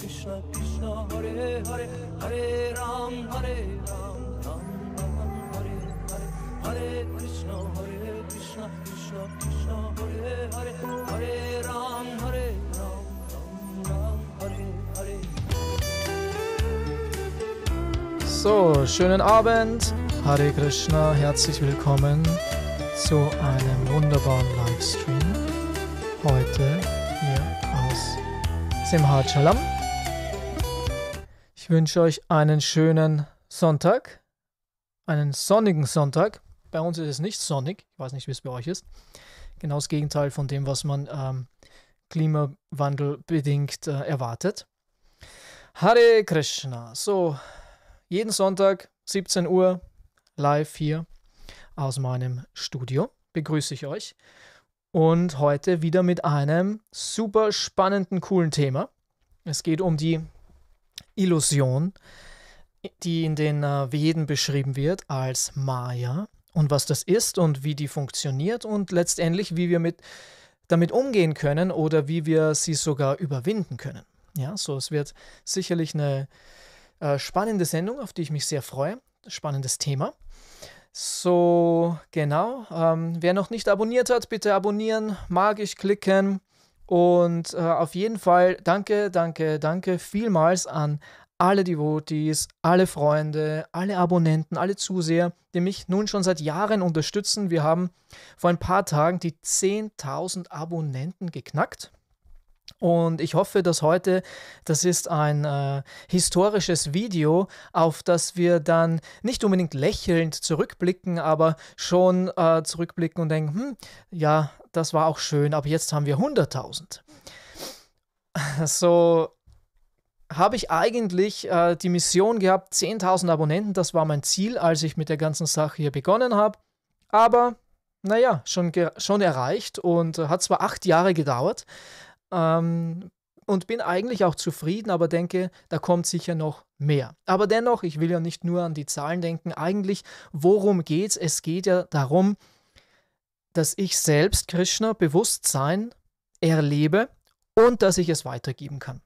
কৃষ্ণ কৃষ্ণ Hare Hare Hare রাম Hare রাম রাম রাম Hare Hare Hare কৃষ্ণ Hare কৃষ্ণ কৃষ্ণ কৃষ্ণ Hare Hare Hare রাম Hare রাম রাম রাম Hare Hare So, schönen Abend. Hare Krishna, herzlich willkommen zu einem wunderbaren Livestream heute hier aus Simhachalam. Ich wünsche euch einen schönen Sonntag, einen sonnigen Sonntag. Bei uns ist es nicht sonnig, ich weiß nicht, wie es bei euch ist. Genau das Gegenteil von dem, was man ähm, klimawandelbedingt äh, erwartet. Hare Krishna. So, jeden Sonntag, 17 Uhr, live hier aus meinem Studio begrüße ich euch. Und heute wieder mit einem super spannenden, coolen Thema. Es geht um die Illusion, die in den äh, Veden beschrieben wird als Maya und was das ist und wie die funktioniert und letztendlich wie wir mit, damit umgehen können oder wie wir sie sogar überwinden können. Ja, so es wird sicherlich eine äh, spannende Sendung, auf die ich mich sehr freue. Spannendes Thema. So, genau. Ähm, wer noch nicht abonniert hat, bitte abonnieren, mag ich klicken und äh, auf jeden Fall danke, danke, danke vielmals an alle Devotees, alle Freunde, alle Abonnenten, alle Zuseher, die mich nun schon seit Jahren unterstützen. Wir haben vor ein paar Tagen die 10.000 Abonnenten geknackt. Und ich hoffe, dass heute, das ist ein äh, historisches Video, auf das wir dann nicht unbedingt lächelnd zurückblicken, aber schon äh, zurückblicken und denken, hm, ja, das war auch schön, aber jetzt haben wir 100.000. So habe ich eigentlich äh, die Mission gehabt, 10.000 Abonnenten, das war mein Ziel, als ich mit der ganzen Sache hier begonnen habe. Aber naja, schon, schon erreicht und äh, hat zwar acht Jahre gedauert ähm, und bin eigentlich auch zufrieden, aber denke, da kommt sicher noch mehr. Aber dennoch, ich will ja nicht nur an die Zahlen denken, eigentlich, worum geht es? Es geht ja darum, dass ich selbst Krishna Bewusstsein erlebe und dass ich es weitergeben kann.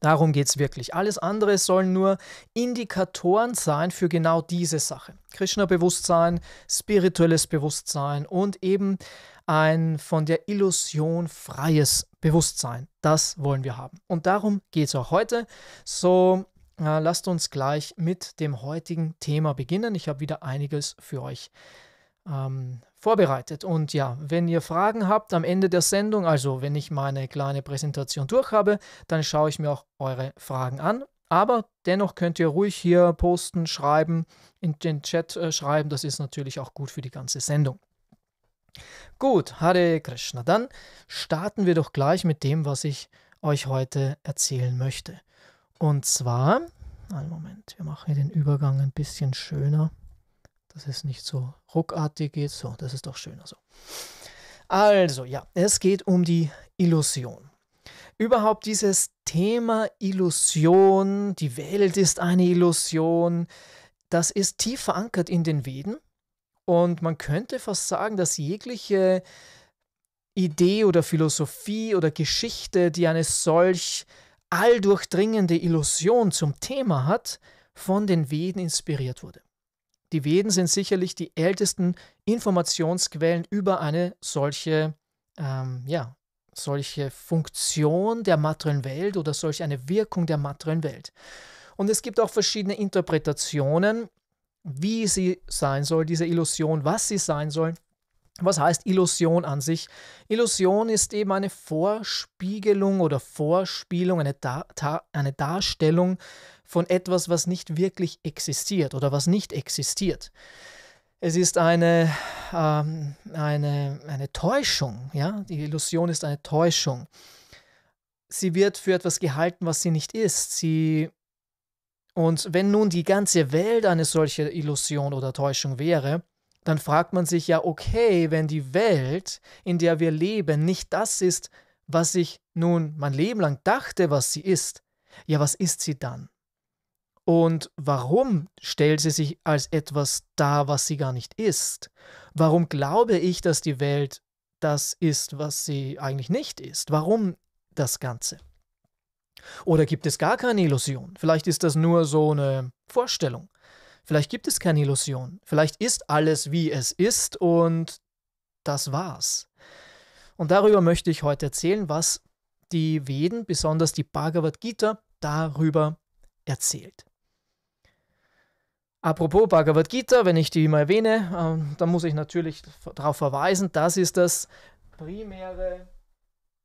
Darum geht es wirklich. Alles andere sollen nur Indikatoren sein für genau diese Sache. Krishna-Bewusstsein, spirituelles Bewusstsein und eben ein von der Illusion freies Bewusstsein. Das wollen wir haben. Und darum geht es auch heute. So äh, lasst uns gleich mit dem heutigen Thema beginnen. Ich habe wieder einiges für euch ähm, vorbereitet. Und ja, wenn ihr Fragen habt am Ende der Sendung, also wenn ich meine kleine Präsentation durch habe, dann schaue ich mir auch eure Fragen an. Aber dennoch könnt ihr ruhig hier posten, schreiben, in den Chat äh, schreiben. Das ist natürlich auch gut für die ganze Sendung. Gut, Hare Krishna. Dann starten wir doch gleich mit dem, was ich euch heute erzählen möchte. Und zwar, einen Moment, wir machen hier den Übergang ein bisschen schöner dass es nicht so ruckartig geht. So, das ist doch schöner so. Also, ja, es geht um die Illusion. Überhaupt dieses Thema Illusion, die Welt ist eine Illusion, das ist tief verankert in den Veden. Und man könnte fast sagen, dass jegliche Idee oder Philosophie oder Geschichte, die eine solch alldurchdringende Illusion zum Thema hat, von den Veden inspiriert wurde. Die Veden sind sicherlich die ältesten Informationsquellen über eine solche, ähm, ja, solche Funktion der materiellen Welt oder solch eine Wirkung der materiellen Welt. Und es gibt auch verschiedene Interpretationen, wie sie sein soll, diese Illusion, was sie sein soll. Was heißt Illusion an sich? Illusion ist eben eine Vorspiegelung oder Vorspielung, eine, Dar eine Darstellung von etwas, was nicht wirklich existiert oder was nicht existiert. Es ist eine, ähm, eine, eine Täuschung, ja? die Illusion ist eine Täuschung. Sie wird für etwas gehalten, was sie nicht ist. Sie und wenn nun die ganze Welt eine solche Illusion oder Täuschung wäre, dann fragt man sich ja, okay, wenn die Welt, in der wir leben, nicht das ist, was ich nun mein Leben lang dachte, was sie ist, ja, was ist sie dann? Und warum stellt sie sich als etwas dar, was sie gar nicht ist? Warum glaube ich, dass die Welt das ist, was sie eigentlich nicht ist? Warum das Ganze? Oder gibt es gar keine Illusion? Vielleicht ist das nur so eine Vorstellung. Vielleicht gibt es keine Illusion. Vielleicht ist alles, wie es ist und das war's. Und darüber möchte ich heute erzählen, was die Veden, besonders die Bhagavad Gita, darüber erzählt. Apropos Bhagavad Gita, wenn ich die mal erwähne, äh, dann muss ich natürlich darauf verweisen, das ist das primäre,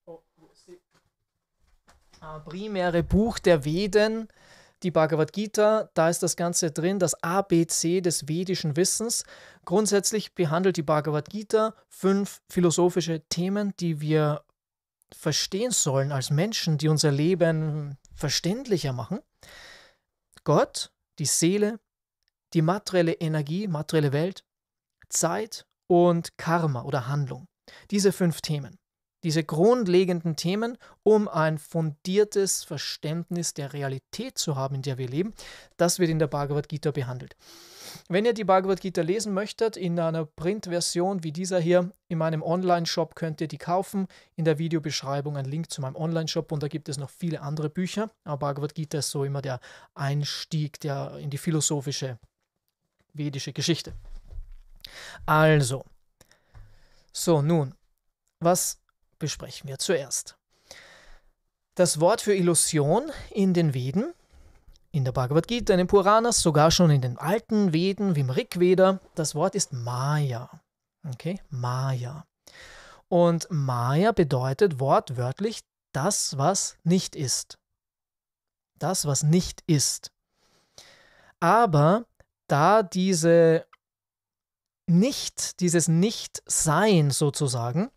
oh, äh, primäre Buch der Veden, die Bhagavad Gita, da ist das Ganze drin, das ABC des vedischen Wissens. Grundsätzlich behandelt die Bhagavad Gita fünf philosophische Themen, die wir verstehen sollen als Menschen, die unser Leben verständlicher machen. Gott, die Seele, die materielle Energie, materielle Welt, Zeit und Karma oder Handlung. Diese fünf Themen, diese grundlegenden Themen, um ein fundiertes Verständnis der Realität zu haben, in der wir leben, das wird in der Bhagavad Gita behandelt. Wenn ihr die Bhagavad Gita lesen möchtet, in einer Printversion wie dieser hier in meinem Online-Shop könnt ihr die kaufen. In der Videobeschreibung ein Link zu meinem Online-Shop und da gibt es noch viele andere Bücher. Aber Bhagavad Gita ist so immer der Einstieg der, in die philosophische vedische Geschichte. Also, so nun, was besprechen wir zuerst? Das Wort für Illusion in den Veden, in der Bhagavad Gita, in den Puranas, sogar schon in den alten Veden wie im Rigveda, das Wort ist Maya. Okay, Maya. Und Maya bedeutet wortwörtlich das, was nicht ist. Das, was nicht ist. Aber da diese nicht, dieses Nicht-Sein sozusagen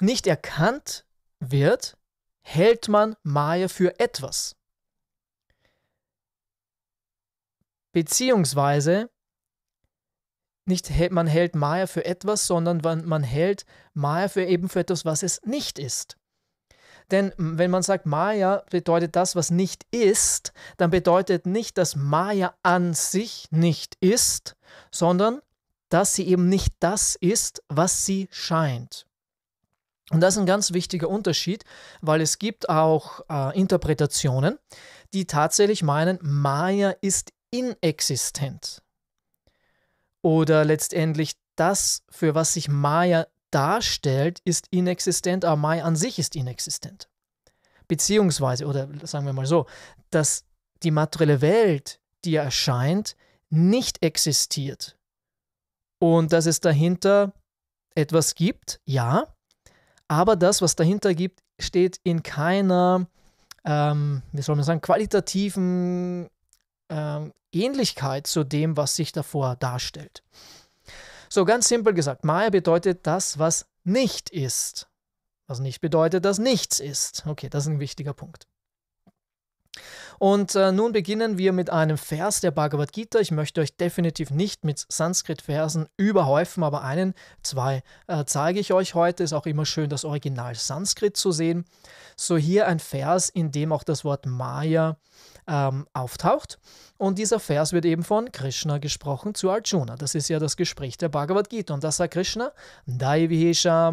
nicht erkannt wird, hält man Maya für etwas. Beziehungsweise nicht man hält Maya für etwas, sondern man hält Maya für eben für etwas, was es nicht ist. Denn wenn man sagt, Maya bedeutet das, was nicht ist, dann bedeutet nicht, dass Maya an sich nicht ist, sondern dass sie eben nicht das ist, was sie scheint. Und das ist ein ganz wichtiger Unterschied, weil es gibt auch äh, Interpretationen, die tatsächlich meinen, Maya ist inexistent. Oder letztendlich das, für was sich Maya darstellt, ist inexistent, aber Mai an sich ist inexistent. Beziehungsweise, oder sagen wir mal so, dass die materielle Welt, die er erscheint, nicht existiert. Und dass es dahinter etwas gibt, ja, aber das, was dahinter gibt, steht in keiner, ähm, wie soll man sagen, qualitativen ähm, Ähnlichkeit zu dem, was sich davor darstellt. So ganz simpel gesagt, Maya bedeutet das, was nicht ist. Was nicht bedeutet, dass nichts ist. Okay, das ist ein wichtiger Punkt. Und äh, nun beginnen wir mit einem Vers der Bhagavad Gita. Ich möchte euch definitiv nicht mit Sanskrit-Versen überhäufen, aber einen, zwei äh, zeige ich euch heute. Ist auch immer schön, das Original Sanskrit zu sehen. So hier ein Vers, in dem auch das Wort Maya ähm, auftaucht. Und dieser Vers wird eben von Krishna gesprochen zu Arjuna. Das ist ja das Gespräch der Bhagavad Gita. Und da sagt Krishna, Daivisha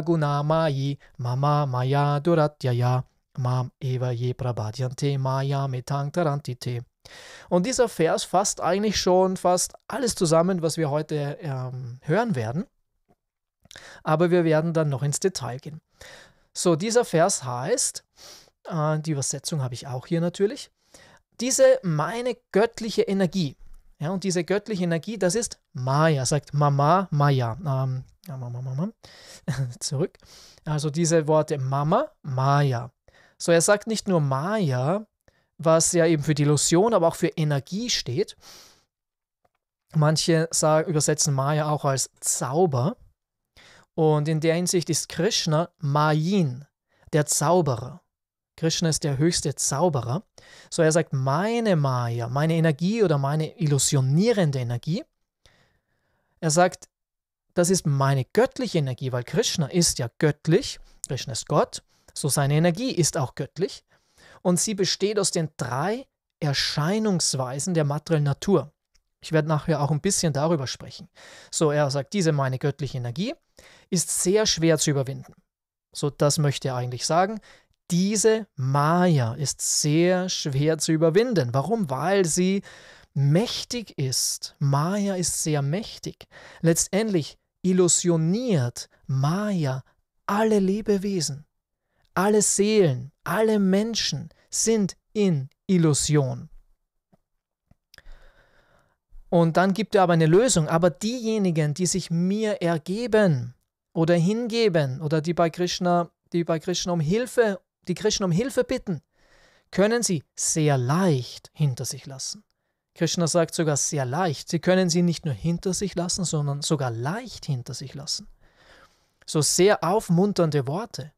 Gunamayi Mama Maya Duratyaya Mam Eva Ye Prabhadyante Maya Metang Tarantite. Und dieser Vers fasst eigentlich schon fast alles zusammen, was wir heute ähm, hören werden. Aber wir werden dann noch ins Detail gehen. So, dieser Vers heißt, äh, die Übersetzung habe ich auch hier natürlich. Diese meine göttliche Energie. Ja, und diese göttliche Energie, das ist Maya, sagt Mama, Maya. Ähm, Mama, Mama. Zurück. Also diese Worte Mama, Maya. So, er sagt nicht nur Maya, was ja eben für die Illusion, aber auch für Energie steht. Manche sagen, übersetzen Maya auch als Zauber. Und in der Hinsicht ist Krishna Mayin, der Zauberer. Krishna ist der höchste Zauberer. So er sagt, meine Maya, meine Energie oder meine illusionierende Energie. Er sagt, das ist meine göttliche Energie, weil Krishna ist ja göttlich. Krishna ist Gott. So seine Energie ist auch göttlich. Und sie besteht aus den drei Erscheinungsweisen der materiellen Natur. Ich werde nachher auch ein bisschen darüber sprechen. So er sagt, diese meine göttliche Energie ist sehr schwer zu überwinden. So das möchte er eigentlich sagen diese Maya ist sehr schwer zu überwinden. Warum? Weil sie mächtig ist. Maya ist sehr mächtig. Letztendlich illusioniert Maya alle Lebewesen. Alle Seelen, alle Menschen sind in Illusion. Und dann gibt er aber eine Lösung. Aber diejenigen, die sich mir ergeben oder hingeben oder die bei Krishna, die bei Krishna um Hilfe die Krishna um Hilfe bitten, können sie sehr leicht hinter sich lassen. Krishna sagt sogar sehr leicht. Sie können sie nicht nur hinter sich lassen, sondern sogar leicht hinter sich lassen. So sehr aufmunternde Worte.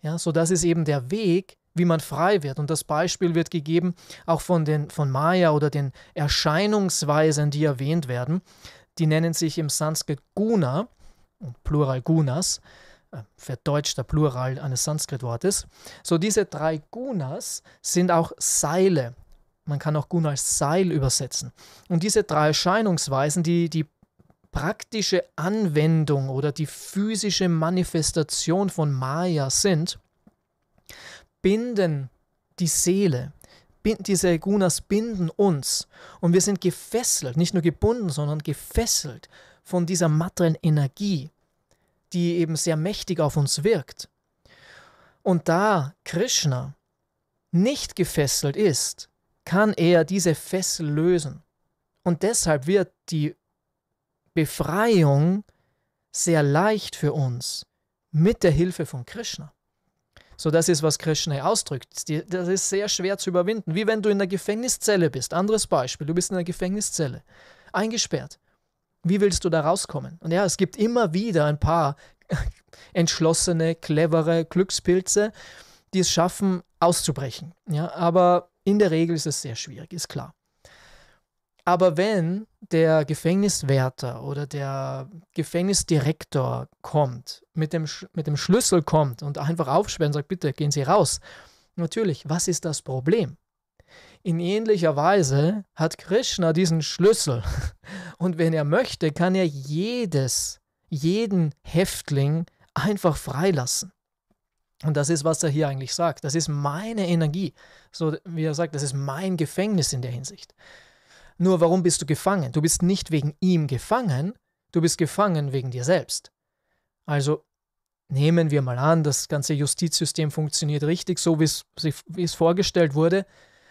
Ja, so das ist eben der Weg, wie man frei wird. Und das Beispiel wird gegeben auch von, den, von Maya oder den Erscheinungsweisen, die erwähnt werden. Die nennen sich im Sanskrit Guna, Plural Gunas. Äh, verdeutschter Plural eines Sanskritwortes. So diese drei Gunas sind auch Seile. Man kann auch Guna als Seil übersetzen. Und diese drei Erscheinungsweisen, die, die praktische Anwendung oder die physische Manifestation von Maya sind, binden die Seele. Diese Gunas binden uns und wir sind gefesselt, nicht nur gebunden, sondern gefesselt von dieser materiellen Energie, die eben sehr mächtig auf uns wirkt. Und da Krishna nicht gefesselt ist, kann er diese Fessel lösen. Und deshalb wird die Befreiung sehr leicht für uns mit der Hilfe von Krishna. So, das ist, was Krishna ausdrückt. Das ist sehr schwer zu überwinden. Wie wenn du in der Gefängniszelle bist. Anderes Beispiel. Du bist in der Gefängniszelle, eingesperrt. Wie willst du da rauskommen? Und ja, es gibt immer wieder ein paar entschlossene, clevere Glückspilze, die es schaffen, auszubrechen. Ja, aber in der Regel ist es sehr schwierig, ist klar. Aber wenn der Gefängniswärter oder der Gefängnisdirektor kommt, mit dem, Sch mit dem Schlüssel kommt und einfach aufsperrt und sagt, bitte gehen Sie raus, natürlich, was ist das Problem? In ähnlicher Weise hat Krishna diesen Schlüssel. Und wenn er möchte, kann er jedes, jeden Häftling einfach freilassen. Und das ist, was er hier eigentlich sagt. Das ist meine Energie. So wie er sagt, das ist mein Gefängnis in der Hinsicht. Nur warum bist du gefangen? Du bist nicht wegen ihm gefangen, du bist gefangen wegen dir selbst. Also nehmen wir mal an, das ganze Justizsystem funktioniert richtig, so wie es, vorgestellt wurde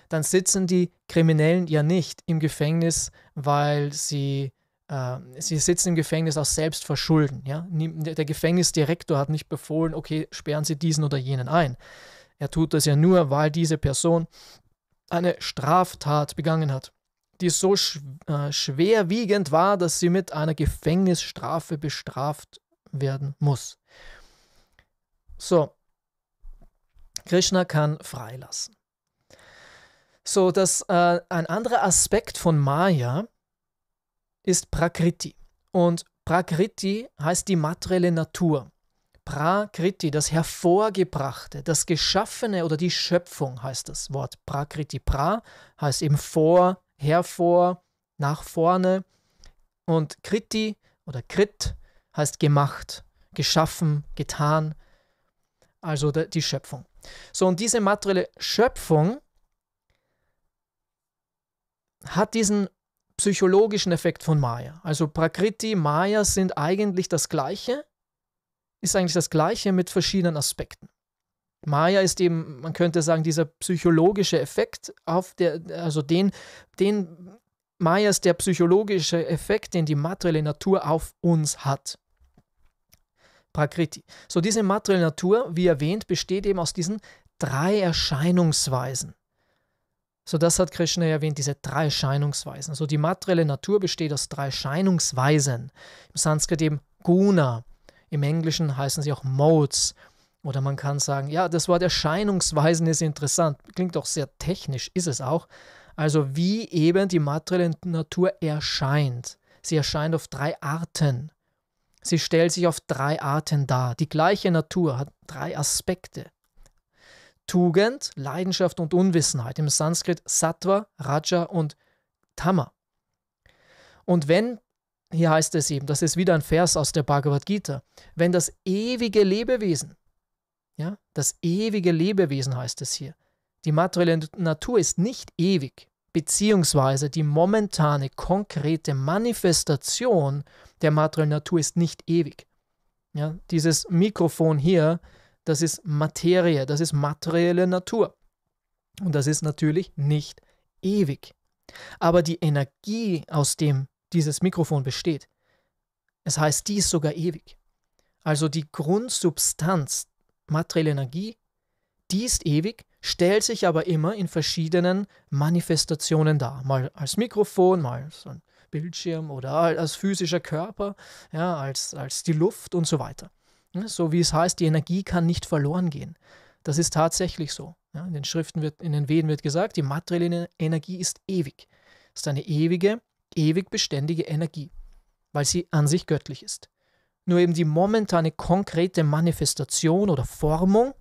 dann sitzen die Kriminellen ja nicht im Gefängnis, weil sie ähm, sie sitzen im Gefängnis aus Selbstverschulden. Ja? Der Gefängnisdirektor hat nicht befohlen, okay, sperren Sie diesen oder jenen ein. Er tut das ja nur, weil diese Person eine Straftat begangen hat, die so sch äh, schwerwiegend war, dass sie mit einer Gefängnisstrafe bestraft werden muss. So, Krishna kann freilassen. So, dass äh, ein anderer Aspekt von Maya ist Prakriti. Und Prakriti heißt die materielle Natur. Prakriti, das Hervorgebrachte, das Geschaffene oder die Schöpfung heißt das Wort. Prakriti Pra heißt eben vor, hervor, nach vorne. Und Kriti oder Krit heißt gemacht, geschaffen, getan, also die Schöpfung. So, und diese materielle Schöpfung hat diesen psychologischen Effekt von Maya. Also Prakriti, Maya sind eigentlich das Gleiche, ist eigentlich das Gleiche mit verschiedenen Aspekten. Maya ist eben, man könnte sagen, dieser psychologische Effekt auf der, also den, den Maya ist der psychologische Effekt, den die materielle Natur auf uns hat. Prakriti. So, diese materielle Natur, wie erwähnt, besteht eben aus diesen drei Erscheinungsweisen. So, das hat Krishna erwähnt, diese drei Scheinungsweisen. So, die materielle Natur besteht aus drei Scheinungsweisen. Im Sanskrit eben Guna. Im Englischen heißen sie auch Modes. Oder man kann sagen, ja, das Wort Erscheinungsweisen ist interessant. Klingt auch sehr technisch, ist es auch. Also, wie eben die materielle Natur erscheint. Sie erscheint auf drei Arten. Sie stellt sich auf drei Arten dar. Die gleiche Natur hat drei Aspekte. Tugend, Leidenschaft und Unwissenheit. Im Sanskrit Sattva, Raja und Tama. Und wenn, hier heißt es eben, das ist wieder ein Vers aus der Bhagavad Gita, wenn das ewige Lebewesen, ja, das ewige Lebewesen heißt es hier, die materielle Natur ist nicht ewig, beziehungsweise die momentane, konkrete Manifestation der materiellen Natur ist nicht ewig. Ja, dieses Mikrofon hier das ist Materie, das ist materielle Natur. Und das ist natürlich nicht ewig. Aber die Energie, aus dem dieses Mikrofon besteht, es heißt die ist sogar ewig. Also die Grundsubstanz, materielle Energie, die ist ewig, stellt sich aber immer in verschiedenen Manifestationen dar. Mal als Mikrofon, mal als Bildschirm oder als physischer Körper, ja, als, als die Luft und so weiter. Ne, so wie es heißt, die Energie kann nicht verloren gehen. Das ist tatsächlich so. in den Schriften wird, in den Veden wird gesagt, die materielle Energie ist ewig. Ist eine ewige, ewig beständige Energie, weil sie an sich göttlich ist. Nur eben die momentane konkrete Manifestation oder Formung,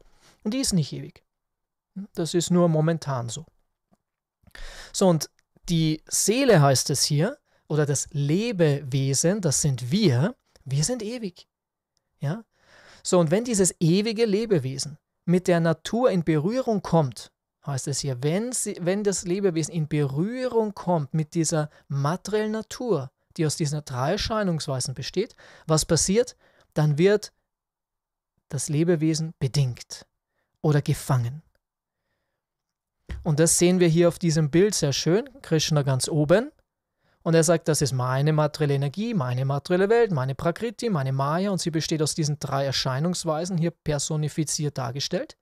die ist nicht ewig. Hm, das ist nur momentan so. So, und die Seele heißt es hier, oder das Lebewesen, das sind wir, wir sind ewig. Ja? So, und wenn dieses ewige Lebewesen mit der Natur in Berührung kommt, heißt es hier, wenn, sie, wenn das Lebewesen in Berührung kommt mit dieser materiellen Natur, die aus diesen drei Erscheinungsweisen besteht, was passiert? Dann wird das Lebewesen bedingt oder gefangen. Und das sehen wir hier auf diesem Bild sehr schön. Krishna ganz oben und er sagt, das ist meine materielle Energie, meine materielle Welt, meine Prakriti, meine Maya und sie besteht aus diesen drei Erscheinungsweisen, hier personifiziert dargestellt.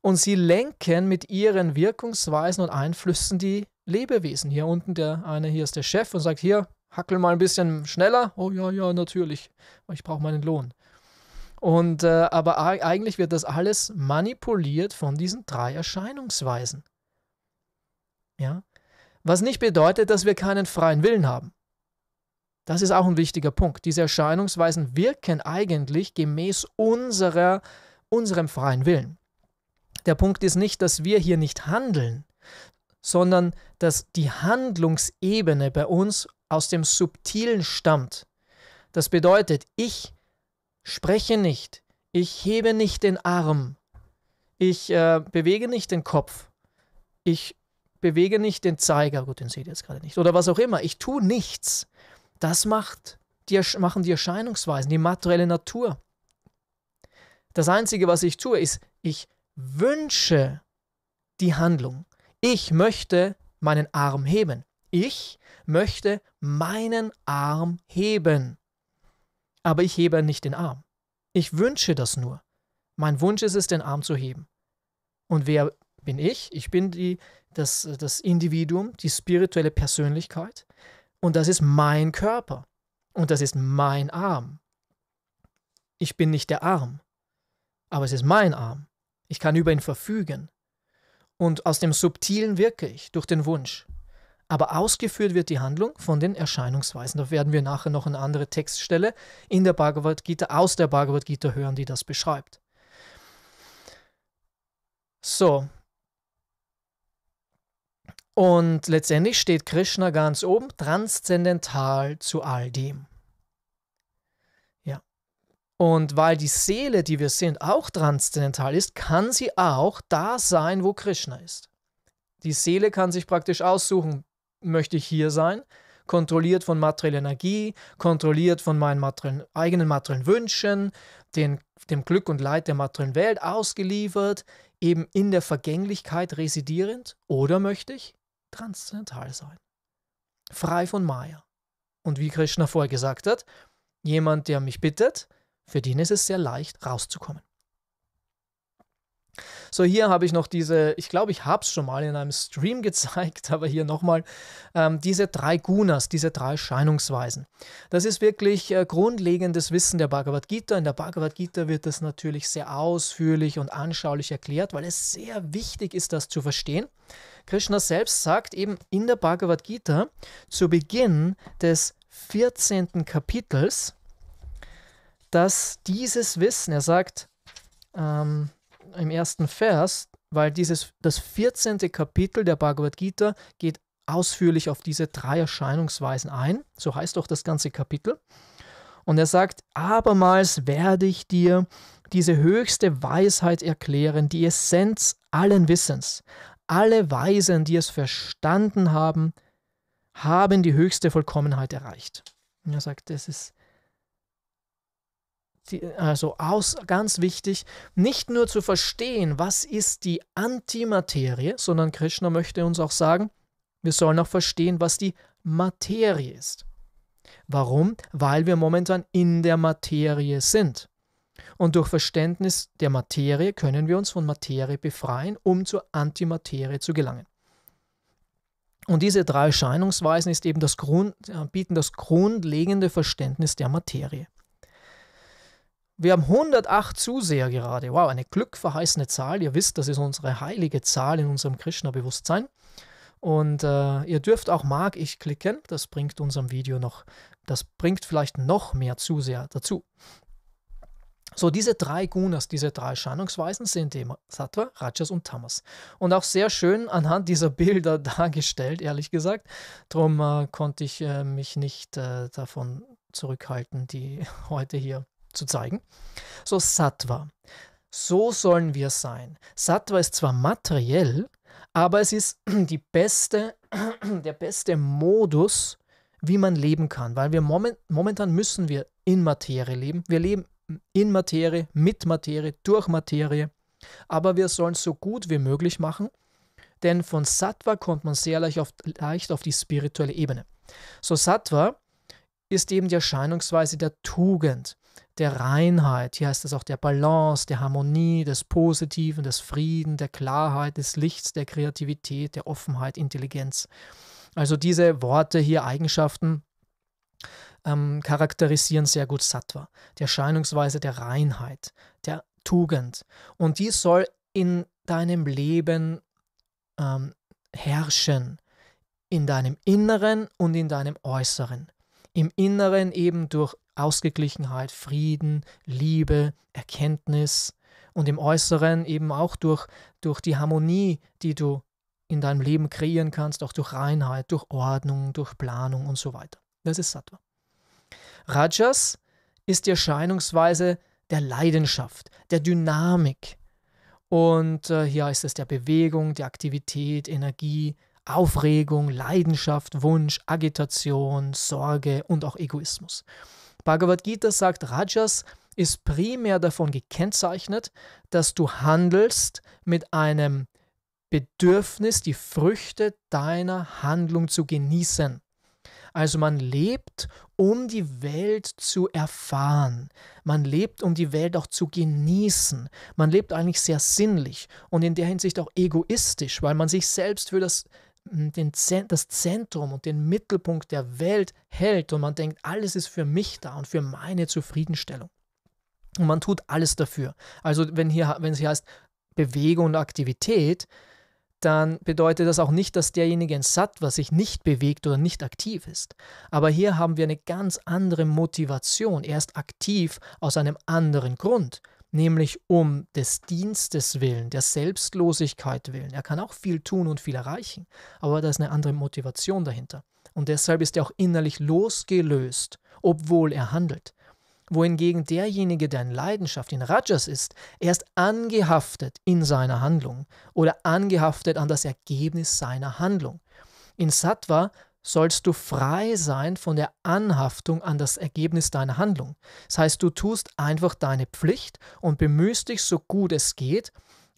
Und sie lenken mit ihren Wirkungsweisen und Einflüssen die Lebewesen. Hier unten der eine, hier ist der Chef und sagt, hier, hackel mal ein bisschen schneller. Oh ja, ja, natürlich, ich brauche meinen Lohn. Und äh, aber eigentlich wird das alles manipuliert von diesen drei Erscheinungsweisen. Ja, was nicht bedeutet, dass wir keinen freien Willen haben. Das ist auch ein wichtiger Punkt. Diese Erscheinungsweisen wirken eigentlich gemäß unserer, unserem freien Willen. Der Punkt ist nicht, dass wir hier nicht handeln, sondern dass die Handlungsebene bei uns aus dem Subtilen stammt. Das bedeutet, ich spreche nicht, ich hebe nicht den Arm, ich äh, bewege nicht den Kopf, ich bewege nicht den Zeiger, gut, den seht ihr jetzt gerade nicht, oder was auch immer, ich tue nichts. Das macht die, machen die Erscheinungsweisen, die materielle Natur. Das Einzige, was ich tue, ist, ich wünsche die Handlung. Ich möchte meinen Arm heben. Ich möchte meinen Arm heben. Aber ich hebe nicht den Arm. Ich wünsche das nur. Mein Wunsch ist es, den Arm zu heben. Und wer bin ich. Ich bin die, das, das Individuum, die spirituelle Persönlichkeit. Und das ist mein Körper. Und das ist mein Arm. Ich bin nicht der Arm, aber es ist mein Arm. Ich kann über ihn verfügen. Und aus dem Subtilen wirke ich durch den Wunsch. Aber ausgeführt wird die Handlung von den Erscheinungsweisen. Da werden wir nachher noch eine andere Textstelle in der Bhagavad Gita, aus der Bhagavad Gita hören, die das beschreibt. So, und letztendlich steht Krishna ganz oben, transzendental zu all dem. Ja. Und weil die Seele, die wir sind, auch transzendental ist, kann sie auch da sein, wo Krishna ist. Die Seele kann sich praktisch aussuchen, möchte ich hier sein, kontrolliert von materieller Energie, kontrolliert von meinen materiellen, eigenen materiellen Wünschen, den, dem Glück und Leid der materiellen Welt ausgeliefert, eben in der Vergänglichkeit residierend? Oder möchte ich transzendental sein. Frei von Maya. Und wie Krishna vorher gesagt hat, jemand, der mich bittet, für den ist es sehr leicht, rauszukommen. So, hier habe ich noch diese, ich glaube, ich habe es schon mal in einem Stream gezeigt, aber hier nochmal, ähm, diese drei Gunas, diese drei Scheinungsweisen. Das ist wirklich äh, grundlegendes Wissen der Bhagavad Gita. In der Bhagavad Gita wird das natürlich sehr ausführlich und anschaulich erklärt, weil es sehr wichtig ist, das zu verstehen. Krishna selbst sagt eben in der Bhagavad Gita zu Beginn des 14. Kapitels, dass dieses Wissen, er sagt ähm, im ersten Vers, weil dieses, das 14. Kapitel der Bhagavad Gita geht ausführlich auf diese drei Erscheinungsweisen ein, so heißt auch das ganze Kapitel. Und er sagt, abermals werde ich dir diese höchste Weisheit erklären, die Essenz allen Wissens, alle Weisen, die es verstanden haben, haben die höchste Vollkommenheit erreicht. Und er sagt, das ist die, also aus, ganz wichtig, nicht nur zu verstehen, was ist die Antimaterie, sondern Krishna möchte uns auch sagen, wir sollen auch verstehen, was die Materie ist. Warum? Weil wir momentan in der Materie sind. Und durch Verständnis der Materie können wir uns von Materie befreien, um zur Antimaterie zu gelangen. Und diese drei Erscheinungsweisen ist eben das Grund, äh, bieten das grundlegende Verständnis der Materie. Wir haben 108 Zuseher gerade. Wow, eine glückverheißene Zahl. Ihr wisst, das ist unsere heilige Zahl in unserem Krishna-Bewusstsein. Und äh, ihr dürft auch Mag ich klicken. Das bringt unserem Video noch, das bringt vielleicht noch mehr Zuseher dazu. So, diese drei Gunas, diese drei Scheinungsweisen sind eben Sattva, Rajas und Tamas. Und auch sehr schön anhand dieser Bilder dargestellt, ehrlich gesagt. Darum äh, konnte ich äh, mich nicht äh, davon zurückhalten, die heute hier zu zeigen. So, Sattva. So sollen wir sein. Sattva ist zwar materiell, aber es ist die beste, der beste Modus, wie man leben kann, weil wir momentan müssen wir in Materie leben. Wir leben in Materie, mit Materie, durch Materie. Aber wir sollen es so gut wie möglich machen, denn von Sattva kommt man sehr leicht auf, leicht auf die spirituelle Ebene. So Sattva ist eben die Erscheinungsweise der Tugend, der Reinheit. Hier heißt es auch der Balance, der Harmonie, des Positiven, des Frieden, der Klarheit, des Lichts, der Kreativität, der Offenheit, Intelligenz. Also diese Worte hier, Eigenschaften, ähm, charakterisieren sehr gut Sattva, die Erscheinungsweise der Reinheit, der Tugend. Und die soll in deinem Leben ähm, herrschen, in deinem Inneren und in deinem Äußeren. Im Inneren eben durch Ausgeglichenheit, Frieden, Liebe, Erkenntnis und im Äußeren eben auch durch, durch die Harmonie, die du in deinem Leben kreieren kannst, auch durch Reinheit, durch Ordnung, durch Planung und so weiter. Das ist Sattva. Rajas ist die Erscheinungsweise der Leidenschaft, der Dynamik. Und äh, hier ist es der Bewegung, der Aktivität, Energie, Aufregung, Leidenschaft, Wunsch, Agitation, Sorge und auch Egoismus. Bhagavad Gita sagt, Rajas ist primär davon gekennzeichnet, dass du handelst mit einem Bedürfnis, die Früchte deiner Handlung zu genießen. Also man lebt, um die Welt zu erfahren. Man lebt, um die Welt auch zu genießen. Man lebt eigentlich sehr sinnlich und in der Hinsicht auch egoistisch, weil man sich selbst für das, hm, den, das Zentrum und den Mittelpunkt der Welt hält und man denkt, alles ist für mich da und für meine Zufriedenstellung. Und man tut alles dafür. Also wenn, hier, wenn es hier heißt Bewegung und Aktivität, dann bedeutet das auch nicht, dass derjenige Satt, was sich nicht bewegt oder nicht aktiv ist. Aber hier haben wir eine ganz andere Motivation. Er ist aktiv aus einem anderen Grund, nämlich um des Dienstes willen, der Selbstlosigkeit willen. Er kann auch viel tun und viel erreichen, aber da ist eine andere Motivation dahinter. Und deshalb ist er auch innerlich losgelöst, obwohl er handelt wohingegen derjenige, der in Leidenschaft in Rajas ist, er ist angehaftet in seiner Handlung oder angehaftet an das Ergebnis seiner Handlung. In Sattva sollst du frei sein von der Anhaftung an das Ergebnis deiner Handlung. Das heißt, du tust einfach deine Pflicht und bemühst dich so gut es geht,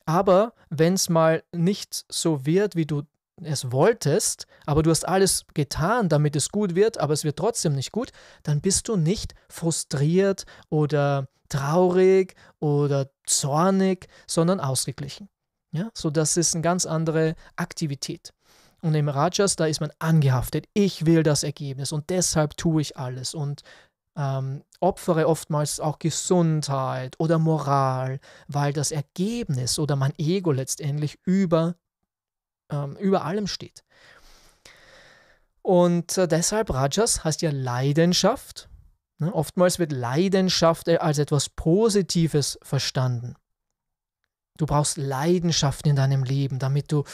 aber wenn es mal nicht so wird, wie du es wolltest, aber du hast alles getan, damit es gut wird, aber es wird trotzdem nicht gut, dann bist du nicht frustriert oder traurig oder zornig, sondern ausgeglichen. Ja, so das ist eine ganz andere Aktivität. Und im Rajas, da ist man angehaftet. Ich will das Ergebnis und deshalb tue ich alles und ähm, opfere oftmals auch Gesundheit oder Moral, weil das Ergebnis oder mein Ego letztendlich über ähm, über allem steht. Und äh, deshalb Rajas heißt ja Leidenschaft. Ne? Oftmals wird Leidenschaft äh, als etwas Positives verstanden. Du brauchst Leidenschaft in deinem Leben, damit du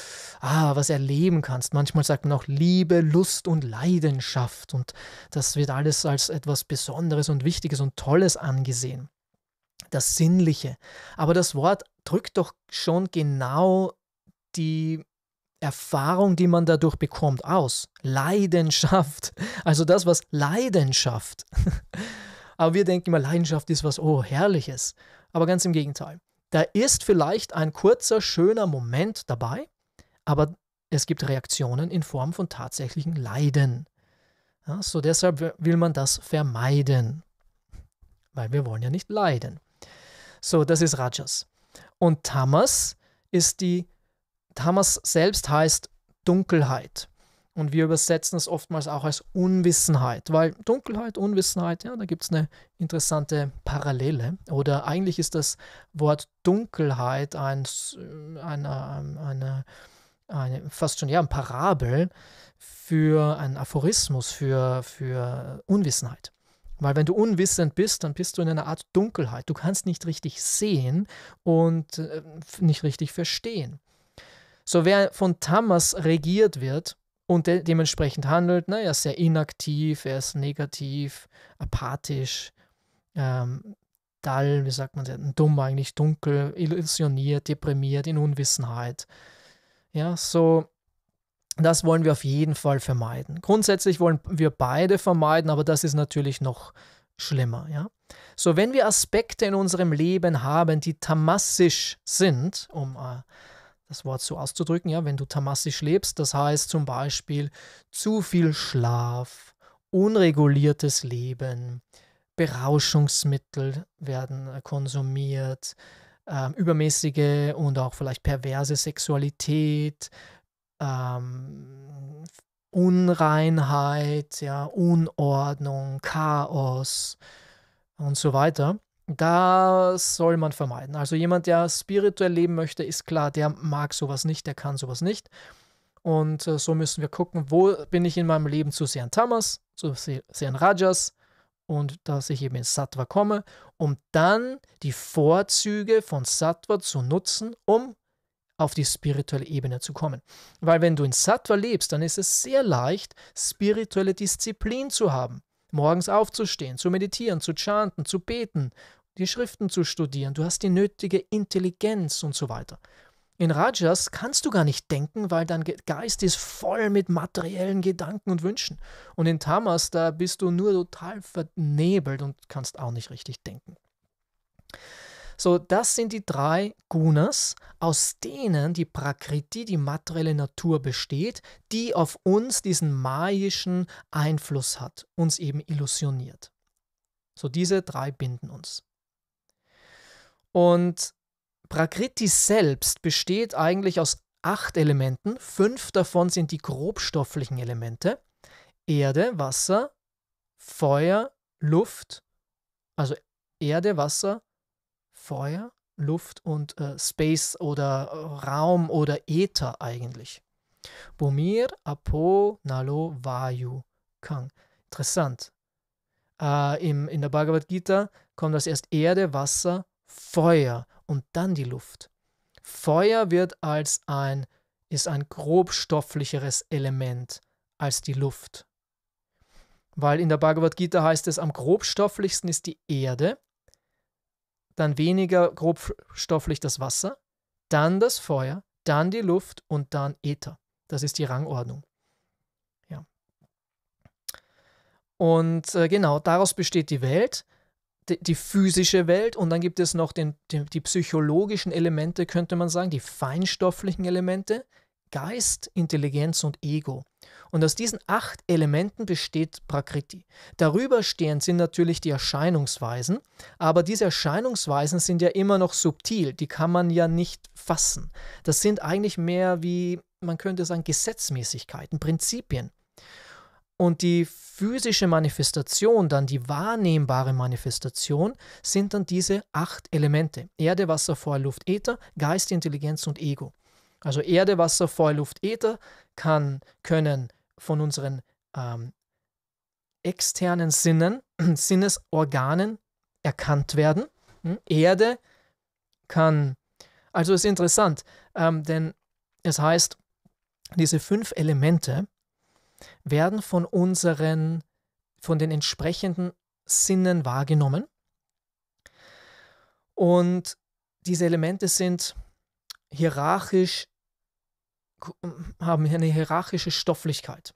ah, was erleben kannst. Manchmal sagt man auch Liebe, Lust und Leidenschaft. Und das wird alles als etwas Besonderes und Wichtiges und Tolles angesehen. Das Sinnliche. Aber das Wort drückt doch schon genau die Erfahrung, die man dadurch bekommt, aus. Leidenschaft. Also das, was Leidenschaft. Aber wir denken immer, Leidenschaft ist was, oh, herrliches. Aber ganz im Gegenteil. Da ist vielleicht ein kurzer, schöner Moment dabei, aber es gibt Reaktionen in Form von tatsächlichen Leiden. Ja, so deshalb will man das vermeiden, weil wir wollen ja nicht leiden. So, das ist Rajas. Und Tamas ist die Tamas selbst heißt Dunkelheit. Und wir übersetzen es oftmals auch als Unwissenheit, weil Dunkelheit, Unwissenheit, ja, da gibt es eine interessante Parallele. Oder eigentlich ist das Wort Dunkelheit ein, äh, eine, ähm, eine, eine, fast schon ja, ein Parabel für einen Aphorismus, für, für Unwissenheit. Weil wenn du unwissend bist, dann bist du in einer Art Dunkelheit. Du kannst nicht richtig sehen und äh, nicht richtig verstehen. So wer von Tamas regiert wird und de dementsprechend handelt, na, ne, er ist sehr inaktiv, er ist negativ, apathisch, ähm, dull, wie sagt man, dumm eigentlich, dunkel, illusioniert, deprimiert, in Unwissenheit. Ja, so, das wollen wir auf jeden Fall vermeiden. Grundsätzlich wollen wir beide vermeiden, aber das ist natürlich noch schlimmer. Ja? So, wenn wir Aspekte in unserem Leben haben, die tamassisch sind, um äh, das Wort so auszudrücken, ja, wenn du tamassisch lebst, das heißt zum Beispiel zu viel Schlaf, unreguliertes Leben, Berauschungsmittel werden äh, konsumiert, ähm, übermäßige und auch vielleicht perverse Sexualität, ähm, Unreinheit, ja, Unordnung, Chaos und so weiter. Das soll man vermeiden. Also jemand, der spirituell leben möchte, ist klar, der mag sowas nicht, der kann sowas nicht. Und äh, so müssen wir gucken, wo bin ich in meinem Leben zu sehr in Tamas, zu sehr in Rajas und dass ich eben in Sattva komme, um dann die Vorzüge von Sattva zu nutzen, um auf die spirituelle Ebene zu kommen. Weil wenn du in Sattva lebst, dann ist es sehr leicht, spirituelle Disziplin zu haben morgens aufzustehen, zu meditieren, zu chanten, zu beten, die Schriften zu studieren, du hast die nötige Intelligenz und so weiter. In Rajas kannst du gar nicht denken, weil dein Geist ist voll mit materiellen Gedanken und Wünschen. Und in Tamas, da bist du nur total vernebelt und kannst auch nicht richtig denken. So, das sind die drei Gunas, aus denen die Prakriti, die materielle Natur besteht, die auf uns diesen magischen Einfluss hat, uns eben illusioniert. So, diese drei binden uns. Und Prakriti selbst besteht eigentlich aus acht Elementen. Fünf davon sind die grobstofflichen Elemente. Erde, Wasser, Feuer, Luft, also Erde, Wasser, Luft. Feuer, Luft und äh, Space oder äh, Raum oder Äther eigentlich. Bumir, Apo, Nalo, Vayu, Kang. Interessant. Äh, im, in der Bhagavad Gita kommt das erst Erde, Wasser, Feuer und dann die Luft. Feuer wird als ein, ist ein grobstofflicheres Element als die Luft. Weil in der Bhagavad Gita heißt es, am grobstofflichsten ist die Erde, dann weniger grobstofflich das Wasser, dann das Feuer, dann die Luft und dann Äther. Das ist die Rangordnung. Ja. Und äh, genau, daraus besteht die Welt, die, die, physische Welt und dann gibt es noch den, die, die psychologischen Elemente, könnte man sagen, die feinstofflichen Elemente, Geist, Intelligenz und Ego. Und aus diesen acht Elementen besteht Prakriti. Darüber stehend sind natürlich die Erscheinungsweisen, aber diese Erscheinungsweisen sind ja immer noch subtil, die kann man ja nicht fassen. Das sind eigentlich mehr wie, man könnte sagen, Gesetzmäßigkeiten, Prinzipien. Und die physische Manifestation, dann die wahrnehmbare Manifestation, sind dann diese acht Elemente. Erde, Wasser, Feuer, Luft, Äther, Geist, Intelligenz und Ego. Also Erde, Wasser, Feuer, Luft, Äther kann, können von unseren ähm, externen Sinnen, Sinnesorganen erkannt werden. Hm? Erde kann, also ist interessant, ähm, denn es heißt, diese fünf Elemente werden von unseren, von den entsprechenden Sinnen wahrgenommen. Und diese Elemente sind hierarchisch haben hier eine hierarchische Stofflichkeit.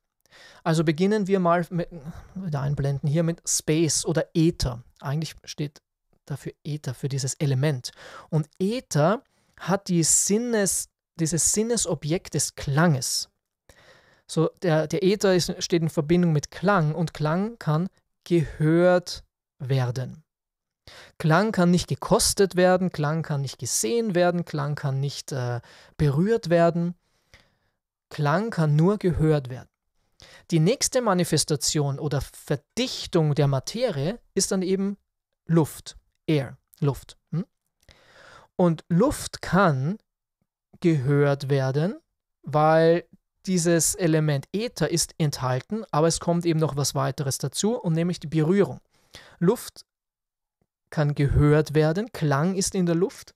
Also beginnen wir mal mit, mit einblenden hier mit Space oder Ether. Eigentlich steht dafür Ether, für dieses Element. Und Ether hat die Sinnes, dieses Sinnesobjekt des Klanges. So, der, der Äther ist, steht in Verbindung mit Klang und Klang kann gehört werden. Klang kann nicht gekostet werden, Klang kann nicht gesehen werden, Klang kann nicht äh, berührt werden. Klang kann nur gehört werden. Die nächste Manifestation oder Verdichtung der Materie ist dann eben Luft, Air, Luft. Hm? Und Luft kann gehört werden, weil dieses Element Äther ist enthalten, aber es kommt eben noch was weiteres dazu, und nämlich die Berührung. Luft kann gehört werden, Klang ist in der Luft,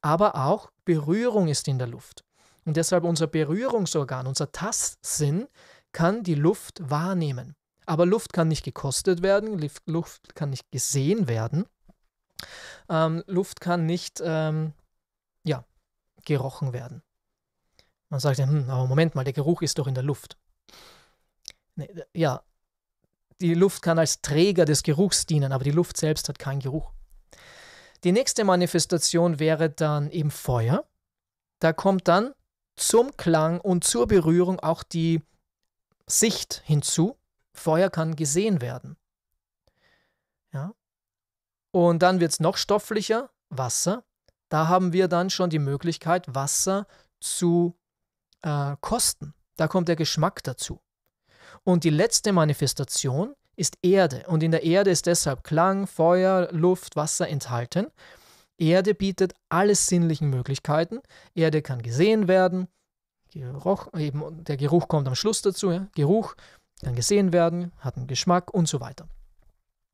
aber auch Berührung ist in der Luft. Und deshalb unser Berührungsorgan, unser Tastsinn kann die Luft wahrnehmen. Aber Luft kann nicht gekostet werden, Luft kann nicht gesehen werden, ähm, Luft kann nicht ähm, ja, gerochen werden. Man sagt ja, hm, aber Moment mal, der Geruch ist doch in der Luft. Nee, ja, die Luft kann als Träger des Geruchs dienen, aber die Luft selbst hat keinen Geruch. Die nächste Manifestation wäre dann eben Feuer. Da kommt dann zum Klang und zur Berührung auch die Sicht hinzu. Feuer kann gesehen werden. Ja. Und dann wird es noch stofflicher, Wasser. Da haben wir dann schon die Möglichkeit, Wasser zu äh, kosten. Da kommt der Geschmack dazu. Und die letzte Manifestation ist Erde. Und in der Erde ist deshalb Klang, Feuer, Luft, Wasser enthalten. Erde bietet alle sinnlichen Möglichkeiten. Erde kann gesehen werden. Geruch, eben, der Geruch kommt am Schluss dazu. Ja? Geruch kann gesehen werden, hat einen Geschmack und so weiter.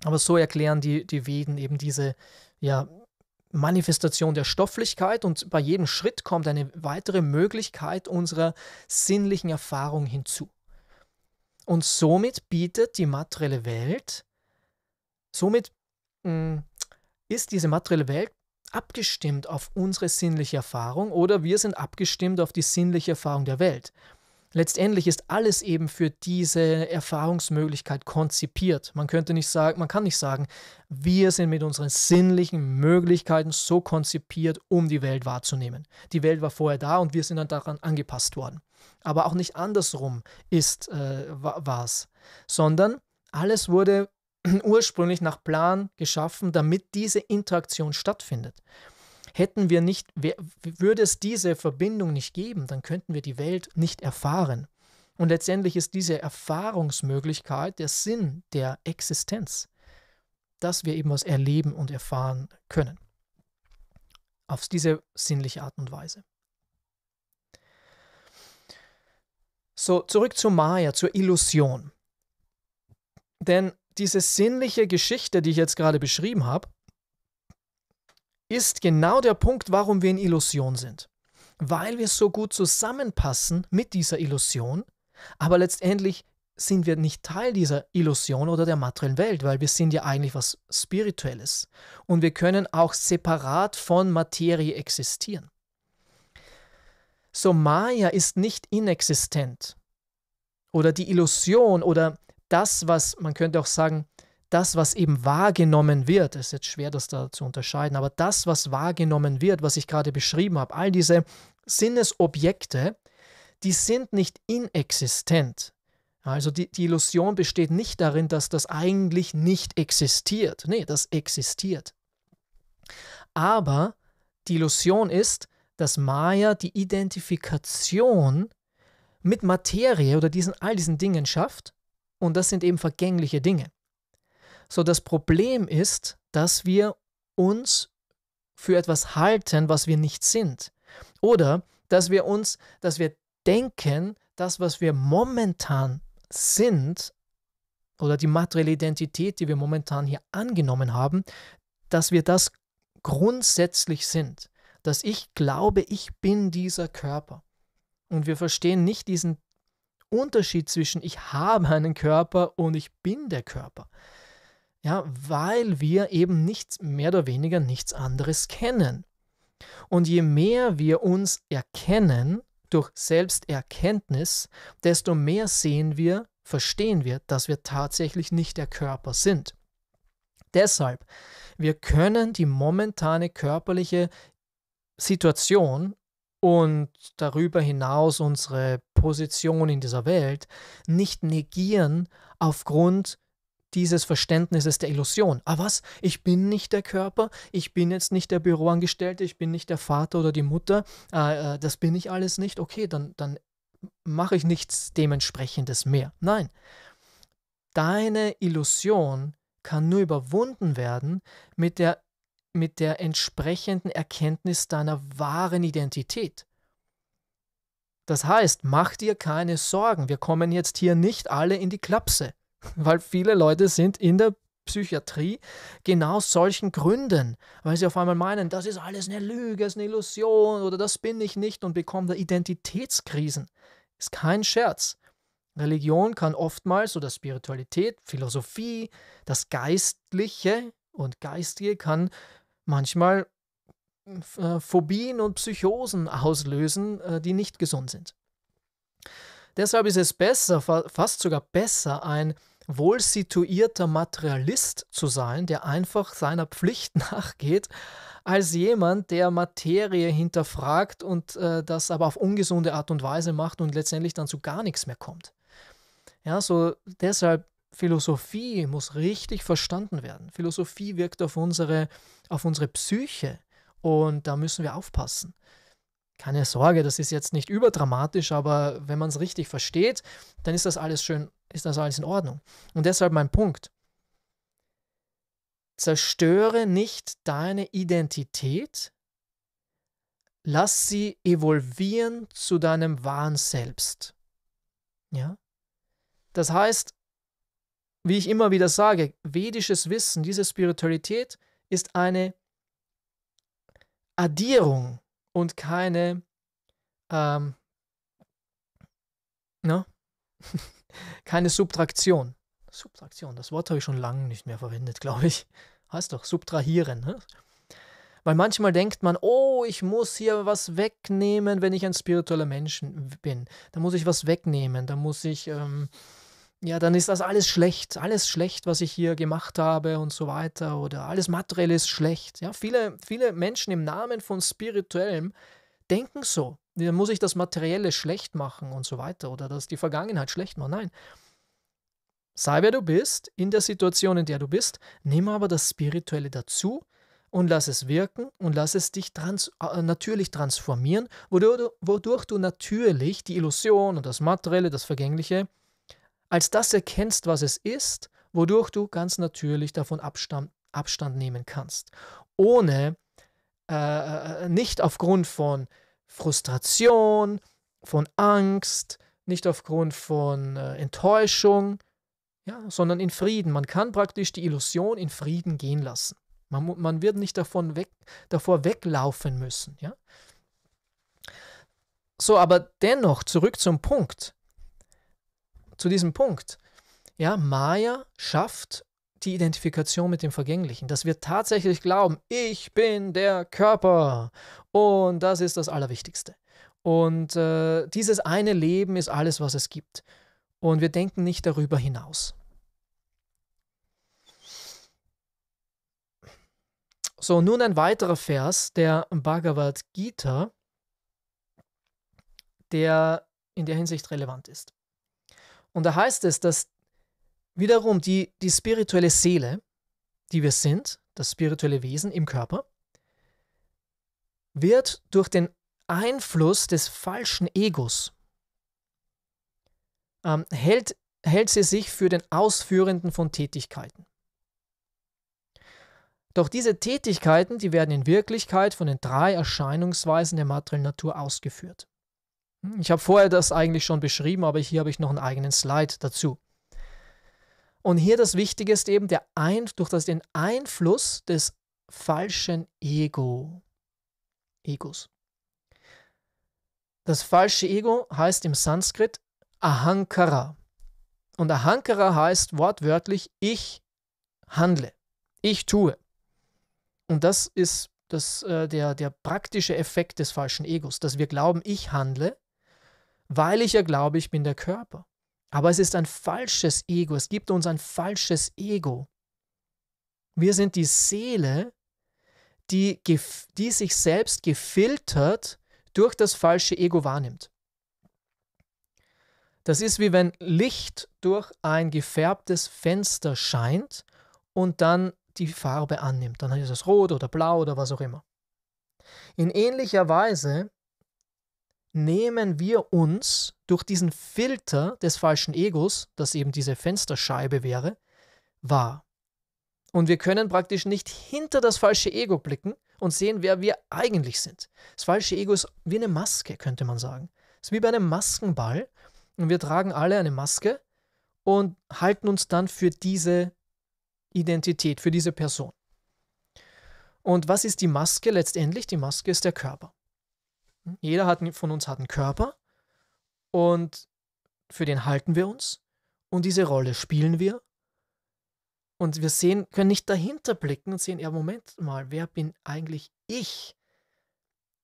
Aber so erklären die, die Veden eben diese ja, Manifestation der Stofflichkeit und bei jedem Schritt kommt eine weitere Möglichkeit unserer sinnlichen Erfahrung hinzu. Und somit bietet die materielle Welt, somit mh, mm, ist diese materielle Welt abgestimmt auf unsere sinnliche Erfahrung oder wir sind abgestimmt auf die sinnliche Erfahrung der Welt. Letztendlich ist alles eben für diese Erfahrungsmöglichkeit konzipiert. Man könnte nicht sagen, man kann nicht sagen, wir sind mit unseren sinnlichen Möglichkeiten so konzipiert, um die Welt wahrzunehmen. Die Welt war vorher da und wir sind dann daran angepasst worden. Aber auch nicht andersrum ist äh, war es, sondern alles wurde ursprünglich nach Plan geschaffen, damit diese Interaktion stattfindet. Hätten wir nicht, würde es diese Verbindung nicht geben, dann könnten wir die Welt nicht erfahren. Und letztendlich ist diese Erfahrungsmöglichkeit der Sinn der Existenz, dass wir eben was erleben und erfahren können. Auf diese sinnliche Art und Weise. So, zurück zu Maya, zur Illusion. Denn diese sinnliche Geschichte, die ich jetzt gerade beschrieben habe, ist genau der Punkt, warum wir in Illusion sind. Weil wir so gut zusammenpassen mit dieser Illusion, aber letztendlich sind wir nicht Teil dieser Illusion oder der materiellen Welt, weil wir sind ja eigentlich was Spirituelles. Und wir können auch separat von Materie existieren. So Maya ist nicht inexistent. Oder die Illusion oder das, was, man könnte auch sagen, das, was eben wahrgenommen wird, ist jetzt schwer, das da zu unterscheiden, aber das, was wahrgenommen wird, was ich gerade beschrieben habe, all diese Sinnesobjekte, die sind nicht inexistent. Also die, die, Illusion besteht nicht darin, dass das eigentlich nicht existiert. Nee, das existiert. Aber die Illusion ist, dass Maya die Identifikation mit Materie oder diesen, all diesen Dingen schafft und das sind eben vergängliche Dinge. So, das Problem ist, dass wir uns für etwas halten, was wir nicht sind. Oder dass wir uns, dass wir denken, das, was wir momentan sind, oder die materielle Identität, die wir momentan hier angenommen haben, dass wir das grundsätzlich sind. Dass ich glaube, ich bin dieser Körper. Und wir verstehen nicht diesen Unterschied zwischen ich habe einen Körper und ich bin der Körper. Ja, weil wir eben nichts mehr oder weniger nichts anderes kennen. Und je mehr wir uns erkennen durch Selbsterkenntnis, desto mehr sehen wir, verstehen wir, dass wir tatsächlich nicht der Körper sind. Deshalb, wir können die momentane körperliche Situation und darüber hinaus unsere Position in dieser Welt nicht negieren aufgrund dieses Verständnisses der Illusion. Aber ah, was? Ich bin nicht der Körper, ich bin jetzt nicht der Büroangestellte, ich bin nicht der Vater oder die Mutter, äh, äh, das bin ich alles nicht. Okay, dann, dann mache ich nichts dementsprechendes mehr. Nein, deine Illusion kann nur überwunden werden mit der mit der entsprechenden Erkenntnis deiner wahren Identität. Das heißt, mach dir keine Sorgen, wir kommen jetzt hier nicht alle in die Klapse, weil viele Leute sind in der Psychiatrie genau solchen Gründen, weil sie auf einmal meinen, das ist alles eine Lüge, ist eine Illusion oder das bin ich nicht und bekommen da Identitätskrisen. Ist kein Scherz. Religion kann oftmals oder Spiritualität, Philosophie, das Geistliche und Geistige kann manchmal äh, Phobien und Psychosen auslösen, äh, die nicht gesund sind. Deshalb ist es besser, fast sogar besser, ein wohlsituierter Materialist zu sein, der einfach seiner Pflicht nachgeht, als jemand, der Materie hinterfragt und äh, das aber auf ungesunde Art und Weise macht und letztendlich dann zu gar nichts mehr kommt. Ja, so deshalb Philosophie muss richtig verstanden werden. Philosophie wirkt auf unsere, auf unsere Psyche und da müssen wir aufpassen. Keine Sorge, das ist jetzt nicht überdramatisch, aber wenn man es richtig versteht, dann ist das alles schön, ist das alles in Ordnung. Und deshalb mein Punkt. Zerstöre nicht deine Identität, lass sie evolvieren zu deinem wahren Selbst. Ja? Das heißt, wie ich immer wieder sage, vedisches Wissen, diese Spiritualität ist eine Addierung und keine, ähm, ne? keine Subtraktion. Subtraktion, das Wort habe ich schon lange nicht mehr verwendet, glaube ich. Heißt doch, subtrahieren. Ne? Weil manchmal denkt man, oh, ich muss hier was wegnehmen, wenn ich ein spiritueller Mensch bin. Da muss ich was wegnehmen, da muss ich... Ähm, ja, dann ist das alles schlecht, alles schlecht, was ich hier gemacht habe und so weiter oder alles materiell schlecht. Ja, viele, viele Menschen im Namen von spirituellem denken so, dann muss ich das Materielle schlecht machen und so weiter oder dass die Vergangenheit schlecht machen. Nein. Sei wer du bist, in der Situation, in der du bist, nimm aber das Spirituelle dazu und lass es wirken und lass es dich trans äh, natürlich transformieren, wodurch, wodurch du natürlich die Illusion und das Materielle, das Vergängliche, als das erkennst, was es ist, wodurch du ganz natürlich davon Abstand, Abstand nehmen kannst, ohne äh, äh, nicht aufgrund von Frustration, von Angst, nicht aufgrund von äh, Enttäuschung, ja, sondern in Frieden. Man kann praktisch die Illusion in Frieden gehen lassen. Man, man wird nicht davon weg, davor weglaufen müssen. Ja? So, aber dennoch zurück zum Punkt zu diesem Punkt. Ja, Maya schafft die Identifikation mit dem Vergänglichen, dass wir tatsächlich glauben, ich bin der Körper. Und das ist das Allerwichtigste. Und äh, dieses eine Leben ist alles, was es gibt. Und wir denken nicht darüber hinaus. So, nun ein weiterer Vers der Bhagavad Gita, der in der Hinsicht relevant ist. Und da heißt es, dass wiederum die, die spirituelle Seele, die wir sind, das spirituelle Wesen im Körper, wird durch den Einfluss des falschen Egos, ähm, hält, hält sie sich für den Ausführenden von Tätigkeiten. Doch diese Tätigkeiten, die werden in Wirklichkeit von den drei Erscheinungsweisen der materiellen Natur ausgeführt. Hm, ich habe vorher das eigentlich schon beschrieben, aber hier habe ich noch einen eigenen Slide dazu. Und hier das Wichtige ist eben der Ein durch das, den Einfluss des falschen Ego. Egos. Das falsche Ego heißt im Sanskrit Ahankara. Und Ahankara heißt wortwörtlich ich handle, ich tue. Und das ist das, äh, der, der praktische Effekt des falschen Egos, dass wir glauben, ich handle weil ich ja glaube, ich bin der Körper. Aber es ist ein falsches Ego, es gibt uns ein falsches Ego. Wir sind die Seele, die, die sich selbst gefiltert durch das falsche Ego wahrnimmt. Das ist wie wenn Licht durch ein gefärbtes Fenster scheint und dann die Farbe annimmt. Dann ist es rot oder blau oder was auch immer. In ähnlicher Weise nehmen wir uns durch diesen Filter des falschen Egos, das eben diese Fensterscheibe wäre, wahr. Und wir können praktisch nicht hinter das falsche Ego blicken und sehen, wer wir eigentlich sind. Das falsche Ego ist wie eine Maske, könnte man sagen. Es ist wie bei einem Maskenball. Und wir tragen alle eine Maske und halten uns dann für diese Identität, für diese Person. Und was ist die Maske letztendlich? Die Maske ist der Körper. Jeder hat, von uns hat einen Körper und für den halten wir uns und diese Rolle spielen wir. Und wir sehen, können nicht dahinter blicken und sehen, ja, Moment mal, wer bin eigentlich ich,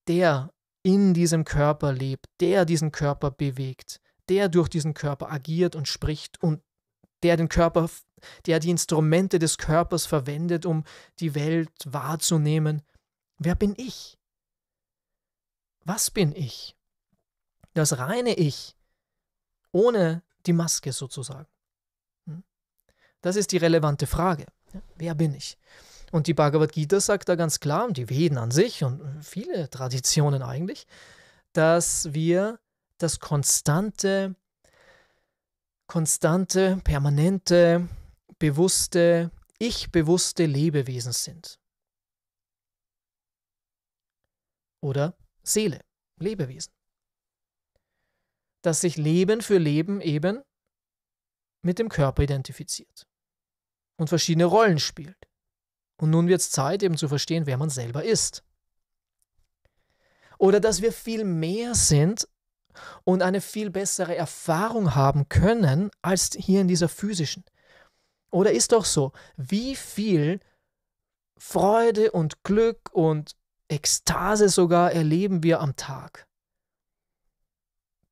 der in diesem Körper lebt, der diesen Körper bewegt, der durch diesen Körper agiert und spricht und der den Körper, der die Instrumente des Körpers verwendet, um die Welt wahrzunehmen. Wer bin ich? was bin ich? Das reine Ich, ohne die Maske sozusagen. Hm? Das ist die relevante Frage. Wer bin ich? Und die Bhagavad Gita sagt da ganz klar, und die Veden an sich und äh, viele Traditionen eigentlich, dass wir das konstante, konstante, permanente, bewusste, ich-bewusste Lebewesen sind. Oder Seele, Lebewesen. Dass sich Leben für Leben eben mit dem Körper identifiziert und verschiedene Rollen spielt. Und nun wird es Zeit, eben zu verstehen, wer man selber ist. Oder dass wir viel mehr sind und eine viel bessere Erfahrung haben können als hier in dieser physischen. Oder ist doch so, wie viel Freude und Glück und Ekstase sogar erleben wir am Tag.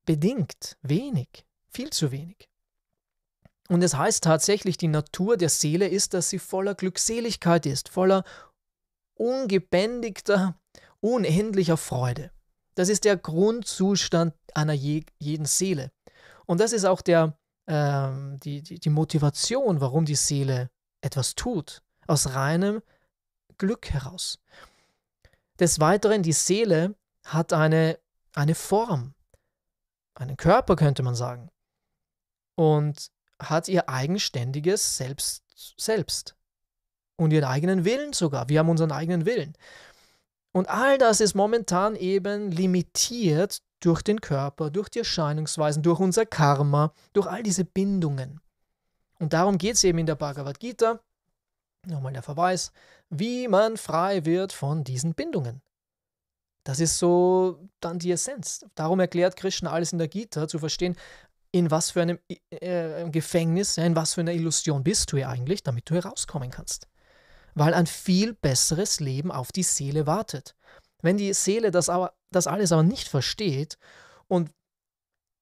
Bedingt, wenig, viel zu wenig. Und es heißt tatsächlich, die Natur der Seele ist, dass sie voller Glückseligkeit ist, voller ungebändigter, unendlicher Freude. Das ist der Grundzustand einer je, jeden Seele. Und das ist auch der, äh, die, die, die Motivation, warum die Seele etwas tut, aus reinem Glück heraus. Des Weiteren, die Seele hat eine, eine Form, einen Körper könnte man sagen, und hat ihr eigenständiges Selbst, Selbst und ihren eigenen Willen sogar. Wir haben unseren eigenen Willen. Und all das ist momentan eben limitiert durch den Körper, durch die Erscheinungsweisen, durch unser Karma, durch all diese Bindungen. Und darum geht es eben in der Bhagavad Gita nochmal der Verweis, wie man frei wird von diesen Bindungen. Das ist so dann die Essenz. Darum erklärt Krishna alles in der Gita zu verstehen, in was für einem äh, Gefängnis, in was für einer Illusion bist du hier eigentlich, damit du herauskommen kannst. Weil ein viel besseres Leben auf die Seele wartet. Wenn die Seele das, aber, das alles aber nicht versteht und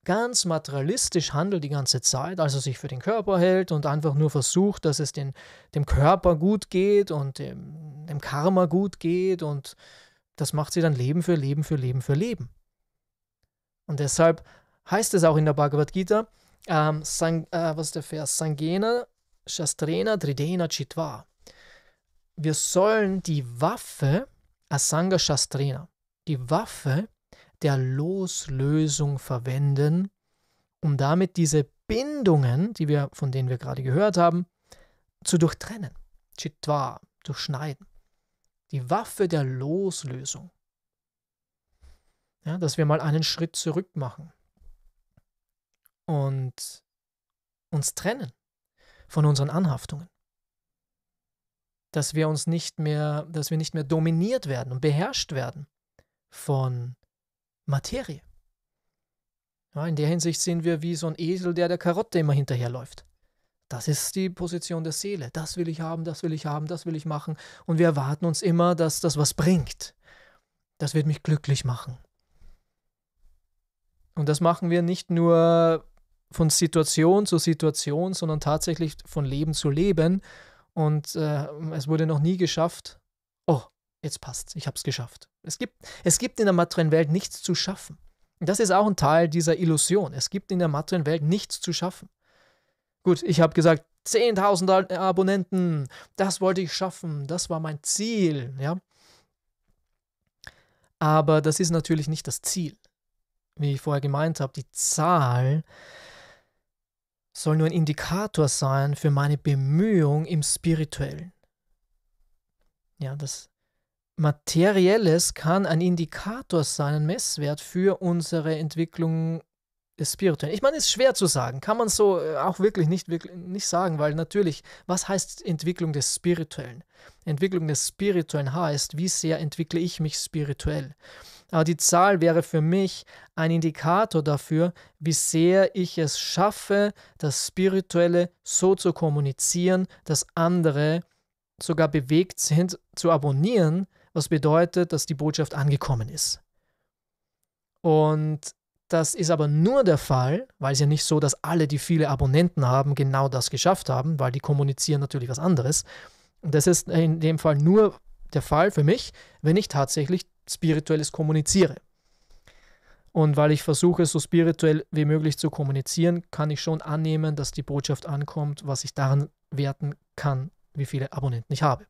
ganz materialistisch handelt die ganze Zeit, also sich für den Körper hält und einfach nur versucht, dass es den, dem Körper gut geht und dem, dem Karma gut geht und das macht sie dann Leben für Leben für Leben für Leben. Und deshalb heißt es auch in der Bhagavad Gita, ähm, sang, äh, was ist der Vers? Sangena, Shastrena, Tridena, Chitva. Wir sollen die Waffe, Asanga Shastrena, die Waffe der Loslösung verwenden, um damit diese Bindungen, die wir, von denen wir gerade gehört haben, zu durchtrennen. Chitwa, durchschneiden. Die Waffe der Loslösung. Ja, dass wir mal einen Schritt zurück machen und uns trennen von unseren Anhaftungen. Dass wir uns nicht mehr, dass wir nicht mehr dominiert werden und beherrscht werden von Materie. Ja, in der Hinsicht sind wir wie so ein Esel, der der Karotte immer hinterherläuft. Das ist die Position der Seele. Das will ich haben, das will ich haben, das will ich machen. Und wir erwarten uns immer, dass das was bringt. Das wird mich glücklich machen. Und das machen wir nicht nur von Situation zu Situation, sondern tatsächlich von Leben zu Leben. Und äh, es wurde noch nie geschafft, oh, jetzt passt's, ich hab's geschafft. Es gibt, es gibt in der materiellen Welt nichts zu schaffen. Das ist auch ein Teil dieser Illusion. Es gibt in der materiellen Welt nichts zu schaffen. Gut, ich habe gesagt, 10.000 äh, Abonnenten, das wollte ich schaffen, das war mein Ziel, ja. Aber das ist natürlich nicht das Ziel. Wie ich vorher gemeint habe, die Zahl soll nur ein Indikator sein für meine Bemühung im Spirituellen. Ja, das Materielles kann ein Indikator sein, ein Messwert für unsere Entwicklung des Spirituellen. Ich meine, ist schwer zu sagen, kann man so äh, auch wirklich nicht, wirklich nicht sagen, weil natürlich, was heißt Entwicklung des Spirituellen? Entwicklung des Spirituellen heißt, wie sehr entwickle ich mich spirituell? Aber die Zahl wäre für mich ein Indikator dafür, wie sehr ich es schaffe, das Spirituelle so zu kommunizieren, dass andere sogar bewegt sind zu abonnieren, was bedeutet, dass die Botschaft angekommen ist. Und das ist aber nur der Fall, weil es ja nicht so, dass alle, die viele Abonnenten haben, genau das geschafft haben, weil die kommunizieren natürlich was anderes. Und das ist in dem Fall nur der Fall für mich, wenn ich tatsächlich spirituelles kommuniziere. Und weil ich versuche, so spirituell wie möglich zu kommunizieren, kann ich schon annehmen, dass die Botschaft ankommt, was ich daran werten kann, wie viele Abonnenten ich habe.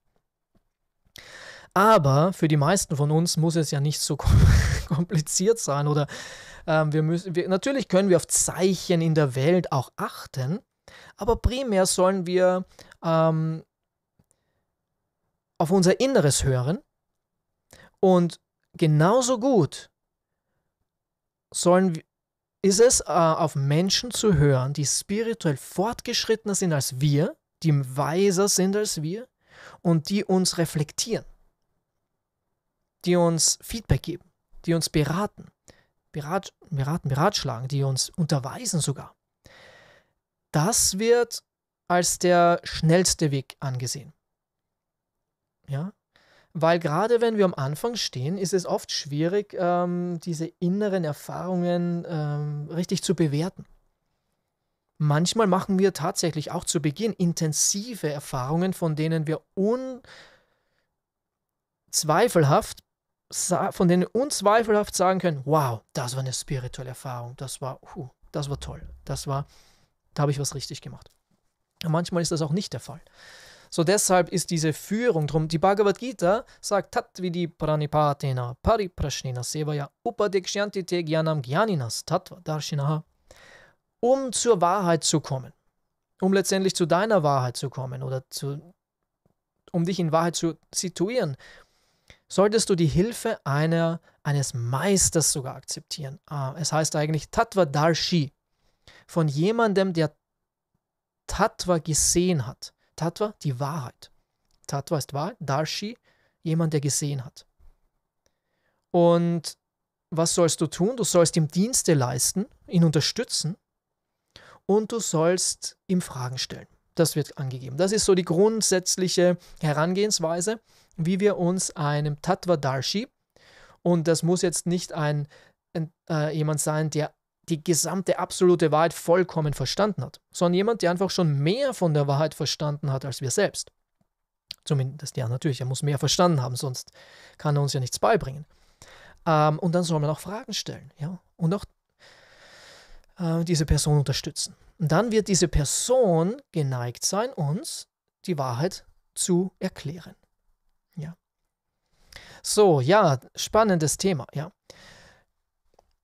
Aber für die meisten von uns muss es ja nicht so kompliziert sein oder ähm, wir müssen, wir, natürlich können wir auf Zeichen in der Welt auch achten, aber primär sollen wir ähm, auf unser Inneres hören und genauso gut sollen, ist es, äh, auf Menschen zu hören, die spirituell fortgeschrittener sind als wir, die weiser sind als wir und die uns reflektieren die uns Feedback geben, die uns beraten, berat, beraten, beratschlagen, die uns unterweisen sogar. Das wird als der schnellste Weg angesehen. Ja? Weil gerade wenn wir am Anfang stehen, ist es oft schwierig, ähm, diese inneren Erfahrungen ähm, richtig zu bewerten. Manchmal machen wir tatsächlich auch zu Beginn intensive Erfahrungen, von denen wir unzweifelhaft von denen unzweifelhaft sagen können, wow, das war eine spirituelle Erfahrung, das war, uh, das war toll, das war, da habe ich was richtig gemacht. Und manchmal ist das auch nicht der Fall. So deshalb ist diese Führung drum. Die Bhagavad Gita sagt, Tatvidi pranipatena pariprashnina sevaya upadekshyanti gyanam gyaninas tattva darshinaha. Um zur Wahrheit zu kommen, um letztendlich zu deiner Wahrheit zu kommen oder zu, um dich in Wahrheit zu situieren, solltest du die Hilfe einer, eines Meisters sogar akzeptieren. Ah, es heißt eigentlich Tattva Darshi, von jemandem, der Tattva gesehen hat. Tattva, die Wahrheit. Tattva ist Wahrheit, Darshi, jemand, der gesehen hat. Und was sollst du tun? Du sollst ihm Dienste leisten, ihn unterstützen und du sollst ihm Fragen stellen. Das wird angegeben. Das ist so die grundsätzliche Herangehensweise wie wir uns einem Tattva-Darshi, und das muss jetzt nicht ein, ein äh, jemand sein, der die gesamte absolute Wahrheit vollkommen verstanden hat, sondern jemand, der einfach schon mehr von der Wahrheit verstanden hat als wir selbst. Zumindest, ja, natürlich, er muss mehr verstanden haben, sonst kann er uns ja nichts beibringen. Ähm, und dann soll man auch Fragen stellen, ja, und auch äh, diese Person unterstützen. Und dann wird diese Person geneigt sein, uns die Wahrheit zu erklären. So, ja, spannendes Thema, ja.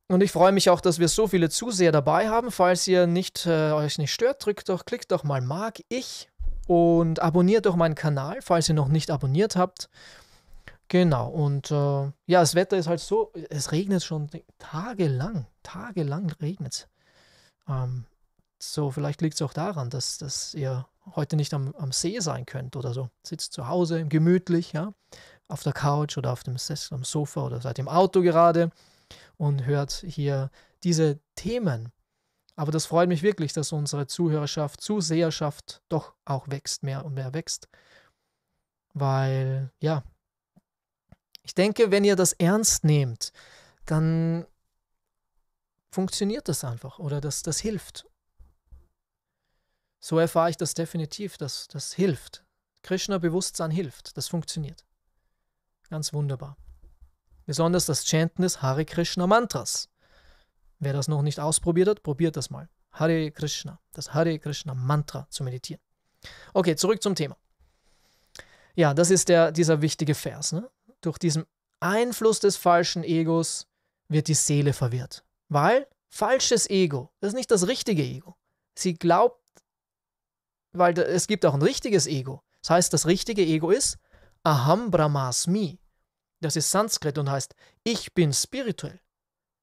Und ich freue mich auch, dass wir so viele Zuseher dabei haben. Falls ihr nicht, äh, euch nicht stört, drückt doch, klickt doch mal mag ich und abonniert doch meinen Kanal, falls ihr noch nicht abonniert habt. Genau, und äh, ja, das Wetter ist halt so, es regnet schon tagelang, tagelang regnet es. Ähm, so, vielleicht liegt es auch daran, dass, dass ihr heute nicht am, am See sein könnt oder so. Sitzt zu Hause, gemütlich, ja auf der Couch oder auf dem Sessel, am Sofa oder seid im Auto gerade und hört hier diese Themen. Aber das freut mich wirklich, dass unsere Zuhörerschaft, Zuseherschaft doch auch wächst, mehr und mehr wächst. Weil, ja, ich denke, wenn ihr das ernst nehmt, dann funktioniert das einfach oder das, das hilft. So erfahre ich das definitiv, dass das hilft. Krishna-Bewusstsein hilft, das funktioniert. Ganz wunderbar. Besonders das Chanten des Hare Krishna Mantras. Wer das noch nicht ausprobiert hat, probiert das mal. Hare Krishna, das Hare Krishna Mantra zu meditieren. Okay, zurück zum Thema. Ja, das ist der, dieser wichtige Vers. Ne? Durch diesen Einfluss des falschen Egos wird die Seele verwirrt. Weil falsches Ego, das ist nicht das richtige Ego. Sie glaubt, weil es gibt auch ein richtiges Ego. Das heißt, das richtige Ego ist Aham Brahmasmi. Das ist Sanskrit und heißt, ich bin spirituell.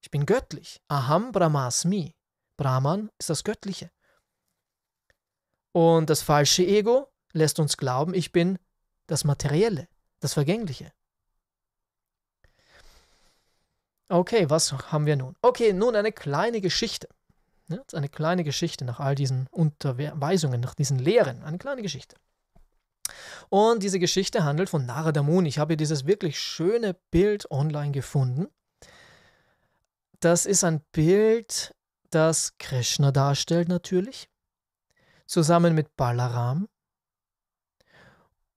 Ich bin göttlich. Aham Brahmasmi. Brahman ist das Göttliche. Und das falsche Ego lässt uns glauben, ich bin das Materielle, das Vergängliche. Okay, was haben wir nun? Okay, nun eine kleine Geschichte. Eine kleine Geschichte nach all diesen Unterweisungen, nach diesen Lehren. Eine kleine Geschichte. Und diese Geschichte handelt von Narada Moon. Ich habe dieses wirklich schöne Bild online gefunden. Das ist ein Bild, das Krishna darstellt natürlich, zusammen mit Balaram.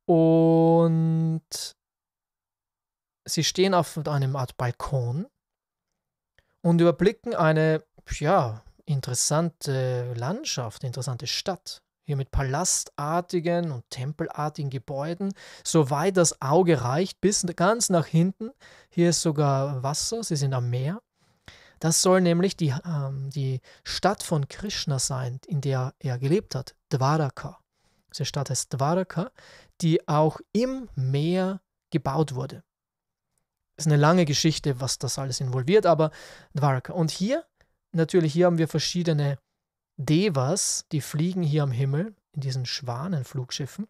Und sie stehen auf einem Art Balkon und überblicken eine, ja, interessante Landschaft, interessante Stadt hier mit palastartigen und tempelartigen Gebäuden, soweit das Auge reicht, bis ganz nach hinten. Hier ist sogar Wasser, sie sind am Meer. Das soll nämlich die, ähm, die Stadt von Krishna sein, in der er gelebt hat, Dwaraka. Diese Stadt heißt Dwaraka, die auch im Meer gebaut wurde. Das ist eine lange Geschichte, was das alles involviert, aber Dwaraka. Und hier, natürlich, hier haben wir verschiedene Devas, die fliegen hier am Himmel in diesen Schwanenflugschiffen.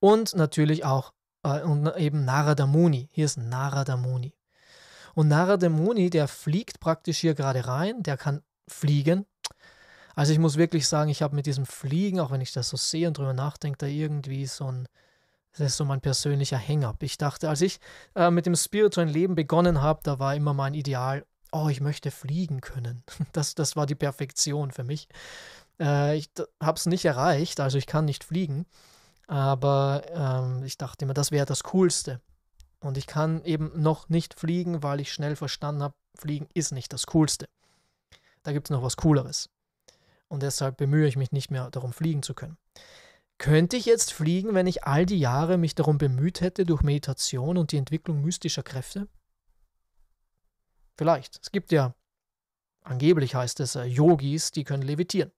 Und natürlich auch äh, und eben Narada Muni. Hier ist Narada Muni. Und Narada Muni, der fliegt praktisch hier gerade rein, der kann fliegen. Also ich muss wirklich sagen, ich habe mit diesem Fliegen, auch wenn ich das so sehe und drüber nachdenke, da irgendwie so ein, das ist so mein persönlicher Hang-up. Ich dachte, als ich äh, mit dem spirituellen Leben begonnen habe, da war immer mein Ideal, oh, ich möchte fliegen können. Das, das war die Perfektion für mich. Äh, ich habe es nicht erreicht, also ich kann nicht fliegen. Aber ähm, ich dachte immer, das wäre das Coolste. Und ich kann eben noch nicht fliegen, weil ich schnell verstanden habe, fliegen ist nicht das Coolste. Da gibt es noch was Cooleres. Und deshalb bemühe ich mich nicht mehr darum, fliegen zu können. Könnte ich jetzt fliegen, wenn ich all die Jahre mich darum bemüht hätte durch Meditation und die Entwicklung mystischer Kräfte? Vielleicht. Es gibt ja, angeblich heißt es, äh, Yogis, die können levitieren.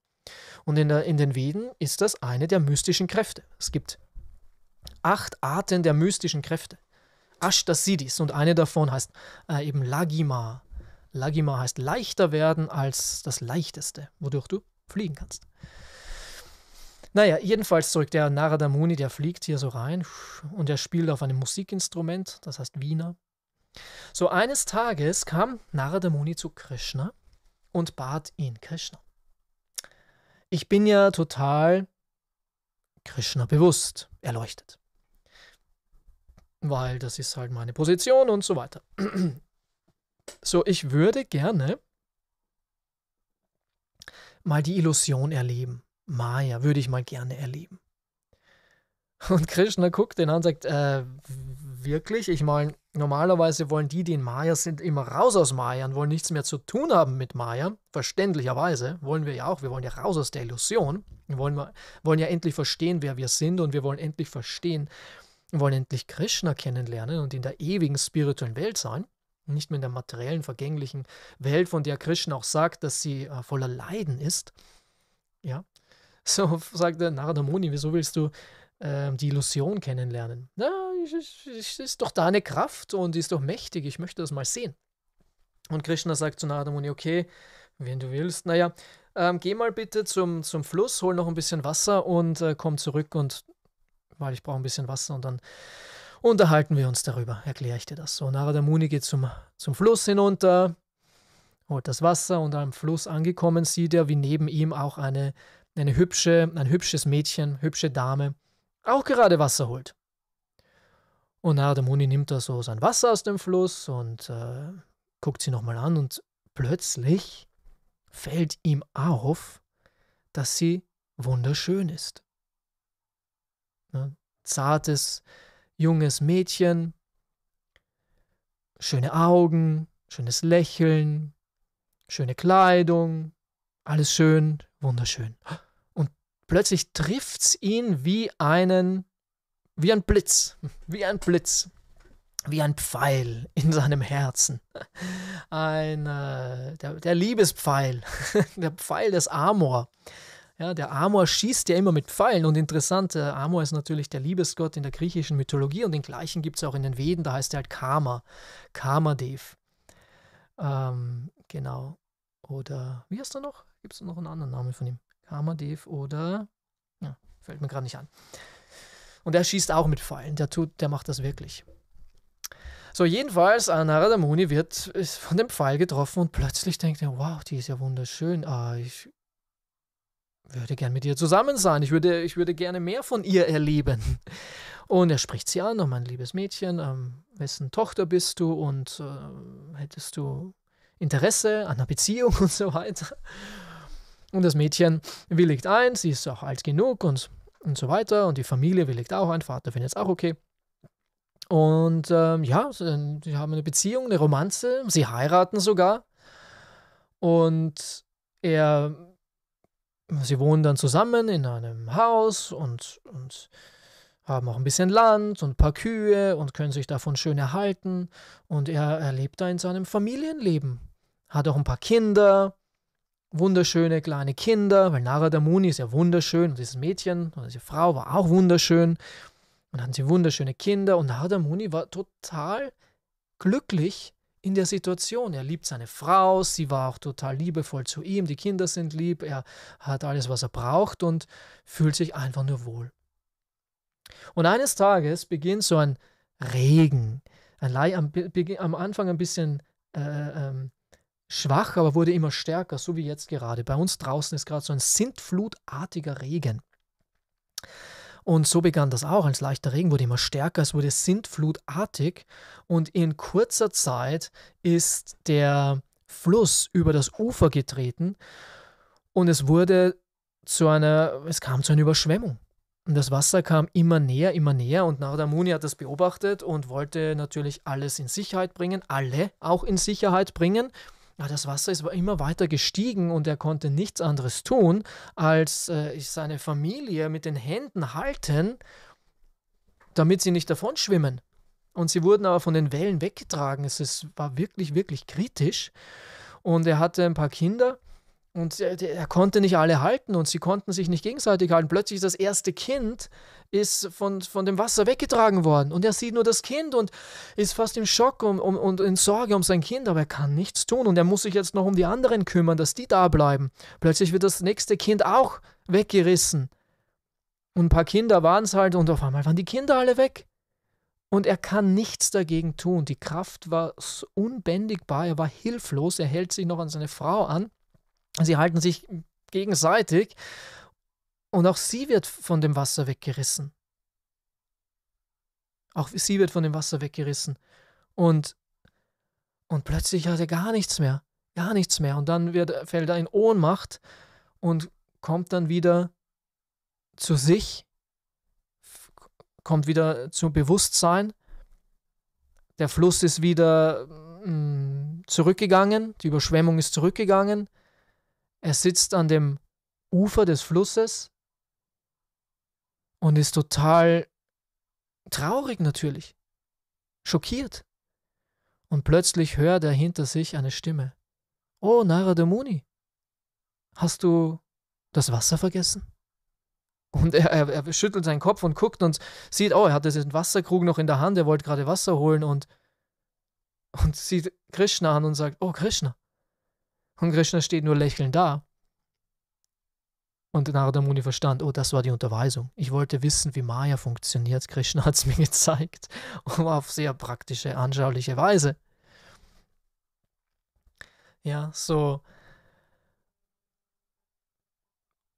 Und in, der, in den Veden ist das eine der mystischen Kräfte. Es gibt acht Arten der mystischen Kräfte. Ashtasiddhis und eine davon heißt äh, eben Lagima. Lagima heißt leichter werden als das Leichteste, wodurch du fliegen kannst. Naja, jedenfalls zurück der Narada Muni, der fliegt hier so rein und er spielt auf einem Musikinstrument, das heißt Wiener. So eines Tages kam Narada Muni zu Krishna und bat ihn, Krishna, ich bin ja total Krishna bewusst, erleuchtet. Weil das ist halt meine Position und so weiter. So, ich würde gerne mal die Illusion erleben. Maya würde ich mal gerne erleben. Und Krishna guckt ihn an und sagt, äh, wirklich? Ich meine, normalerweise wollen die, die in Maya sind, immer raus aus Maya und wollen nichts mehr zu tun haben mit Maya. Verständlicherweise wollen wir ja auch. Wir wollen ja raus aus der Illusion. Wir wollen, wollen ja endlich verstehen, wer wir sind und wir wollen endlich verstehen, wir wollen endlich Krishna kennenlernen und in der ewigen spirituellen Welt sein. Nicht mehr in der materiellen, vergänglichen Welt, von der Krishna auch sagt, dass sie äh, voller Leiden ist. Ja. So sagt der Narada Muni, wieso willst du ähm, die Illusion kennenlernen. Na, ist doch deine Kraft und die ist doch mächtig, ich möchte das mal sehen. Und Krishna sagt zu Narada Muni, okay, wenn du willst, naja, ähm, geh mal bitte zum, zum Fluss, hol noch ein bisschen Wasser und äh, komm zurück und, weil ich brauche ein bisschen Wasser und dann unterhalten wir uns darüber, erkläre ich dir das. So, Narada Muni geht zum, zum Fluss hinunter, holt das Wasser und am Fluss angekommen sieht er, wie neben ihm auch eine, eine hübsche, ein hübsches Mädchen, hübsche Dame, auch gerade Wasser holt. Und na, der Moni nimmt da so sein Wasser aus dem Fluss und äh, guckt sie nochmal an und plötzlich fällt ihm auf, dass sie wunderschön ist. Ne? Zartes, junges Mädchen, schöne Augen, schönes Lächeln, schöne Kleidung, alles schön, wunderschön. Und plötzlich trifft's ihn wie einen wie ein Blitz, wie ein Blitz, wie ein Pfeil in seinem Herzen. Ein, äh, der, der, Liebespfeil, der Pfeil des Amor. Ja, der Amor schießt ja immer mit Pfeilen und interessant, äh, Amor ist natürlich der Liebesgott in der griechischen Mythologie und den gleichen gibt es auch in den Veden, da heißt er halt Karma, Karmadev. Ähm, genau. Oder wie heißt er noch? Gibt es noch einen anderen Namen von ihm? Karmadev oder. Ja, fällt mir gerade nicht an. Und er schießt auch mit Pfeilen. Der, tut, der macht das wirklich. So, jedenfalls, äh, Narada Muni wird äh, von dem Pfeil getroffen und plötzlich denkt er, wow, die ist ja wunderschön. Ah, ich würde gern mit ihr zusammen sein. Ich würde, ich würde gerne mehr von ihr erleben. Und er spricht sie an, oh mein liebes Mädchen, ähm, wessen Tochter bist du und äh, hättest du Interesse an einer Beziehung und so weiter. Und das Mädchen willigt ein, sie ist auch alt genug und und so weiter. Und die Familie willigt auch ein, Vater findet es auch okay. Und ähm, ja, sie, äh, haben eine Beziehung, eine Romanze, sie heiraten sogar. Und er, sie wohnen dann zusammen in einem Haus und, und haben auch ein bisschen Land und ein paar Kühe und können sich davon schön erhalten. Und er, er lebt da in seinem Familienleben, hat auch ein paar Kinder wunderschöne kleine Kinder, weil Narada Muni ist ja wunderschön und dieses Mädchen oder diese Frau war auch wunderschön. Und hatten sie wunderschöne Kinder und Narada Muni war total glücklich in der Situation. Er liebt seine Frau, sie war auch total liebevoll zu ihm, die Kinder sind lieb, er hat alles, was er braucht und fühlt sich einfach nur wohl. Und eines Tages beginnt so ein Regen, ein, am, am Anfang ein bisschen äh, äh ähm, schwach, aber wurde immer stärker, so wie jetzt gerade. Bei uns draußen ist gerade so ein sintflutartiger Regen. Und so begann das auch. Als leichter Regen wurde immer stärker, es wurde sintflutartig. Und in kurzer Zeit ist der Fluss über das Ufer getreten und es wurde zu einer, es kam zu einer Überschwemmung. Und das Wasser kam immer näher, immer näher und Nardamuni hat das beobachtet und wollte natürlich alles in Sicherheit bringen, alle auch in Sicherheit bringen. Aber das Wasser ist immer weiter gestiegen und er konnte nichts anderes tun, als äh, seine Familie mit den Händen halten, damit sie nicht davon schwimmen. Und sie wurden aber von den Wellen weggetragen. Es ist, war wirklich, wirklich kritisch. Und er hatte ein paar Kinder und er konnte nicht alle halten und sie konnten sich nicht gegenseitig halten. Plötzlich ist das erste Kind ist von, von dem Wasser weggetragen worden und er sieht nur das Kind und ist fast im Schock um, um, und in Sorge um sein Kind, aber er kann nichts tun und er muss sich jetzt noch um die anderen kümmern, dass die da bleiben. Plötzlich wird das nächste Kind auch weggerissen. Und ein paar Kinder waren es halt und auf einmal waren die Kinder alle weg. Und er kann nichts dagegen tun. Die Kraft war unbändigbar, er war hilflos, er hält sich noch an seine Frau an Sie halten sich gegenseitig und auch sie wird von dem Wasser weggerissen. Auch sie wird von dem Wasser weggerissen. Und, und plötzlich hat er gar nichts mehr. Gar nichts mehr. Und dann wird, fällt er in Ohnmacht und kommt dann wieder zu sich, kommt wieder zum Bewusstsein. Der Fluss ist wieder mh, mm, zurückgegangen, die Überschwemmung ist zurückgegangen. Er sitzt an dem Ufer des Flusses und ist total traurig natürlich, schockiert. Und plötzlich hört er hinter sich eine Stimme. Oh, Narada Muni, hast du das Wasser vergessen? Und er, er, er, schüttelt seinen Kopf und guckt und sieht, oh, er hat diesen Wasserkrug noch in der Hand, er wollte gerade Wasser holen und, und sieht Krishna an und sagt, oh Krishna, und Krishna steht nur lächelnd da. Und Narada Muni verstand, oh, das war die Unterweisung. Ich wollte wissen, wie Maya funktioniert. Krishna hat es mir gezeigt. Oh, auf sehr praktische, anschauliche Weise. Ja, so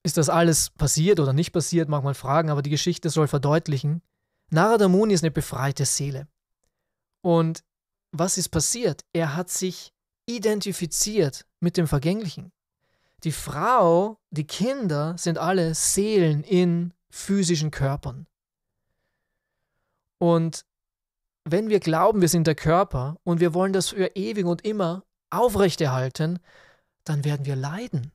ist das alles passiert oder nicht passiert, mag man fragen, aber die Geschichte soll verdeutlichen, Narada Muni ist eine befreite Seele. Und was ist passiert? Er hat sich identifiziert mit dem Vergänglichen. Die Frau, die Kinder sind alle Seelen in physischen Körpern. Und wenn wir glauben, wir sind der Körper und wir wollen das für ewig und immer aufrechterhalten, dann werden wir leiden.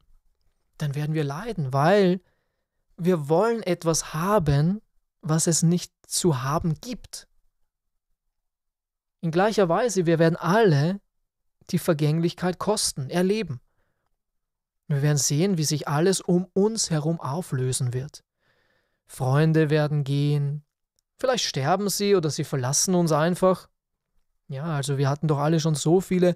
Dann werden wir leiden, weil wir wollen etwas haben, was es nicht zu haben gibt. In gleicher Weise, wir werden alle die Vergänglichkeit kosten, erleben. Wir werden sehen, wie sich alles um uns herum auflösen wird. Freunde werden gehen, vielleicht sterben sie oder sie verlassen uns einfach. Ja, also wir hatten doch alle schon so viele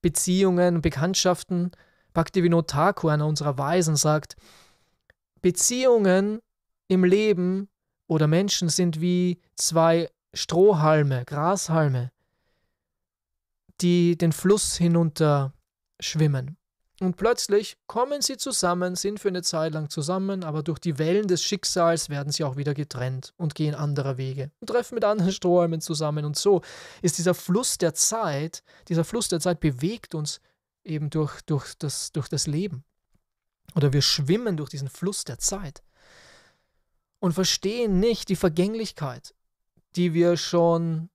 Beziehungen, Bekanntschaften. Bhaktivinoda Thakur, einer unserer Weisen, sagt, Beziehungen im Leben oder Menschen sind wie zwei Strohhalme, Grashalme die den Fluss hinunter schwimmen. Und plötzlich kommen sie zusammen, sind für eine Zeit lang zusammen, aber durch die Wellen des Schicksals werden sie auch wieder getrennt und gehen anderer Wege und treffen mit anderen Strömen zusammen. Und so ist dieser Fluss der Zeit, dieser Fluss der Zeit bewegt uns eben durch, durch, das, durch das Leben. Oder wir schwimmen durch diesen Fluss der Zeit und verstehen nicht die Vergänglichkeit, die wir schon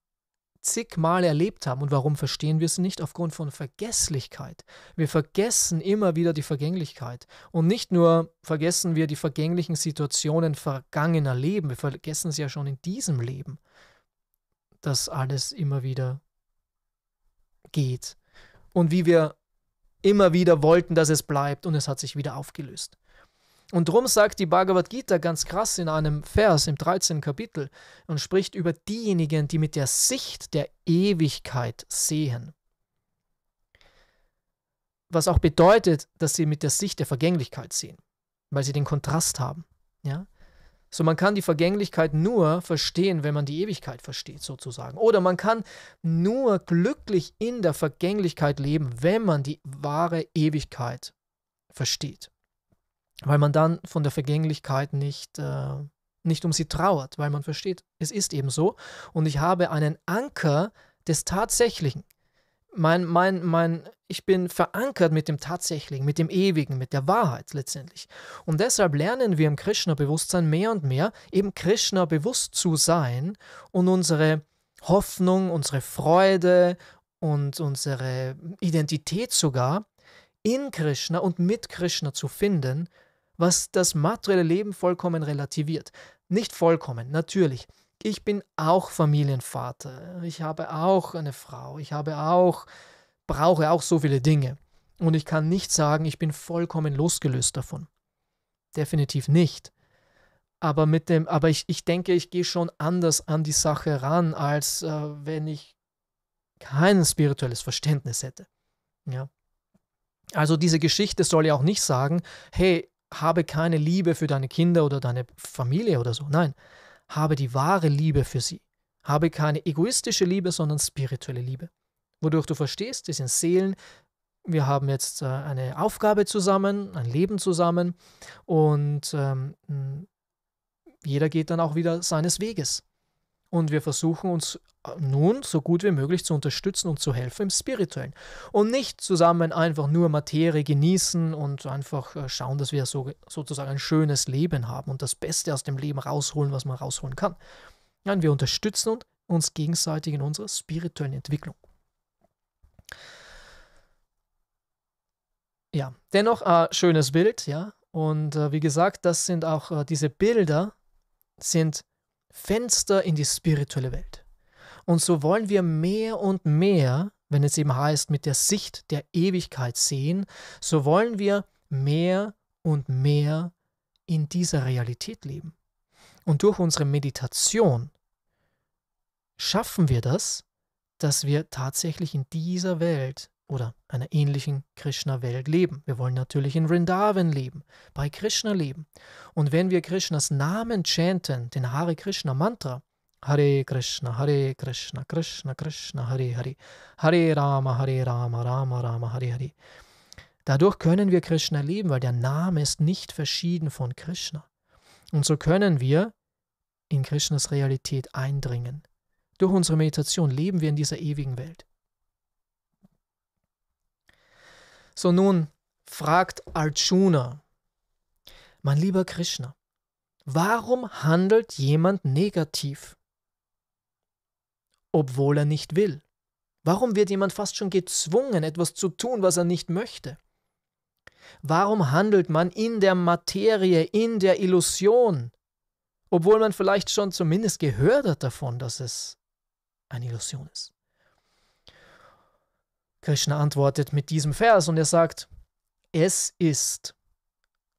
zigmal erlebt haben. Und warum verstehen wir es nicht? Aufgrund von Vergesslichkeit. Wir vergessen immer wieder die Vergänglichkeit. Und nicht nur vergessen wir die vergänglichen Situationen vergangener Leben, wir vergessen es ja schon in diesem Leben, dass alles immer wieder geht. Und wie wir immer wieder wollten, dass es bleibt und es hat sich wieder aufgelöst. Und darum sagt die Bhagavad Gita ganz krass in einem Vers im 13. Kapitel und spricht über diejenigen, die mit der Sicht der Ewigkeit sehen. Was auch bedeutet, dass sie mit der Sicht der Vergänglichkeit sehen, weil sie den Kontrast haben. Ja? So, man kann die Vergänglichkeit nur verstehen, wenn man die Ewigkeit versteht, sozusagen. Oder man kann nur glücklich in der Vergänglichkeit leben, wenn man die wahre Ewigkeit versteht weil man dann von der Vergänglichkeit nicht, äh, nicht um sie trauert, weil man versteht, es ist eben so. Und ich habe einen Anker des Tatsächlichen. Mein, mein, mein, ich bin verankert mit dem Tatsächlichen, mit dem Ewigen, mit der Wahrheit letztendlich. Und deshalb lernen wir im Krishna-Bewusstsein mehr und mehr, eben Krishna bewusst zu sein und unsere Hoffnung, unsere Freude und unsere Identität sogar in Krishna und mit Krishna zu finden, was das materielle Leben vollkommen relativiert. Nicht vollkommen, natürlich. Ich bin auch Familienvater. Ich habe auch eine Frau. Ich habe auch, brauche auch so viele Dinge. Und ich kann nicht sagen, ich bin vollkommen losgelöst davon. Definitiv nicht. Aber mit dem, aber ich, ich denke, ich gehe schon anders an die Sache ran, als äh, wenn ich kein spirituelles Verständnis hätte. Ja. Also diese Geschichte soll ja auch nicht sagen, hey, habe keine Liebe für deine Kinder oder deine Familie oder so. Nein, habe die wahre Liebe für sie. Habe keine egoistische Liebe, sondern spirituelle Liebe. Wodurch du verstehst, die sind Seelen. Wir haben jetzt äh, eine Aufgabe zusammen, ein Leben zusammen und ähm, hm, jeder geht dann auch wieder seines Weges. Und wir versuchen uns nun so gut wie möglich zu unterstützen und zu helfen im Spirituellen. Und nicht zusammen einfach nur Materie genießen und einfach äh, schauen, dass wir so, sozusagen ein schönes Leben haben und das Beste aus dem Leben rausholen, was man rausholen kann. Nein, wir unterstützen uns gegenseitig in unserer spirituellen Entwicklung. Ja, dennoch äh, schönes Bild, ja. Und äh, wie gesagt, das sind auch äh, diese Bilder sind Fenster in die spirituelle Welt. Und so wollen wir mehr und mehr, wenn es eben heißt, mit der Sicht der Ewigkeit sehen, so wollen wir mehr und mehr in dieser Realität leben. Und durch unsere Meditation schaffen wir das, dass wir tatsächlich in dieser Welt oder einer ähnlichen Krishna-Welt leben. Wir wollen natürlich in Vrindavan leben, bei Krishna leben. Und wenn wir Krishnas Namen chanten, den Hare Krishna-Mantra, Hare Krishna, Hare Krishna, Krishna Krishna, Hare Hare, Hare Rama, Hare Rama, Rama Rama, Hare Hare. Dadurch können wir Krishna lieben, weil der Name ist nicht verschieden von Krishna. Und so können wir in Krishnas Realität eindringen. Durch unsere Meditation leben wir in dieser ewigen Welt. So nun fragt Arjuna, mein lieber Krishna, warum handelt jemand negativ? obwohl er nicht will? Warum wird jemand fast schon gezwungen, etwas zu tun, was er nicht möchte? Warum handelt man in der Materie, in der Illusion, obwohl man vielleicht schon zumindest gehört hat davon, dass es eine Illusion ist? Krishna antwortet mit diesem Vers und er sagt, es ist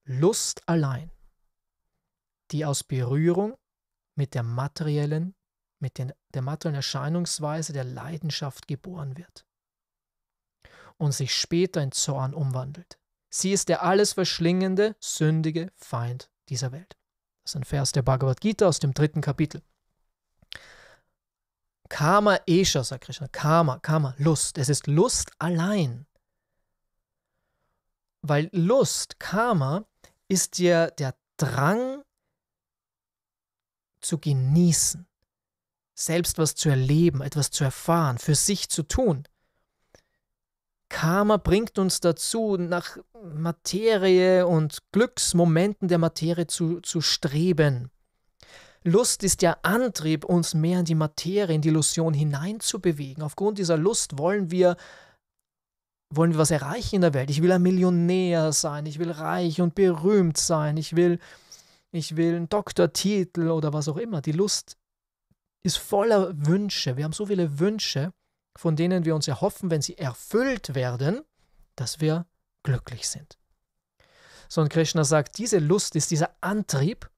Lust allein, die aus Berührung mit der materiellen mit den, der materiellen Erscheinungsweise der Leidenschaft geboren wird und sich später in Zorn umwandelt. Sie ist der alles verschlingende, sündige Feind dieser Welt. Das ist ein Vers der Bhagavad Gita aus dem dritten Kapitel. Karma Esha, sagt Krishna. Karma, Karma, Lust. Es ist Lust allein. Weil Lust, Karma, ist ja der Drang zu genießen selbst was zu erleben, etwas zu erfahren, für sich zu tun. Karma bringt uns dazu, nach Materie und Glücksmomenten der Materie zu, zu streben. Lust ist der Antrieb, uns mehr in die Materie, in die Illusion hineinzubewegen. Aufgrund dieser Lust wollen wir, wollen wir was erreichen in der Welt. Ich will ein Millionär sein, ich will reich und berühmt sein, ich will, ich will einen Doktortitel oder was auch immer. Die Lust ist voller Wünsche. Wir haben so viele Wünsche, von denen wir uns erhoffen, wenn sie erfüllt werden, dass wir glücklich sind. So und Krishna sagt, diese Lust ist dieser Antrieb.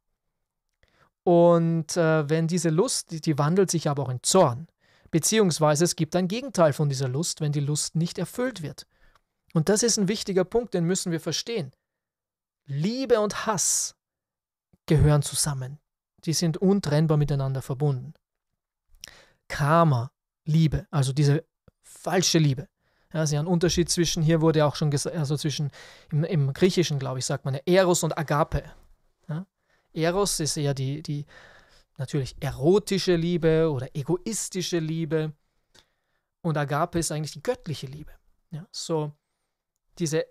Und äh, wenn diese Lust, die, die wandelt sich aber auch in Zorn. Beziehungsweise es gibt ein Gegenteil von dieser Lust, wenn die Lust nicht erfüllt wird. Und das ist ein wichtiger Punkt, den müssen wir verstehen. Liebe und Hass gehören zusammen. Die sind untrennbar miteinander verbunden. Karma-Liebe, also diese falsche Liebe. Ja, ist ja ein Unterschied zwischen, hier wurde auch schon gesagt, also zwischen, im, im Griechischen, glaube ich, sagt man Eros und Agape. Ja? Eros ist eher die, die natürlich erotische Liebe oder egoistische Liebe. Und Agape ist eigentlich die göttliche Liebe. Ja? So, diese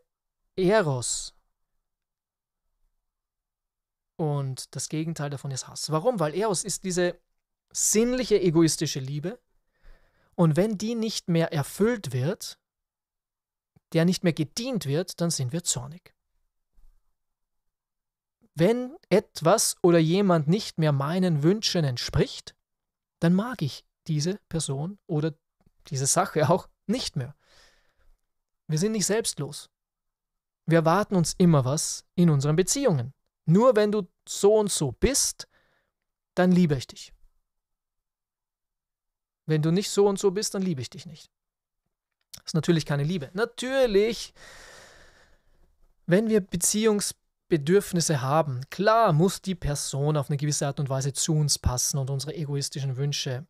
Eros und das Gegenteil davon ist Hass. Warum? Weil Eros ist diese sinnliche egoistische Liebe. Und wenn die nicht mehr erfüllt wird, der nicht mehr gedient wird, dann sind wir zornig. Wenn etwas oder jemand nicht mehr meinen Wünschen entspricht, dann mag ich diese Person oder diese Sache auch nicht mehr. Wir sind nicht selbstlos. Wir erwarten uns immer was in unseren Beziehungen. Nur wenn du so und so bist, dann liebe ich dich. Wenn du nicht so und so bist, dann liebe ich dich nicht. Das ist natürlich keine Liebe. Natürlich, wenn wir Beziehungsbedürfnisse haben, klar muss die Person auf eine gewisse Art und Weise zu uns passen und unsere egoistischen Wünsche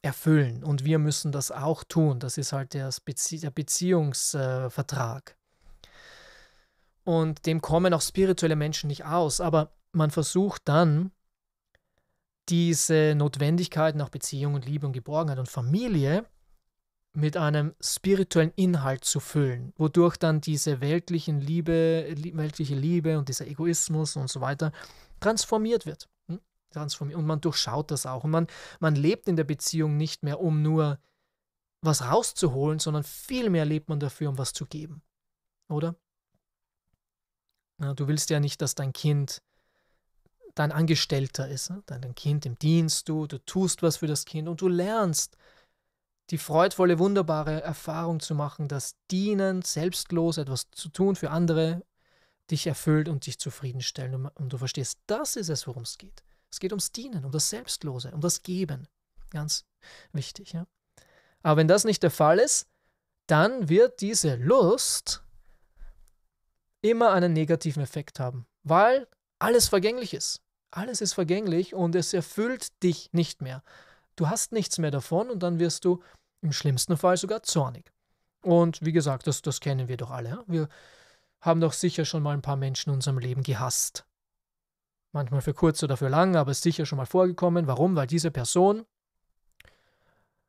erfüllen. Und wir müssen das auch tun. Das ist halt der, Bezie der Beziehungsvertrag. Und dem kommen auch spirituelle Menschen nicht aus. Aber man versucht dann, diese Notwendigkeit nach Beziehung und Liebe und Geborgenheit und Familie mit einem spirituellen Inhalt zu füllen, wodurch dann diese weltlichen Liebe, weltliche Liebe und dieser Egoismus und so weiter transformiert wird. Hm? Und man durchschaut das auch. Und man, man lebt in der Beziehung nicht mehr, um nur was rauszuholen, sondern vielmehr lebt man dafür, um was zu geben. Oder? du willst ja nicht, dass dein Kind dein Angestellter ist, ne? dein Kind im Dienst, du, du tust was für das Kind und du lernst die freudvolle, wunderbare Erfahrung zu machen, dass Dienen, selbstlos etwas zu tun für andere, dich erfüllt und dich zufriedenstellt. Und du verstehst, das ist es, worum es geht. Es geht ums Dienen, um das Selbstlose, um das Geben. Ganz wichtig. Ja? Aber wenn das nicht der Fall ist, dann wird diese Lust immer einen negativen Effekt haben, weil alles vergänglich ist. Alles ist vergänglich und es erfüllt dich nicht mehr. Du hast nichts mehr davon und dann wirst du im schlimmsten Fall sogar zornig. Und wie gesagt, das, das kennen wir doch alle. Wir haben doch sicher schon mal ein paar Menschen in unserem Leben gehasst. Manchmal für kurz oder für lang, aber es ist sicher schon mal vorgekommen. Warum? Weil diese Person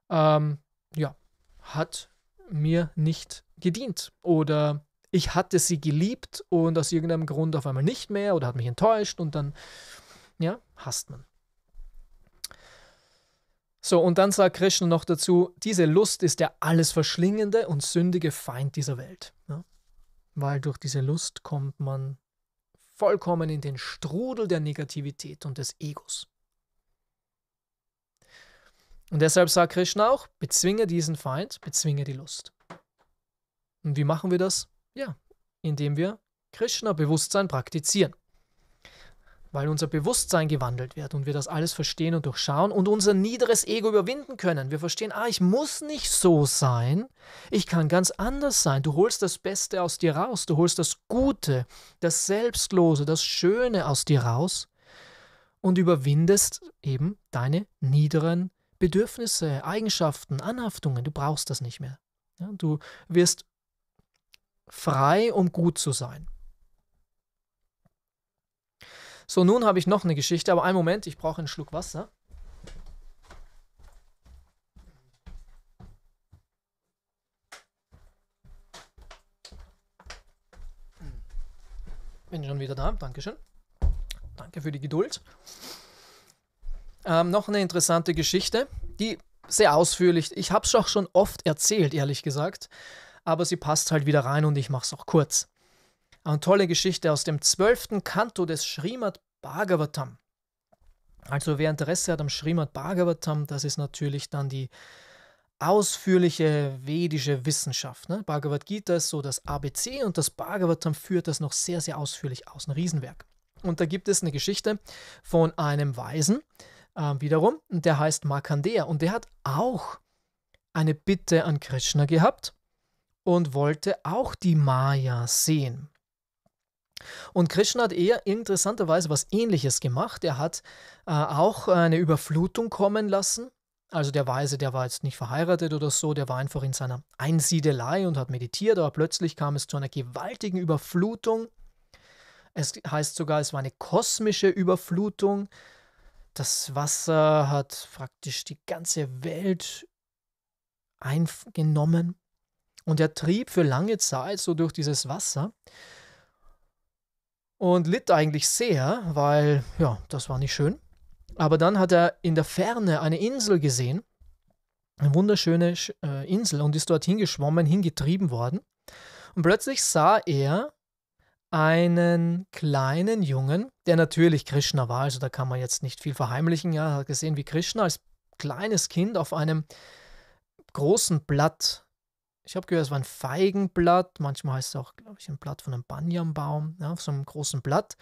ähm, ja, hat mir nicht gedient. Oder ich hatte sie geliebt und aus irgendeinem Grund auf einmal nicht mehr oder hat mich enttäuscht und dann ja, hasst man. So, und dann sagt Krishna noch dazu, diese Lust ist der alles verschlingende und sündige Feind dieser Welt. Ja? Weil durch diese Lust kommt man vollkommen in den Strudel der Negativität und des Egos. Und deshalb sagt Krishna auch, bezwinge diesen Feind, bezwinge die Lust. Und wie machen wir das? Ja, indem wir Krishna-Bewusstsein praktizieren weil unser Bewusstsein gewandelt wird und wir das alles verstehen und durchschauen und unser niederes Ego überwinden können. Wir verstehen, ah, ich muss nicht so sein, ich kann ganz anders sein. Du holst das Beste aus dir raus, du holst das Gute, das Selbstlose, das Schöne aus dir raus und überwindest eben deine niederen Bedürfnisse, Eigenschaften, Anhaftungen. Du brauchst das nicht mehr. Ja, du wirst frei, um gut zu sein. So, nun habe ich noch eine Geschichte, aber einen Moment, ich brauche einen Schluck Wasser. Bin schon wieder da, Dankeschön. Danke für die Geduld. Ähm, noch eine interessante Geschichte, die sehr ausführlich, ich habe es auch schon oft erzählt, ehrlich gesagt, aber sie passt halt wieder rein und ich mache es auch kurz. Eine tolle Geschichte aus dem zwölften Kanto des Srimad Bhagavatam. Also wer Interesse hat am Srimad Bhagavatam, das ist natürlich dann die ausführliche vedische Wissenschaft. Ne? Bhagavad Gita ist so das ABC und das Bhagavatam führt das noch sehr, sehr ausführlich aus, ein Riesenwerk. Und da gibt es eine Geschichte von einem Weisen, äh, wiederum, der heißt Markandeya und der hat auch eine Bitte an Krishna gehabt und wollte auch die Maya sehen. Und Krishna hat eher interessanterweise was Ähnliches gemacht. Er hat äh, auch eine Überflutung kommen lassen. Also der Weise, der war jetzt nicht verheiratet oder so, der war einfach in seiner Einsiedelei und hat meditiert, aber plötzlich kam es zu einer gewaltigen Überflutung. Es heißt sogar, es war eine kosmische Überflutung. Das Wasser hat praktisch die ganze Welt eingenommen. Und er trieb für lange Zeit so durch dieses Wasser und litt eigentlich sehr, weil ja, das war nicht schön. Aber dann hat er in der Ferne eine Insel gesehen, eine wunderschöne äh, Insel und ist dorthin geschwommen, hingetrieben worden. Und plötzlich sah er einen kleinen Jungen, der natürlich Krishna war, also da kann man jetzt nicht viel verheimlichen. Ja, er hat gesehen, wie Krishna als kleines Kind auf einem großen Blatt ich habe gehört, es war ein Feigenblatt, manchmal heißt es auch, glaube ich, ein Blatt von einem Banyanbaum, ja, ne, auf so einem großen Blatt.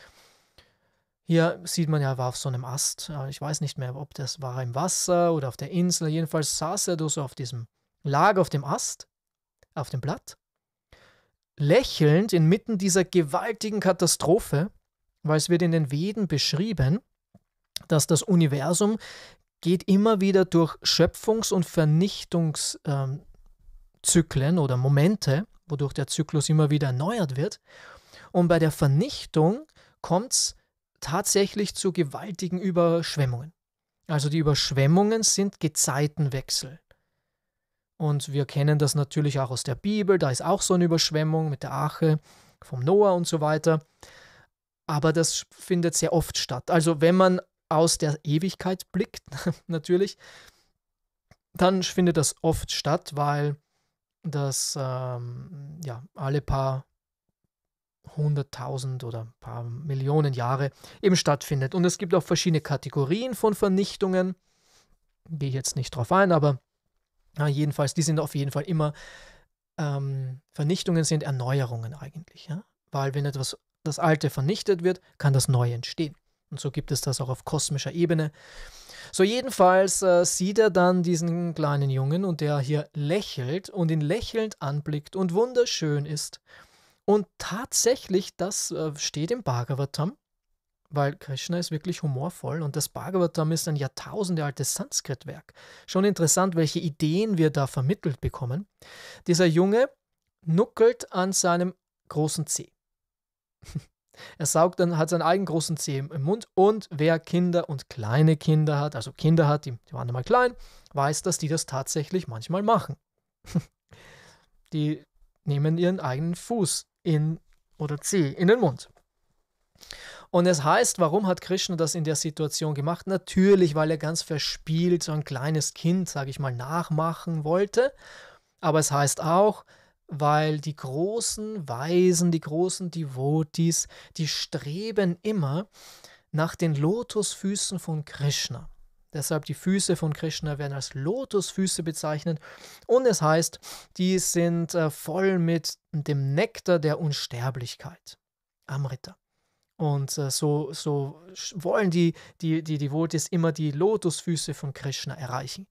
Hier sieht man ja, war auf so einem Ast. Äh, ich weiß nicht mehr, ob das war im Wasser oder auf der Insel. Jedenfalls saß er da so auf diesem Lager, auf dem Ast, auf dem Blatt, lächelnd inmitten dieser gewaltigen Katastrophe, weil es wird in den Veden beschrieben, dass das Universum geht immer wieder durch Schöpfungs- und Vernichtungszeiten ähm, Zyklen oder Momente, wodurch der Zyklus immer wieder erneuert wird. Und bei der Vernichtung kommt es tatsächlich zu gewaltigen Überschwemmungen. Also die Überschwemmungen sind Gezeitenwechsel. Und wir kennen das natürlich auch aus der Bibel, da ist auch so eine Überschwemmung mit der Arche vom Noah und so weiter. Aber das findet sehr oft statt. Also wenn man aus der Ewigkeit blickt, natürlich, dann findet das oft statt, weil dass ähm, ja, alle paar hunderttausend oder paar Millionen Jahre eben stattfindet. Und es gibt auch verschiedene Kategorien von Vernichtungen. Gehe ich jetzt nicht drauf ein, aber ja, jedenfalls, die sind auf jeden Fall immer ähm, Vernichtungen sind Erneuerungen eigentlich. Ja? Weil wenn etwas, das Alte vernichtet wird, kann das Neue entstehen. Und so gibt es das auch auf kosmischer Ebene. So jedenfalls äh, sieht er dann diesen kleinen Jungen und der hier lächelt und ihn lächelnd anblickt und wunderschön ist. Und tatsächlich, das äh, steht im Bhagavatam, weil Krishna ist wirklich humorvoll und das Bhagavatam ist ein Jahrtausende altes Sanskritwerk. Schon interessant, welche Ideen wir da vermittelt bekommen. Dieser Junge nuckelt an seinem großen Zeh. Er saugt dann, hat seinen eigenen großen Zeh im Mund. Und wer Kinder und kleine Kinder hat, also Kinder hat, die, die waren mal klein, weiß, dass die das tatsächlich manchmal machen. die nehmen ihren eigenen Fuß in oder Zeh in den Mund. Und es heißt, warum hat Krishna das in der Situation gemacht? Natürlich, weil er ganz verspielt so ein kleines Kind, sage ich mal, nachmachen wollte. Aber es heißt auch, weil die großen Weisen, die großen Devotees, die streben immer nach den Lotusfüßen von Krishna. Deshalb die Füße von Krishna werden als Lotusfüße bezeichnet und es heißt, die sind äh, voll mit dem Nektar der Unsterblichkeit. Amrita. Und äh, so, so wollen die, die, die Devotees immer die Lotusfüße von Krishna erreichen.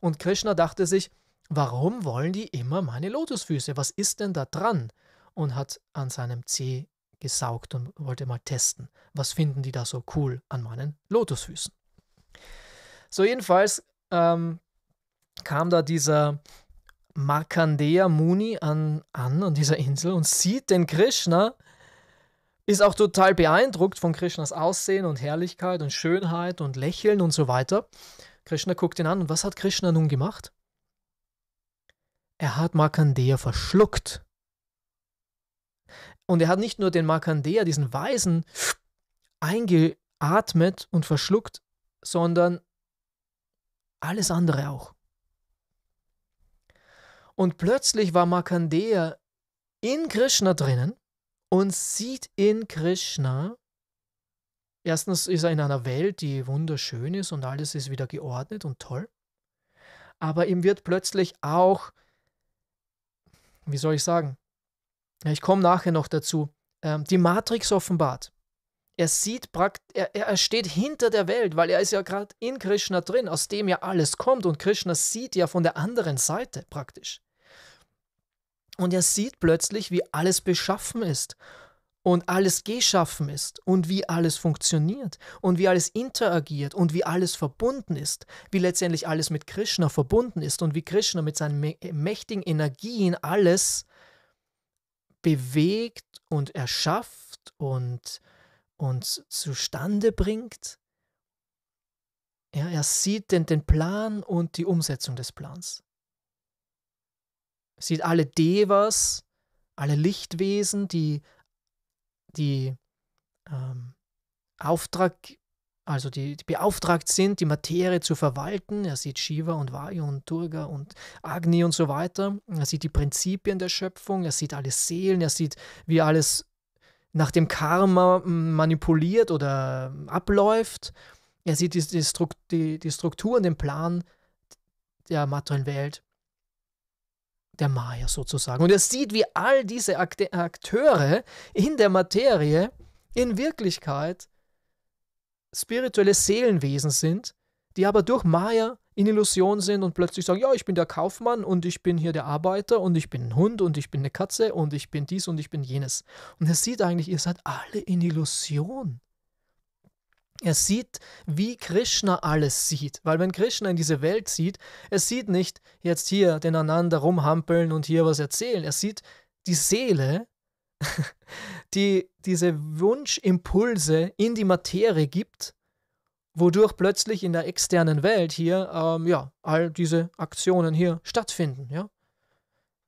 Und Krishna dachte sich, warum wollen die immer meine Lotusfüße? Was ist denn da dran? Und hat an seinem Zeh gesaugt und wollte mal testen, was finden die da so cool an meinen Lotusfüßen. So jedenfalls ähm, kam da dieser Markandeya Muni an, an, an dieser Insel und sieht den Krishna, ist auch total beeindruckt von Krishnas Aussehen und Herrlichkeit und Schönheit und Lächeln und so weiter. Krishna guckt ihn an und was hat Krishna nun gemacht? er hat Markandea verschluckt. Und er hat nicht nur den Markandea, diesen Weisen, eingeatmet und verschluckt, sondern alles andere auch. Und plötzlich war Markandeya in Krishna drinnen und sieht in Krishna. Erstens ist er in einer Welt, die wunderschön ist und alles ist wieder geordnet und toll. Aber ihm wird plötzlich auch wie soll ich sagen? Ich komme nachher noch dazu. Ähm, die Matrix offenbart. Er sieht praktisch, er, er steht hinter der Welt, weil er ist ja gerade in Krishna drin, aus dem ja alles kommt und Krishna sieht ja von der anderen Seite praktisch. Und er sieht plötzlich, wie alles beschaffen ist und alles geschaffen ist und wie alles funktioniert und wie alles interagiert und wie alles verbunden ist, wie letztendlich alles mit Krishna verbunden ist und wie Krishna mit seinen mächtigen Energien alles bewegt und erschafft und, und zustande bringt. Ja, er sieht den, den Plan und die Umsetzung des Plans. Er sieht alle Devas, alle Lichtwesen, die die ähm, Auftrag, also die, die, beauftragt sind, die Materie zu verwalten. Er sieht Shiva und Vayu und Durga und Agni und so weiter. Er sieht die Prinzipien der Schöpfung, er sieht alle Seelen, er sieht, wie alles nach dem Karma hm, manipuliert oder hm, abläuft. Er sieht die, die, Strukt, die, die Struktur und den Plan der materiellen Welt der Maya sozusagen. Und er sieht, wie all diese Akte Akteure in der Materie in Wirklichkeit spirituelle Seelenwesen sind, die aber durch Maya in Illusion sind und plötzlich sagen, ja, ich bin der Kaufmann und ich bin hier der Arbeiter und ich bin ein Hund und ich bin eine Katze und ich bin dies und ich bin jenes. Und er sieht eigentlich, ihr seid alle in Illusion. Er sieht, wie Krishna alles sieht. Weil wenn Krishna in diese Welt sieht, er sieht nicht jetzt hier den Ananda rumhampeln und hier was erzählen. Er sieht die Seele, die diese Wunschimpulse in die Materie gibt, wodurch plötzlich in der externen Welt hier ähm, ja, all diese Aktionen hier stattfinden. Ja?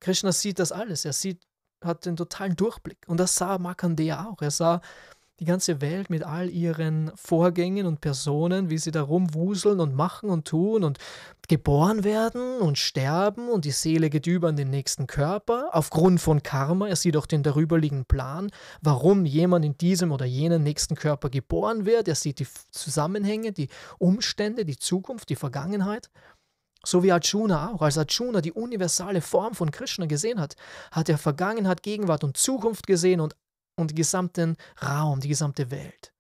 Krishna sieht das alles. Er sieht, hat den totalen Durchblick. Und das sah Makandeya auch. Er sah die ganze Welt mit all ihren Vorgängen und Personen, wie sie da rumwuseln und machen und tun und geboren werden und sterben und die Seele geht über in den nächsten Körper aufgrund von Karma. Er sieht auch den darüberliegenden Plan, warum jemand in diesem oder jenen nächsten Körper geboren wird. Er sieht die Zusammenhänge, die Umstände, die Zukunft, die Vergangenheit. So wie Arjuna auch. Als Arjuna die universale Form von Krishna gesehen hat, hat er Vergangenheit, Gegenwart und Zukunft gesehen und und den gesamten Raum, die gesamte Welt.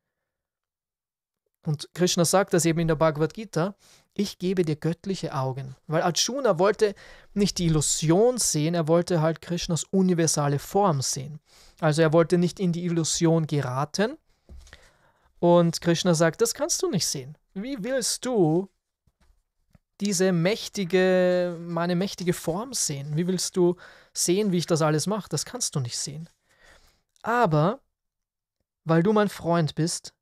Und Krishna sagt das eben in der Bhagavad Gita, ich gebe dir göttliche Augen. Weil Arjuna wollte nicht die Illusion sehen, er wollte halt Krishnas universale Form sehen. Also er wollte nicht in die Illusion geraten. Und Krishna sagt, das kannst du nicht sehen. Wie willst du diese mächtige, meine mächtige Form sehen? Wie willst du sehen, wie ich das alles mache? Das kannst du nicht sehen. Aber, weil du mein Freund bist,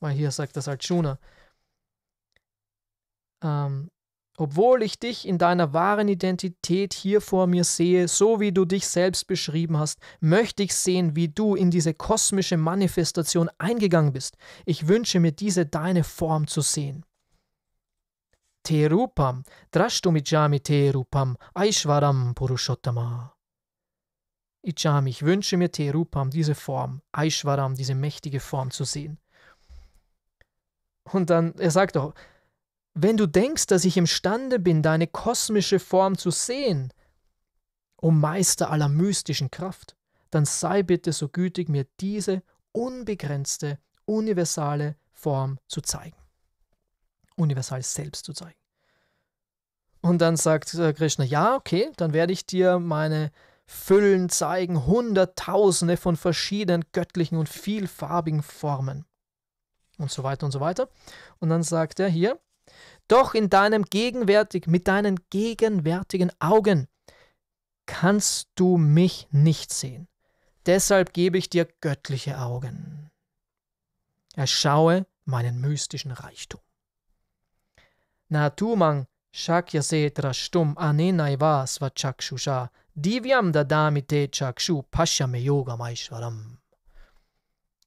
weil hier sagt das Arjuna, ähm, obwohl ich dich in deiner wahren Identität hier vor mir sehe, so wie du dich selbst beschrieben hast, möchte ich sehen, wie du in diese kosmische Manifestation eingegangen bist. Ich wünsche mir diese deine Form zu sehen. Terupam, Drashtumijami Terupam, Aishwaram Purushottama. Icham, ich wünsche mir Terupam, diese Form, Aishwaram, diese mächtige Form zu sehen. Und dann, er sagt auch, wenn du denkst, dass ich imstande bin, deine kosmische Form zu sehen, o Meister aller mystischen Kraft, dann sei bitte so gütig, mir diese unbegrenzte, universale Form zu zeigen. Universal selbst zu zeigen. Und dann sagt äh, Krishna, ja, okay, dann werde ich dir meine Füllen zeigen Hunderttausende von verschiedenen göttlichen und vielfarbigen Formen. Und so weiter und so weiter. Und dann sagt er hier, doch in deinem gegenwärtig, mit deinen gegenwärtigen Augen kannst du mich nicht sehen. Deshalb gebe ich dir göttliche Augen. Erschaue meinen mystischen Reichtum. Natumang Shakyase drashtum anenaiva svachakshuja Divyam dadami te chakshu pashyame yoga maishwaram.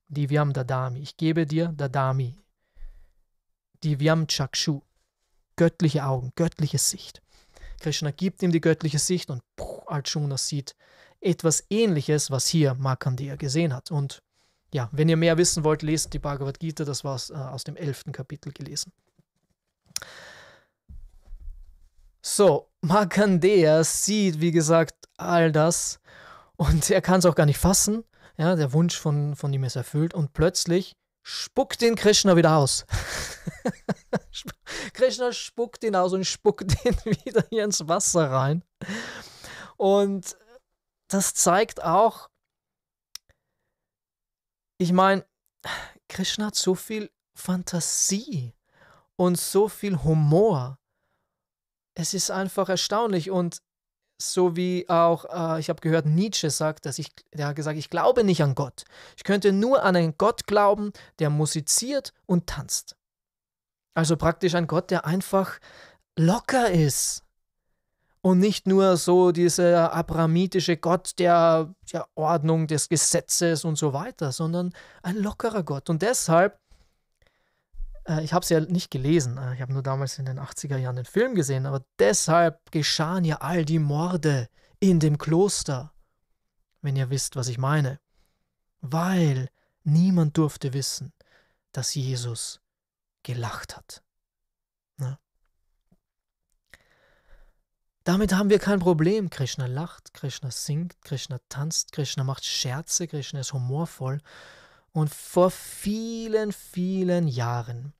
Divyam dadami, ich gebe dir dadami. Divyam chakshu, göttliche Augen, göttliche Sicht. Krishna gibt ihm die göttliche Sicht und Arjuna sieht etwas ähnliches, was hier Markandeya gesehen hat. Und ja, wenn ihr mehr wissen wollt, lest die Bhagavad Gita, das war äh, aus dem 11. Kapitel gelesen. So, Magandeas sieht, wie gesagt, all das und er kann es auch gar nicht fassen. Ja, der Wunsch von, von ihm ist erfüllt und plötzlich spuckt ihn Krishna wieder aus. Krishna spuckt ihn aus und spuckt ihn wieder hier ins Wasser rein. Und das zeigt auch, ich meine, Krishna hat so viel Fantasie und so viel Humor es ist einfach erstaunlich und so wie auch, äh, ich habe gehört, Nietzsche sagt, dass ich, der hat gesagt, ich glaube nicht an Gott. Ich könnte nur an einen Gott glauben, der musiziert und tanzt. Also praktisch ein Gott, der einfach locker ist. Und nicht nur so dieser abramitische Gott der, der Ordnung, des Gesetzes und so weiter, sondern ein lockerer Gott. Und deshalb äh, ich habe es ja nicht gelesen. Äh, ich habe nur damals in den 80er Jahren den Film gesehen. Aber deshalb geschahen ja all die Morde in dem Kloster. Wenn ihr wisst, was ich meine. Weil niemand durfte wissen, dass Jesus gelacht hat. Na? Ne? Damit haben wir kein Problem. Krishna lacht, Krishna singt, Krishna tanzt, Krishna macht Scherze, Krishna ist humorvoll. Und vor vielen, vielen Jahren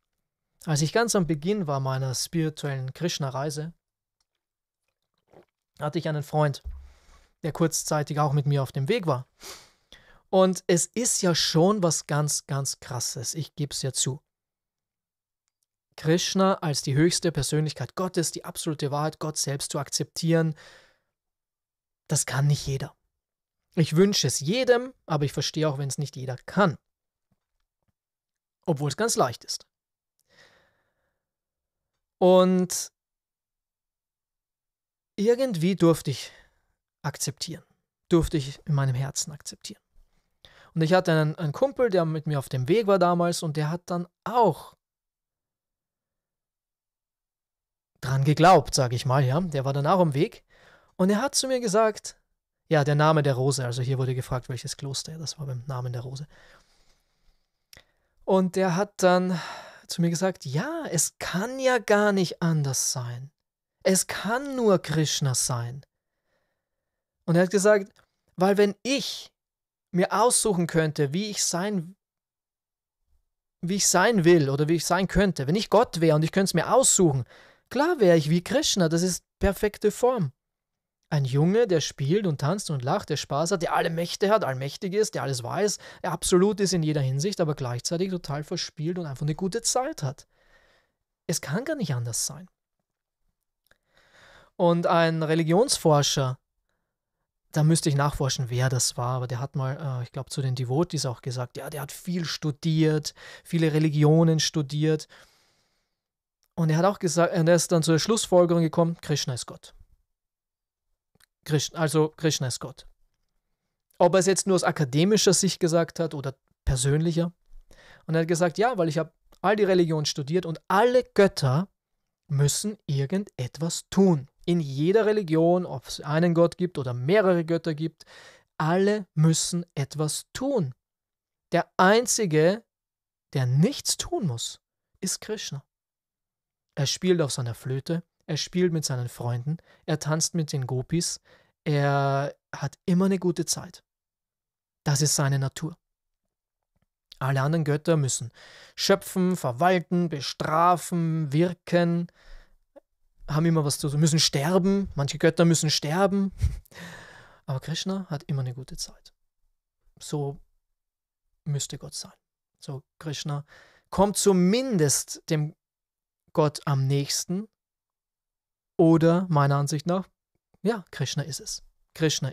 als ich ganz am Beginn war meiner spirituellen Krishna-Reise, hatte ich einen Freund, der kurzzeitig auch mit mir auf dem Weg war. Und es ist ja schon was ganz, ganz Krasses, ich gebe es ja zu. Krishna als die höchste Persönlichkeit Gottes, die absolute Wahrheit, Gott selbst zu akzeptieren, das kann nicht jeder. Ich wünsche es jedem, aber ich verstehe auch, wenn es nicht jeder kann. Obwohl es ganz leicht ist. Und irgendwie durfte ich akzeptieren, durfte ich in meinem Herzen akzeptieren. Und ich hatte einen, einen Kumpel, der mit mir auf dem Weg war damals und der hat dann auch dran geglaubt, sage ich mal, ja. Der war dann auch am Weg und er hat zu mir gesagt, ja, der Name der Rose, also hier wurde gefragt, welches Kloster, das war beim Namen der Rose. Und der hat dann zu mir gesagt, ja, es kann ja gar nicht anders sein. Es kann nur Krishna sein. Und er hat gesagt, weil wenn ich mir aussuchen könnte, wie ich sein wie ich sein will oder wie ich sein könnte, wenn ich Gott wäre und ich könnte es mir aussuchen, klar wäre ich wie Krishna, das ist perfekte Form. Ein Junge, der spielt und tanzt und lacht, der Spaß hat, der alle Mächte hat, allmächtig ist, der alles weiß, der absolut ist in jeder Hinsicht, aber gleichzeitig total verspielt und einfach eine gute Zeit hat. Es kann gar nicht anders sein. Und ein Religionsforscher, da müsste ich nachforschen, wer das war, aber der hat mal, äh, ich glaube, zu den Devotis auch gesagt, ja, der hat viel studiert, viele Religionen studiert. Und er hat auch gesagt, er ist dann zur Schlussfolgerung gekommen, Krishna ist Gott. Krishna, also Krishna ist Gott. Ob er es jetzt nur aus akademischer Sicht gesagt hat oder persönlicher. Und er hat gesagt, ja, weil ich habe all die Religionen studiert und alle Götter müssen irgendetwas tun. In jeder Religion, ob es einen Gott gibt oder mehrere Götter gibt, alle müssen etwas tun. Der Einzige, der nichts tun muss, ist Krishna. Er spielt auf seiner Flöte, er spielt mit seinen Freunden, er tanzt mit den Gopis, er hat immer eine gute Zeit. Das ist seine Natur. Alle anderen Götter müssen schöpfen, verwalten, bestrafen, wirken, haben immer was zu tun, müssen sterben, manche Götter müssen sterben. Aber Krishna hat immer eine gute Zeit. So müsste Gott sein. So Krishna kommt zumindest dem Gott am nächsten, oder meiner Ansicht nach, ja, Krishna ist es. Krishna.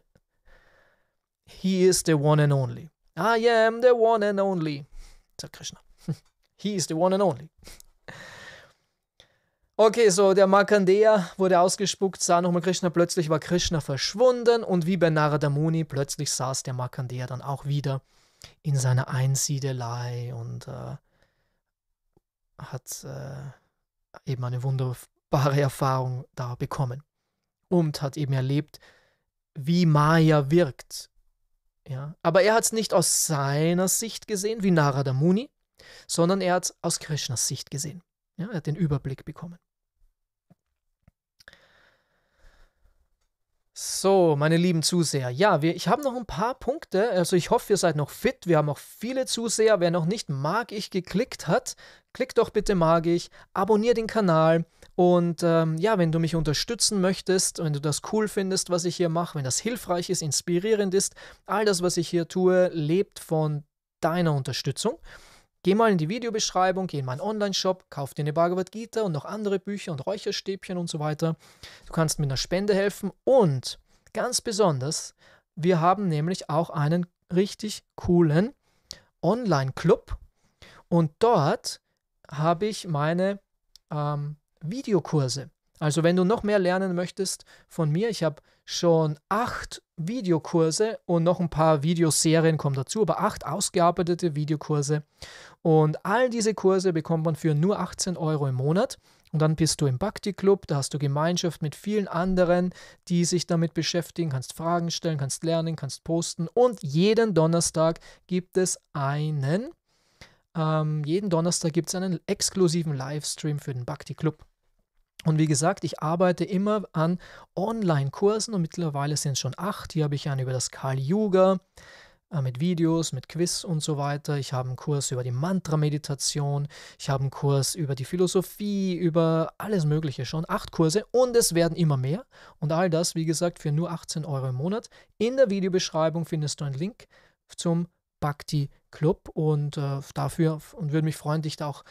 He is the one and only. I am the one and only, sagt Krishna. He is the one and only. Okay, so der Markandeya wurde ausgespuckt, sah nochmal Krishna, plötzlich war Krishna verschwunden und wie bei Narada Muni, plötzlich saß der Markandeya dann auch wieder in seiner Einsiedelei und äh, hat äh, eben eine wunder fruchtbare Erfahrung da bekommen und hat eben erlebt, wie Maya wirkt. Ja, aber er hat es nicht aus seiner Sicht gesehen, wie Narada Muni, sondern er hat es aus Krishnas Sicht gesehen. Ja, er hat den Überblick bekommen. So, meine lieben Zuseher. Ja, wir, ich habe noch ein paar Punkte. Also ich hoffe, ihr seid noch fit. Wir haben auch viele Zuseher. Wer noch nicht mag ich geklickt hat, klickt doch bitte mag ich. Abonniert den Kanal. Und ähm, ja, wenn du mich unterstützen möchtest, wenn du das cool findest, was ich hier mache, wenn das hilfreich ist, inspirierend ist, all das, was ich hier tue, lebt von deiner Unterstützung. Geh mal in die Videobeschreibung, geh in meinen Online-Shop, kauf dir eine Bhagavad Gita und noch andere Bücher und Räucherstäbchen und so weiter. Du kannst mit einer Spende helfen und ganz besonders, wir haben nämlich auch einen richtig coolen Online-Club und dort habe ich meine ähm, Videokurse. Also wenn du noch mehr lernen möchtest von mir, ich habe schon acht Videokurse und noch ein paar Videoserien kommen dazu, aber acht ausgearbeitete Videokurse. Und all diese Kurse bekommt man für nur 18 Euro im Monat. Und dann bist du im Bhakti-Club, da hast du Gemeinschaft mit vielen anderen, die sich damit beschäftigen, kannst Fragen stellen, kannst lernen, kannst posten. Und jeden Donnerstag gibt es einen, ähm, jeden Donnerstag gibt es einen exklusiven Livestream für den Bhakti-Club. Und wie gesagt, ich arbeite immer an Online-Kursen und mittlerweile sind es schon acht. Hier habe ich einen über das Kali-Yoga äh, mit Videos, mit Quiz und so weiter. Ich habe einen Kurs über die Mantra-Meditation. Ich habe einen Kurs über die Philosophie, über alles Mögliche schon. Acht Kurse und es werden immer mehr. Und all das, wie gesagt, für nur 18 Euro im Monat. In der Videobeschreibung findest du einen Link zum Bhakti Club und äh, dafür und würde mich freuen, dich da auch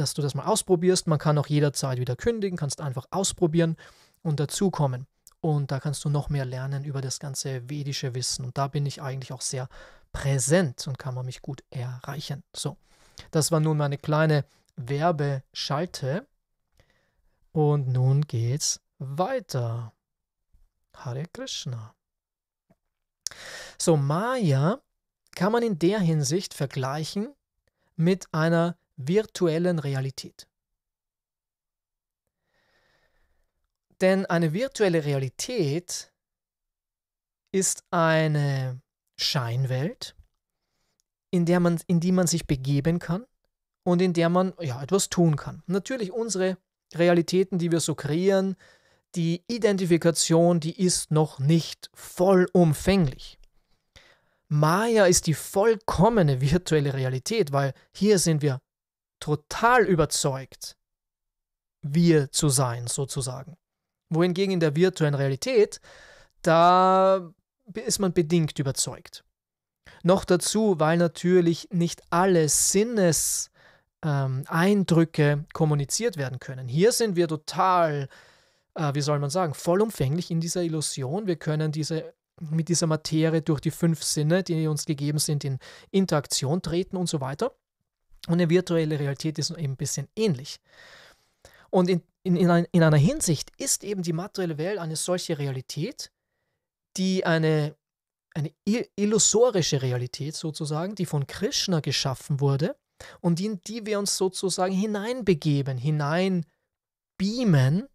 dass du das mal ausprobierst. Man kann auch jederzeit wieder kündigen, kannst einfach ausprobieren und dazukommen. Und da kannst du noch mehr lernen über das ganze vedische Wissen. Und da bin ich eigentlich auch sehr präsent und kann man mich gut erreichen. So, das war nun meine kleine Werbeschalte. Und nun geht's weiter. Hare Krishna. So, Maya kann man in der Hinsicht vergleichen mit einer virtuellen Realität. Denn eine virtuelle Realität ist eine Scheinwelt, in, der man, in die man sich begeben kann und in der man ja, etwas tun kann. Natürlich unsere Realitäten, die wir so kreieren, die Identifikation, die ist noch nicht vollumfänglich. Maya ist die vollkommene virtuelle Realität, weil hier sind wir total überzeugt, wir zu sein, sozusagen. Wohingegen in der virtuellen Realität, da ist man bedingt überzeugt. Noch dazu, weil natürlich nicht alle Sinneseindrücke ähm, kommuniziert werden können. Hier sind wir total, äh, wie soll man sagen, vollumfänglich in dieser Illusion. Wir können diese mit dieser Materie durch die fünf Sinne, die uns gegeben sind, in Interaktion treten und so weiter. Und eine virtuelle Realität ist eben ein bisschen ähnlich. Und in, in, in, ein, in einer Hinsicht ist eben die materielle Welt eine solche Realität, die eine, eine illusorische Realität sozusagen, die von Krishna geschaffen wurde und in die wir uns sozusagen hineinbegeben, hineinbeamen.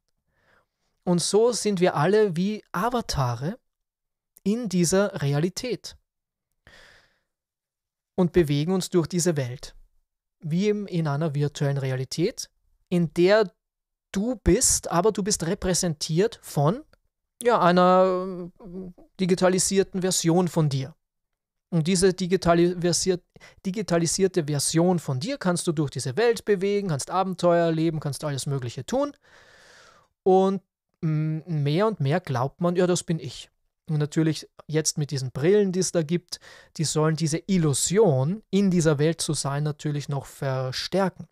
Und so sind wir alle wie Avatare in dieser Realität und bewegen uns durch diese Welt wie in einer virtuellen Realität, in der du bist, aber du bist repräsentiert von ja, einer äh, digitalisierten Version von dir. Und diese digitalisiert, digitalisierte Version von dir kannst du durch diese Welt bewegen, kannst Abenteuer erleben, kannst alles Mögliche tun. Und mehr und mehr glaubt man, ja, das bin ich. Und natürlich jetzt mit diesen Brillen, die es da gibt, die sollen diese Illusion, in dieser Welt zu sein, natürlich noch verstärken.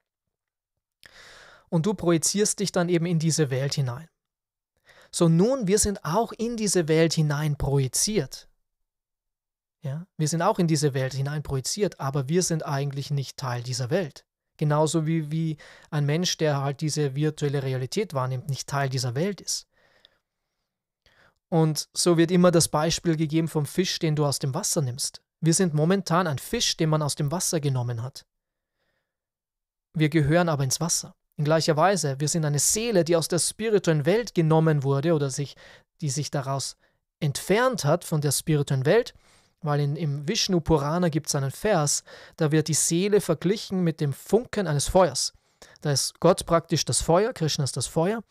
Und du projizierst dich dann eben in diese Welt hinein. So nun, wir sind auch in diese Welt hinein projiziert. Ja, wir sind auch in diese Welt hinein projiziert, aber wir sind eigentlich nicht Teil dieser Welt. Genauso wie, wie ein Mensch, der halt diese virtuelle Realität wahrnimmt, nicht Teil dieser Welt ist. Und so wird immer das Beispiel gegeben vom Fisch, den du aus dem Wasser nimmst. Wir sind momentan ein Fisch, den man aus dem Wasser genommen hat. Wir gehören aber ins Wasser. In gleicher Weise, wir sind eine Seele, die aus der spirituellen Welt genommen wurde oder sich, die sich daraus entfernt hat von der spirituellen Welt, weil in, im Vishnu Purana gibt es einen Vers, da wird die Seele verglichen mit dem Funken eines Feuers. Da ist Gott praktisch das Feuer, Krishna ist das Feuer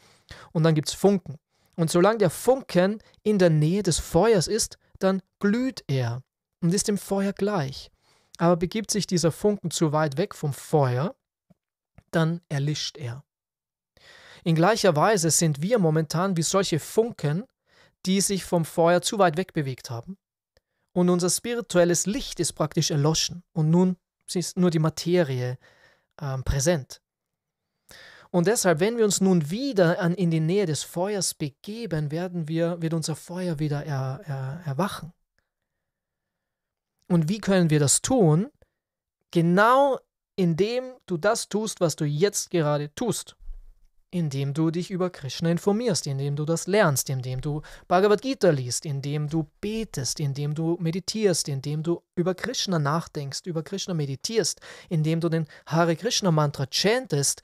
und dann gibt es Funken. Und solange der Funken in der Nähe des Feuers ist, dann glüht er und ist dem Feuer gleich. Aber begibt sich dieser Funken zu weit weg vom Feuer, dann erlischt er. In gleicher Weise sind wir momentan wie solche Funken, die sich vom Feuer zu weit weg bewegt haben. Und unser spirituelles Licht ist praktisch erloschen und nun ist nur die Materie äh, präsent. Und deshalb, wenn wir uns nun wieder an, in die Nähe des Feuers begeben, werden wir, wird unser Feuer wieder er, er, erwachen. Und wie können wir das tun? Genau indem du das tust, was du jetzt gerade tust. Indem du dich über Krishna informierst, indem du das lernst, indem du Bhagavad Gita liest, indem du betest, indem du meditierst, indem du über Krishna nachdenkst, über Krishna meditierst, indem du den Hare Krishna Mantra chantest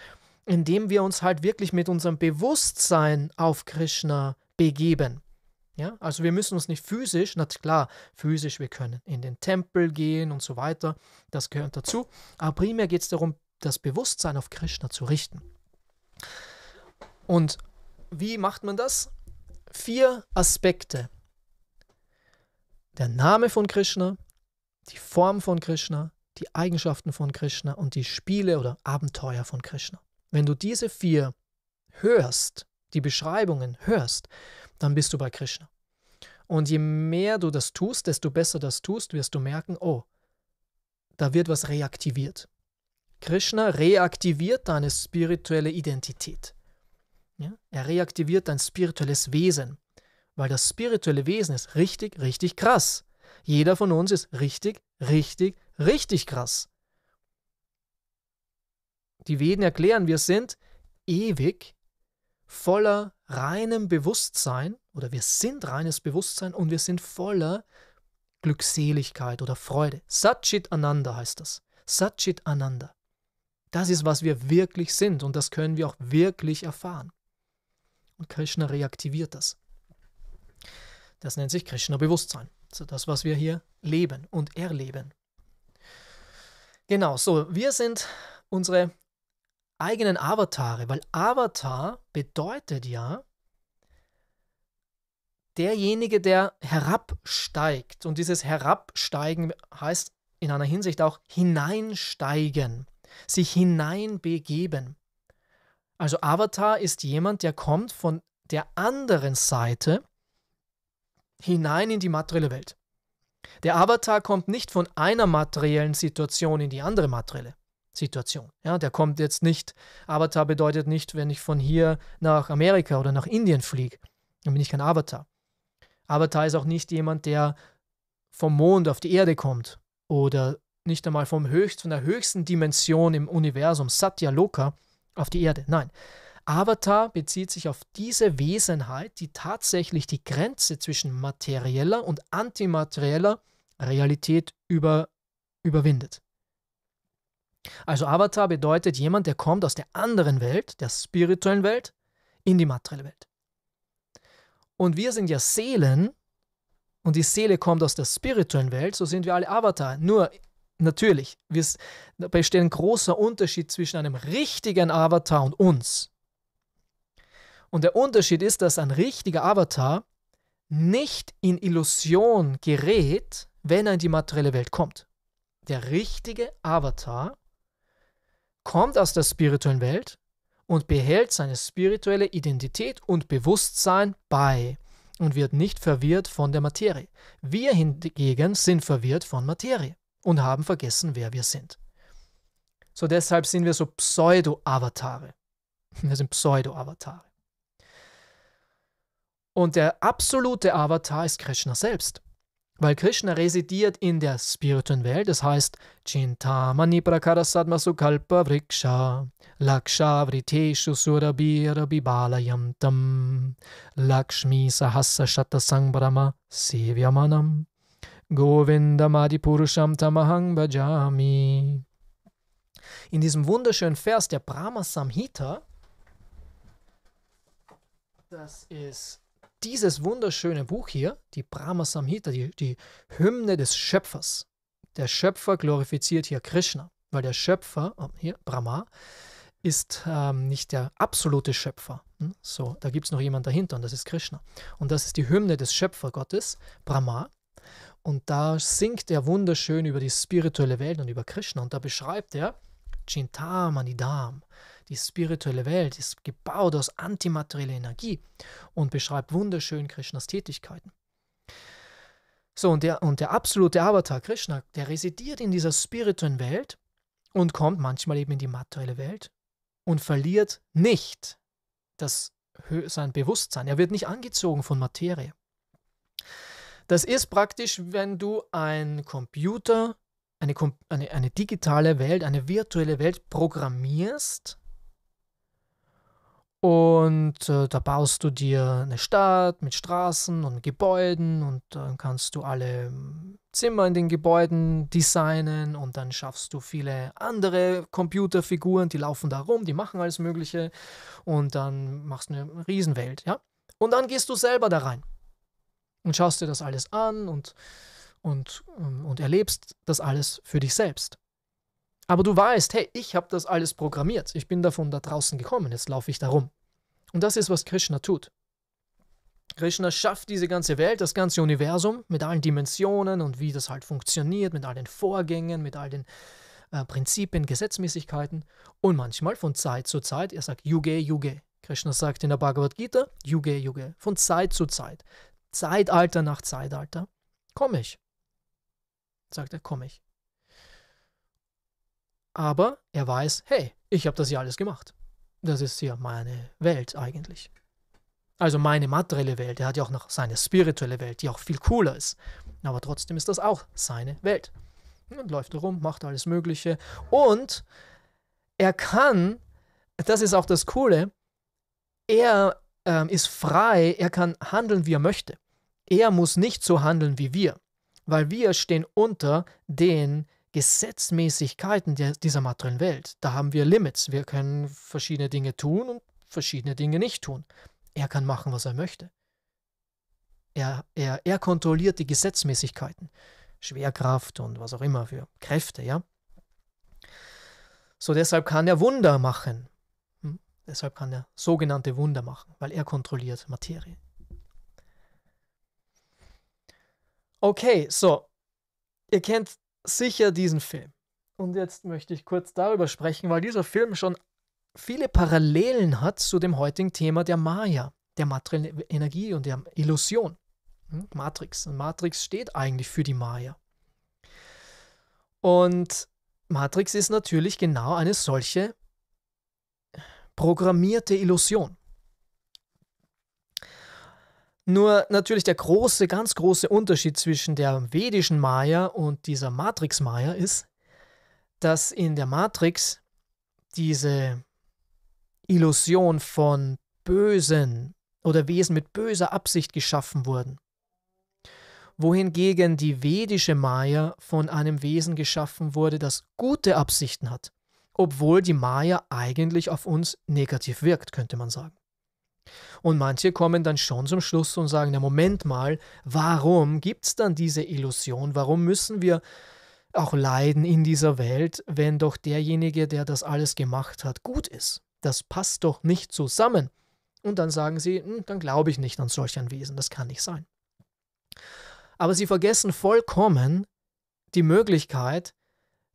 indem wir uns halt wirklich mit unserem Bewusstsein auf Krishna begeben. Ja, also wir müssen uns nicht physisch, na klar, physisch, wir können in den Tempel gehen und so weiter, das gehört dazu, aber primär geht es darum, das Bewusstsein auf Krishna zu richten. Und wie macht man das? Vier Aspekte. Der Name von Krishna, die Form von Krishna, die Eigenschaften von Krishna und die Spiele oder Abenteuer von Krishna. Wenn du diese vier hörst, die Beschreibungen hörst, dann bist du bei Krishna. Und je mehr du das tust, desto besser das tust, wirst du merken, oh, da wird was reaktiviert. Krishna reaktiviert deine spirituelle Identität. Ja? Er reaktiviert dein spirituelles Wesen, weil das spirituelle Wesen ist richtig, richtig krass. Jeder von uns ist richtig, richtig, richtig krass die Veden erklären, wir sind ewig, voller reinem Bewusstsein oder wir sind reines Bewusstsein und wir sind voller Glückseligkeit oder Freude. Satchit Ananda heißt das. Satchit Ananda. Das ist, was wir wirklich sind und das können wir auch wirklich erfahren. Und Krishna reaktiviert das. Das nennt sich Krishna-Bewusstsein. So also das, was wir hier leben und erleben. Genau, so, wir sind unsere eigenen Avatare, weil Avatar bedeutet ja derjenige, der herabsteigt. Und dieses Herabsteigen heißt in einer Hinsicht auch hineinsteigen, sich hineinbegeben. Also Avatar ist jemand, der kommt von der anderen Seite hinein in die materielle Welt. Der Avatar kommt nicht von einer materiellen Situation in die andere materielle. Situation. Ja, der kommt jetzt nicht, Avatar bedeutet nicht, wenn ich von hier nach Amerika oder nach Indien fliege, dann bin ich kein Avatar. Avatar ist auch nicht jemand, der vom Mond auf die Erde kommt oder nicht einmal vom höchst, von der höchsten Dimension im Universum, Satya Loka, auf die Erde. Nein. Avatar bezieht sich auf diese Wesenheit, die tatsächlich die Grenze zwischen materieller und antimaterieller Realität über, überwindet. Also Avatar bedeutet jemand, der kommt aus der anderen Welt, der spirituellen Welt, in die materielle Welt. Und wir sind ja Seelen und die Seele kommt aus der spirituellen Welt, so sind wir alle Avatar. Nur natürlich, wir, da besteht ein großer Unterschied zwischen einem richtigen Avatar und uns. Und der Unterschied ist, dass ein richtiger Avatar nicht in Illusion gerät, wenn er in die materielle Welt kommt. Der richtige Avatar kommt aus der spirituellen Welt und behält seine spirituelle Identität und Bewusstsein bei und wird nicht verwirrt von der Materie. Wir hingegen sind verwirrt von Materie und haben vergessen, wer wir sind. So deshalb sind wir so Pseudo-Avatare. Wir sind Pseudo-Avatare. Und der absolute Avatar ist Krishna selbst. Weil Krishna residiert in der spirituellen Welt, das heißt Chintamani Prakarasadma Sukalpa Vriksha Lakshavriteshu Surabira Bibalayam Tam Lakshmi Sahasra Shatasangrama Sevyamanam Govinda Purusham Tamahang Bhajami in diesem wunderschönen Vers der Brahma Samhita, das ist dieses wunderschöne Buch hier, die Brahma Samhita, die, die Hymne des Schöpfers. Der Schöpfer glorifiziert hier Krishna, weil der Schöpfer, oh, hier Brahma, ist ähm, nicht der absolute Schöpfer. Hm? So, da gibt es noch jemand dahinter und das ist Krishna. Und das ist die Hymne des Schöpfergottes, Brahma. Und da singt er wunderschön über die spirituelle Welt und über Krishna. Und da beschreibt er Chintamanidam. Die spirituelle Welt ist gebaut aus antimaterieller Energie und beschreibt wunderschön Krishnas Tätigkeiten. So, und der, und der absolute Avatar Krishna, der residiert in dieser spirituellen Welt und kommt manchmal eben in die materielle Welt und verliert nicht das, sein Bewusstsein. Er wird nicht angezogen von Materie. Das ist praktisch, wenn du ein Computer, eine, eine, eine digitale Welt, eine virtuelle Welt programmierst und äh, da baust du dir eine Stadt mit Straßen und Gebäuden und dann äh, kannst du alle hm, Zimmer in den Gebäuden designen und dann schaffst du viele andere Computerfiguren, die laufen da rum, die machen alles Mögliche und dann machst du eine Riesenwelt, ja? Und dann gehst du selber da rein und schaust dir das alles an und, und, ähm, und erlebst das alles für dich selbst. Aber du weißt, hey, ich habe das alles programmiert. Ich bin davon da draußen gekommen. Jetzt laufe ich da rum. Und das ist, was Krishna tut. Krishna schafft diese ganze Welt, das ganze Universum mit allen Dimensionen und wie das halt funktioniert, mit all den Vorgängen, mit all den äh, Prinzipien, Gesetzmäßigkeiten und manchmal von Zeit zu Zeit, er sagt Yuge, Yuge. Krishna sagt in der Bhagavad Gita, Yuge, Yuge, von Zeit zu Zeit, Zeitalter nach Zeitalter, komme ich. Sagt er, komme ich aber er weiß, hey, ich habe das ja alles gemacht. Das ist ja meine Welt eigentlich. Also meine materielle Welt. Er hat ja auch noch seine spirituelle Welt, die auch viel cooler ist. Aber trotzdem ist das auch seine Welt. Und läuft rum, macht alles Mögliche. Und er kann, das ist auch das Coole, er ähm, ist frei, er kann handeln, wie er möchte. Er muss nicht so handeln wie wir, weil wir stehen unter den, Gesetzmäßigkeiten der, dieser materiellen Welt. Da haben wir Limits. Wir können verschiedene Dinge tun und verschiedene Dinge nicht tun. Er kann machen, was er möchte. Er, er, er kontrolliert die Gesetzmäßigkeiten. Schwerkraft und was auch immer für Kräfte, ja. So deshalb kann er Wunder machen. Hm? Deshalb kann er sogenannte Wunder machen, weil er kontrolliert Materie. Okay, so. Ihr kennt sicher diesen Film. Und jetzt möchte ich kurz darüber sprechen, weil dieser Film schon viele Parallelen hat zu dem heutigen Thema der Maya, der materiellen Energie und der Illusion. Hm, Matrix. Und Matrix steht eigentlich für die Maya. Und Matrix ist natürlich genau eine solche programmierte Illusion. Nur natürlich der große, ganz große Unterschied zwischen der vedischen Maya und dieser Matrix Maya ist, dass in der Matrix diese Illusion von Bösen oder Wesen mit böser Absicht geschaffen wurden, wohingegen die vedische Maya von einem Wesen geschaffen wurde, das gute Absichten hat, obwohl die Maya eigentlich auf uns negativ wirkt, könnte man sagen. Und manche kommen dann schon zum Schluss und sagen, na Moment mal, warum gibt es dann diese Illusion? Warum müssen wir auch leiden in dieser Welt, wenn doch derjenige, der das alles gemacht hat, gut ist? Das passt doch nicht zusammen. Und dann sagen sie, hm, dann glaube ich nicht an solch ein Wesen, das kann nicht sein. Aber sie vergessen vollkommen die Möglichkeit,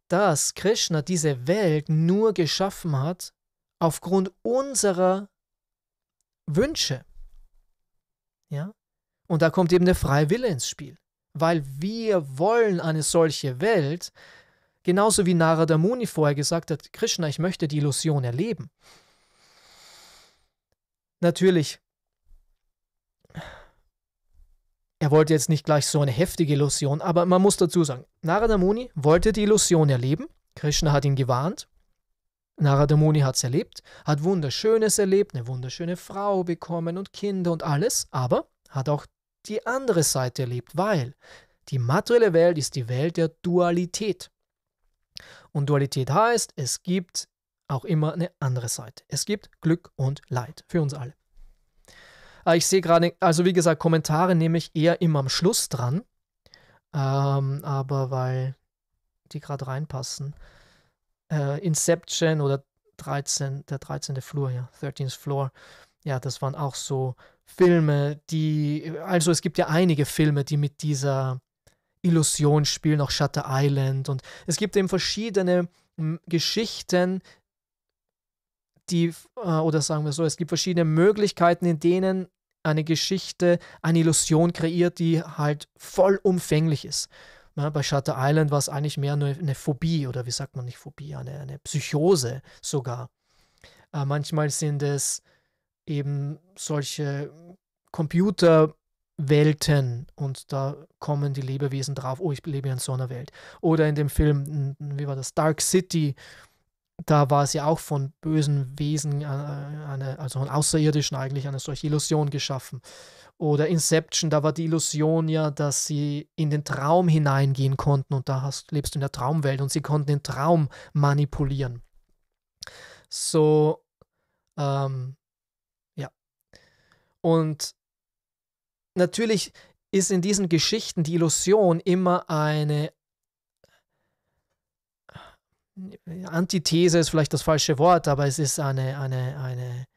dass Krishna diese Welt nur geschaffen hat aufgrund unserer Wünsche. Ja? Und da kommt eben der freie Wille ins Spiel, weil wir wollen eine solche Welt, genauso wie Narada Muni vorher gesagt hat, Krishna, ich möchte die Illusion erleben. Natürlich, er wollte jetzt nicht gleich so eine heftige Illusion, aber man muss dazu sagen, Narada Muni wollte die Illusion erleben, Krishna hat ihn gewarnt Narada Muni hat es erlebt, hat Wunderschönes erlebt, eine wunderschöne Frau bekommen und Kinder und alles, aber hat auch die andere Seite erlebt, weil die materielle Welt ist die Welt der Dualität. Und Dualität heißt, es gibt auch immer eine andere Seite. Es gibt Glück und Leid für uns alle. Ah, ich sehe gerade, also wie gesagt, Kommentare nehme ich eher immer am Schluss dran, ähm, aber weil die gerade reinpassen äh, Inception oder 13, der 13. Flur, ja, 13th Floor. Ja, das waren auch so Filme, die, also es gibt ja einige Filme, die mit dieser Illusion spielen, auch Shutter Island und es gibt eben verschiedene hm, Geschichten, die, äh, oder sagen wir so, es gibt verschiedene Möglichkeiten, in denen eine Geschichte eine Illusion kreiert, die halt vollumfänglich ist. Ja, bei Shutter Island war es eigentlich mehr nur eine Phobie oder wie sagt man nicht Phobie, eine, eine Psychose sogar. Äh, manchmal sind es eben solche Computerwelten und da kommen die Lebewesen drauf, oh, ich lebe in so einer Welt. Oder in dem Film, wie war das, Dark City, da war sie auch von bösen Wesen, äh, eine, also von Außerirdischen eigentlich, eine solche Illusion geschaffen. Oder Inception, da war die Illusion ja, dass sie in den Traum hineingehen konnten und da hast, lebst du in der Traumwelt und sie konnten den Traum manipulieren. So, ähm, ja. Und natürlich ist in diesen Geschichten die Illusion immer eine Antithese ist vielleicht das falsche Wort, aber es ist eine, eine, eine,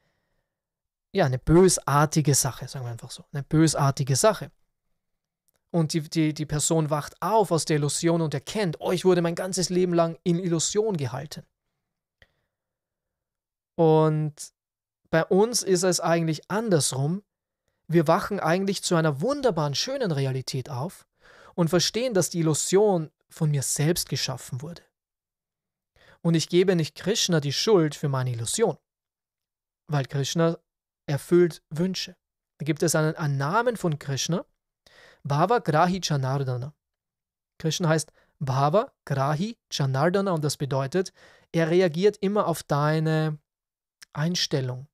ja, eine bösartige Sache, sagen wir einfach so. Eine bösartige Sache. Und die, die, die Person wacht auf aus der Illusion und erkennt, oh, ich wurde mein ganzes Leben lang in Illusion gehalten. Und bei uns ist es eigentlich andersrum. Wir wachen eigentlich zu einer wunderbaren, schönen Realität auf und verstehen, dass die Illusion von mir selbst geschaffen wurde und ich gebe nicht Krishna die Schuld für meine Illusion, weil Krishna erfüllt Wünsche. Da gibt es einen, einen Namen von Krishna, Bhava Grahi Chanardana. Krishna heißt Bhava Grahi Chanardana und das bedeutet, er reagiert immer auf deine Einstellung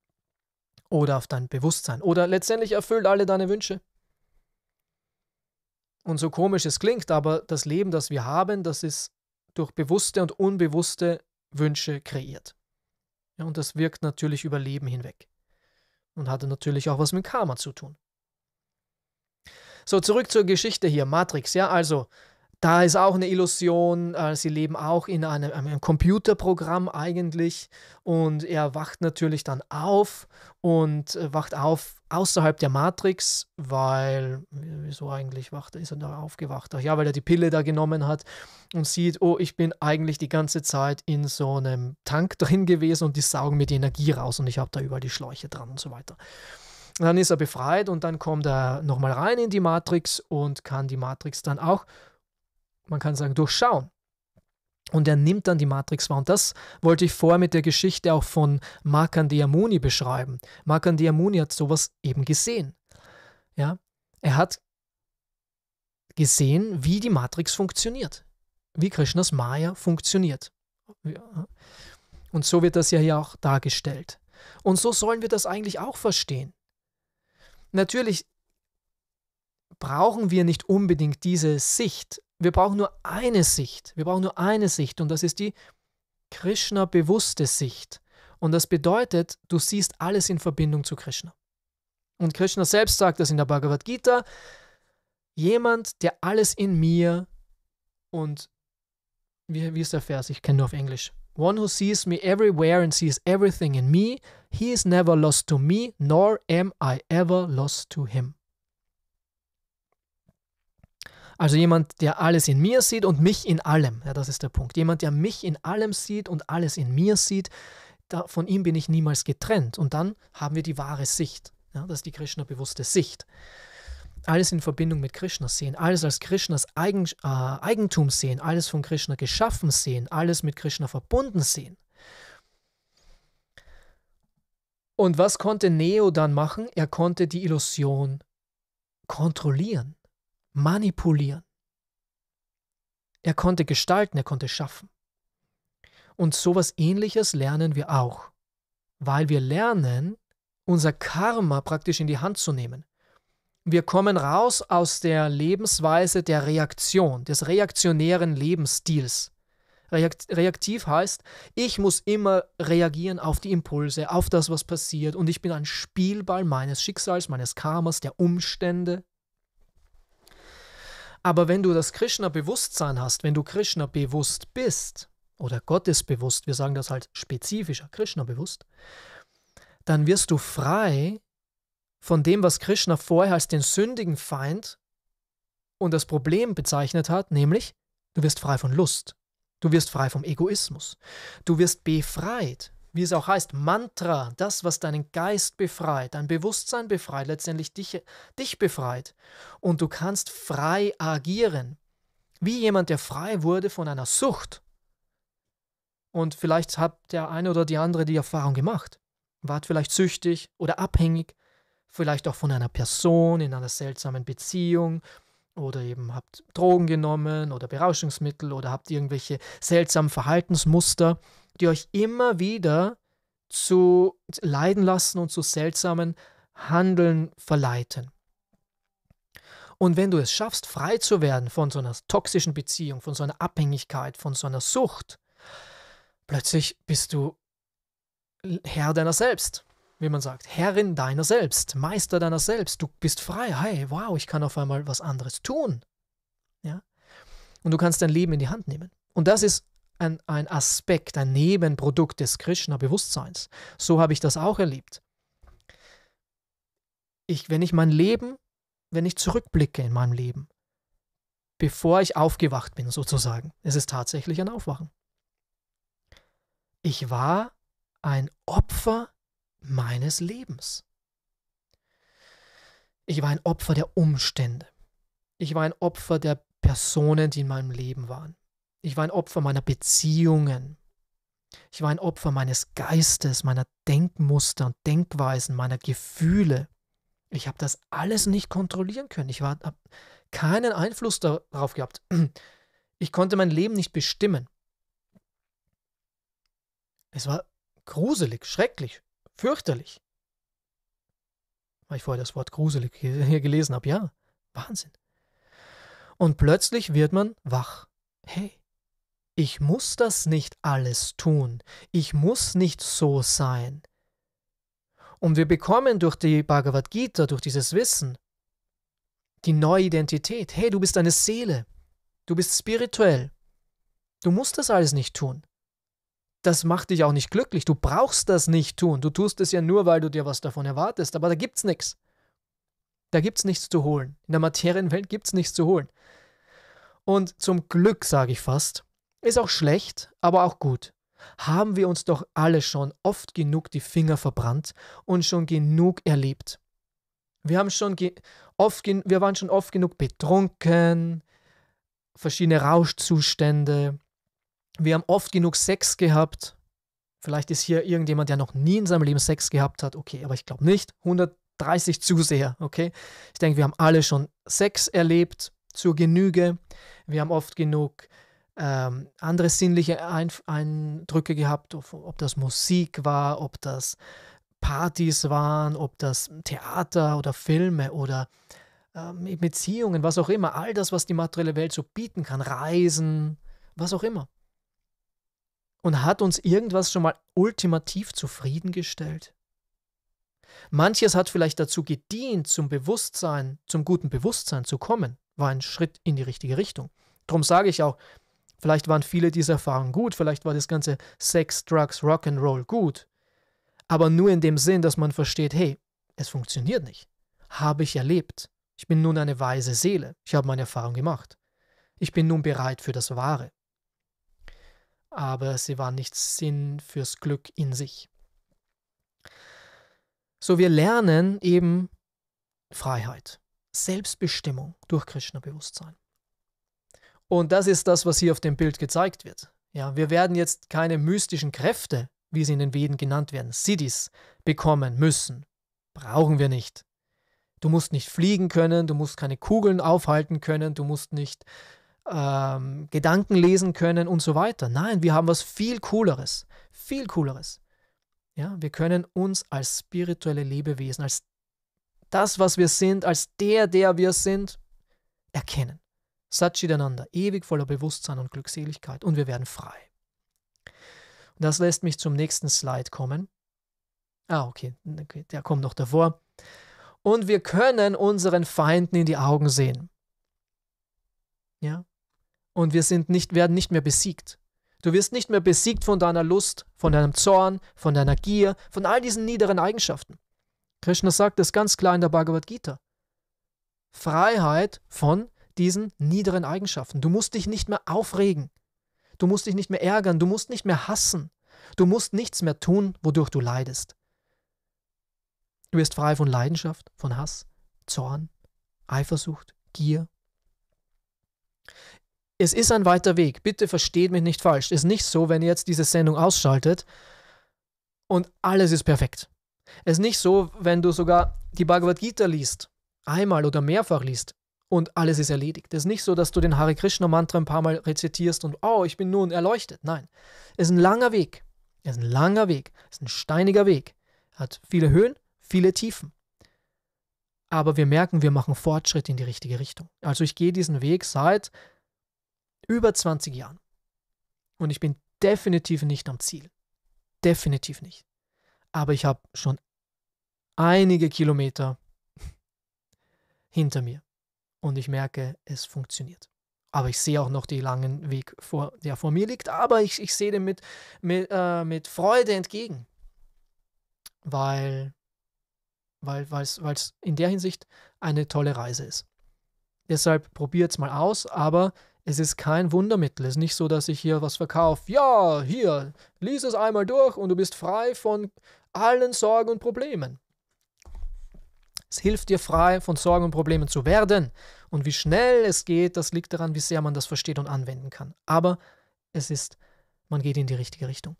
oder auf dein Bewusstsein oder letztendlich erfüllt alle deine Wünsche. Und so komisch es klingt, aber das Leben, das wir haben, das ist durch bewusste und unbewusste Wünsche kreiert. Ja, und das wirkt natürlich über Leben hinweg. Und hatte natürlich auch was mit Karma zu tun. So, zurück zur Geschichte hier, Matrix. Ja, also, da ist auch eine Illusion. Äh, sie leben auch in einem, einem, Computerprogramm eigentlich. Und er wacht natürlich dann auf und äh, wacht auf außerhalb der Matrix, weil, wieso eigentlich wacht ist er da aufgewacht? Ja, weil er die Pille da genommen hat und sieht, oh, ich bin eigentlich die ganze Zeit in so einem Tank drin gewesen und die saugen mir die Energie raus und ich habe da überall die Schläuche dran und so weiter. dann ist er befreit und dann kommt er nochmal rein in die Matrix und kann die Matrix dann auch man kann sagen, durchschauen. Und er nimmt dann die Matrix wahr. Und das wollte ich vorher mit der Geschichte auch von Markandeya Muni beschreiben. Markandeya Muni hat sowas eben gesehen. Ja? Er hat gesehen, wie die Matrix funktioniert. Wie Krishnas Maya funktioniert. Ja. Und so wird das ja hier auch dargestellt. Und so sollen wir das eigentlich auch verstehen. Natürlich brauchen wir nicht unbedingt diese Sicht wir brauchen nur eine Sicht. Wir brauchen nur eine Sicht und das ist die Krishna-bewusste Sicht. Und das bedeutet, du siehst alles in Verbindung zu Krishna. Und Krishna selbst sagt das in der Bhagavad Gita: jemand, der alles in mir und wie, wie ist der Vers? Ich kenne nur auf Englisch. One who sees me everywhere and sees everything in me, he is never lost to me, nor am I ever lost to him. Also jemand, der alles in mir sieht und mich in allem. Ja, das ist der Punkt. Jemand, der mich in allem sieht und alles in mir sieht, da, von ihm bin ich niemals getrennt. Und dann haben wir die wahre Sicht. Ja, das ist die Krishna-bewusste Sicht. Alles in Verbindung mit Krishna sehen, alles als Krishnas Eigen, äh, Eigentum sehen, alles von Krishna geschaffen sehen, alles mit Krishna verbunden sehen. Und was konnte Neo dann machen? Er konnte die Illusion kontrollieren manipulieren. Er konnte gestalten, er konnte schaffen. Und sowas ähnliches lernen wir auch, weil wir lernen, unser Karma praktisch in die Hand zu nehmen. Wir kommen raus aus der Lebensweise der Reaktion, des reaktionären Lebensstils. Reaktiv heißt, ich muss immer reagieren auf die Impulse, auf das, was passiert, und ich bin ein Spielball meines Schicksals, meines Karmas, der Umstände. Aber wenn du das Krishna-Bewusstsein hast, wenn du Krishna bewusst bist, oder Gottesbewusst, wir sagen das halt spezifischer, Krishna bewusst, dann wirst du frei von dem, was Krishna vorher als den sündigen Feind und das Problem bezeichnet hat, nämlich du wirst frei von Lust, du wirst frei vom Egoismus, du wirst befreit wie es auch heißt, Mantra, das, was deinen Geist befreit, dein Bewusstsein befreit, letztendlich dich, dich befreit. Und du kannst frei agieren, wie jemand, der frei wurde von einer Sucht. Und vielleicht hat der eine oder die andere die Erfahrung gemacht. Wart vielleicht süchtig oder abhängig, vielleicht auch von einer Person in einer seltsamen Beziehung oder eben habt Drogen genommen oder Berauschungsmittel oder habt irgendwelche seltsamen Verhaltensmuster die euch immer wieder zu leiden lassen und zu seltsamen Handeln verleiten. Und wenn du es schaffst, frei zu werden von so einer toxischen Beziehung, von so einer Abhängigkeit, von so einer Sucht, plötzlich bist du Herr deiner selbst, wie man sagt, Herrin deiner selbst, Meister deiner selbst. Du bist frei. Hey, wow, ich kann auf einmal was anderes tun. Ja? Und du kannst dein Leben in die Hand nehmen. Und das ist ein, ein Aspekt, ein Nebenprodukt des Krishna-Bewusstseins. So habe ich das auch erlebt. Ich, wenn ich mein Leben, wenn ich zurückblicke in meinem Leben, bevor ich aufgewacht bin, sozusagen, es ist tatsächlich ein Aufwachen. Ich war ein Opfer meines Lebens. Ich war ein Opfer der Umstände. Ich war ein Opfer der Personen, die in meinem Leben waren. Ich war ein Opfer meiner Beziehungen. Ich war ein Opfer meines Geistes, meiner Denkmuster und Denkweisen, meiner Gefühle. Ich habe das alles nicht kontrollieren können. Ich habe keinen Einfluss darauf gehabt. Ich konnte mein Leben nicht bestimmen. Es war gruselig, schrecklich, fürchterlich. Weil ich vorher das Wort gruselig hier gelesen habe, ja. Wahnsinn. Und plötzlich wird man wach. Hey, ich muss das nicht alles tun. Ich muss nicht so sein. Und wir bekommen durch die Bhagavad Gita, durch dieses Wissen, die neue Identität. Hey, du bist eine Seele. Du bist spirituell. Du musst das alles nicht tun. Das macht dich auch nicht glücklich. Du brauchst das nicht tun. Du tust es ja nur, weil du dir was davon erwartest. Aber da gibt es nichts. Da gibt es nichts zu holen. In der Materienwelt gibt es nichts zu holen. Und zum Glück, sage ich fast, ist auch schlecht, aber auch gut. Haben wir uns doch alle schon oft genug die Finger verbrannt und schon genug erlebt. Wir, haben schon oft wir waren schon oft genug betrunken, verschiedene Rauschzustände. Wir haben oft genug Sex gehabt. Vielleicht ist hier irgendjemand, der noch nie in seinem Leben Sex gehabt hat. Okay, aber ich glaube nicht. 130 Zuseher, okay? Ich denke, wir haben alle schon Sex erlebt zur Genüge. Wir haben oft genug ähm, andere sinnliche Einf Eindrücke gehabt, ob, ob, das Musik war, ob das Partys waren, ob das Theater oder Filme oder ähm, Beziehungen, was auch immer, all das, was die materielle Welt so bieten kann, Reisen, was auch immer. Und hat uns irgendwas schon mal ultimativ zufriedengestellt? Manches hat vielleicht dazu gedient, zum Bewusstsein, zum guten Bewusstsein zu kommen, war ein Schritt in die richtige Richtung. Darum sage ich auch, Vielleicht waren viele dieser Erfahrungen gut, vielleicht war das ganze Sex, Drugs, Rock'n'Roll gut. Aber nur in dem Sinn, dass man versteht, hey, es funktioniert nicht. Habe ich erlebt. Ich bin nun eine weise Seele. Ich habe meine Erfahrung gemacht. Ich bin nun bereit für das Wahre. Aber sie waren nicht Sinn fürs Glück in sich. So, wir lernen eben Freiheit, Selbstbestimmung durch Krishna-Bewusstsein. Und das ist das, was hier auf dem Bild gezeigt wird. Ja, wir werden jetzt keine mystischen Kräfte, wie sie in den Veden genannt werden, Siddhis, bekommen müssen. Brauchen wir nicht. Du musst nicht fliegen können, du musst keine Kugeln aufhalten können, du musst nicht ähm, Gedanken lesen können und so weiter. Nein, wir haben was viel Cooleres, viel Cooleres. Ja, wir können uns als spirituelle Lebewesen, als das, was wir sind, als der, der wir sind, erkennen. Satchidananda, ewig voller Bewusstsein und Glückseligkeit und wir werden frei. Und das lässt mich zum nächsten Slide kommen. Ah, okay, der kommt noch davor. Und wir können unseren Feinden in die Augen sehen. Ja? Und wir sind nicht, werden nicht mehr besiegt. Du wirst nicht mehr besiegt von deiner Lust, von deinem Zorn, von deiner Gier, von all diesen niederen Eigenschaften. Krishna sagt es ganz klar in der Bhagavad Gita. Freiheit von diesen niederen Eigenschaften. Du musst dich nicht mehr aufregen. Du musst dich nicht mehr ärgern. Du musst nicht mehr hassen. Du musst nichts mehr tun, wodurch du leidest. Du wirst frei von Leidenschaft, von Hass, Zorn, Eifersucht, Gier. Es ist ein weiter Weg. Bitte versteht mich nicht falsch. Es ist nicht so, wenn ihr jetzt diese Sendung ausschaltet und alles ist perfekt. Es ist nicht so, wenn du sogar die Bhagavad Gita liest, einmal oder mehrfach liest, und alles ist erledigt. Es ist nicht so, dass du den Hare Krishna Mantra ein paar Mal rezitierst und oh, ich bin nun erleuchtet. Nein, es ist ein langer Weg. Es ist ein langer Weg. Es ist ein steiniger Weg. Hat viele Höhen, viele Tiefen. Aber wir merken, wir machen Fortschritt in die richtige Richtung. Also ich gehe diesen Weg seit über 20 Jahren. Und ich bin definitiv nicht am Ziel. Definitiv nicht. Aber ich habe schon einige Kilometer hinter mir und ich merke, es funktioniert. Aber ich sehe auch noch den langen Weg, vor, der vor mir liegt, aber ich, ich sehe dem mit, mit, äh, mit Freude entgegen, weil weil es in der Hinsicht eine tolle Reise ist. Deshalb probiert es mal aus, aber es ist kein Wundermittel. Es ist nicht so, dass ich hier was verkaufe. Ja, hier, lies es einmal durch und du bist frei von allen Sorgen und Problemen. Es hilft dir frei von Sorgen und Problemen zu werden. Und wie schnell es geht, das liegt daran, wie sehr man das versteht und anwenden kann. Aber es ist, man geht in die richtige Richtung.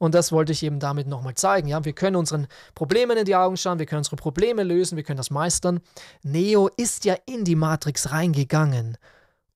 Und das wollte ich eben damit nochmal zeigen. Ja, wir können unseren Problemen in die Augen schauen, wir können unsere Probleme lösen, wir können das meistern. Neo ist ja in die Matrix reingegangen,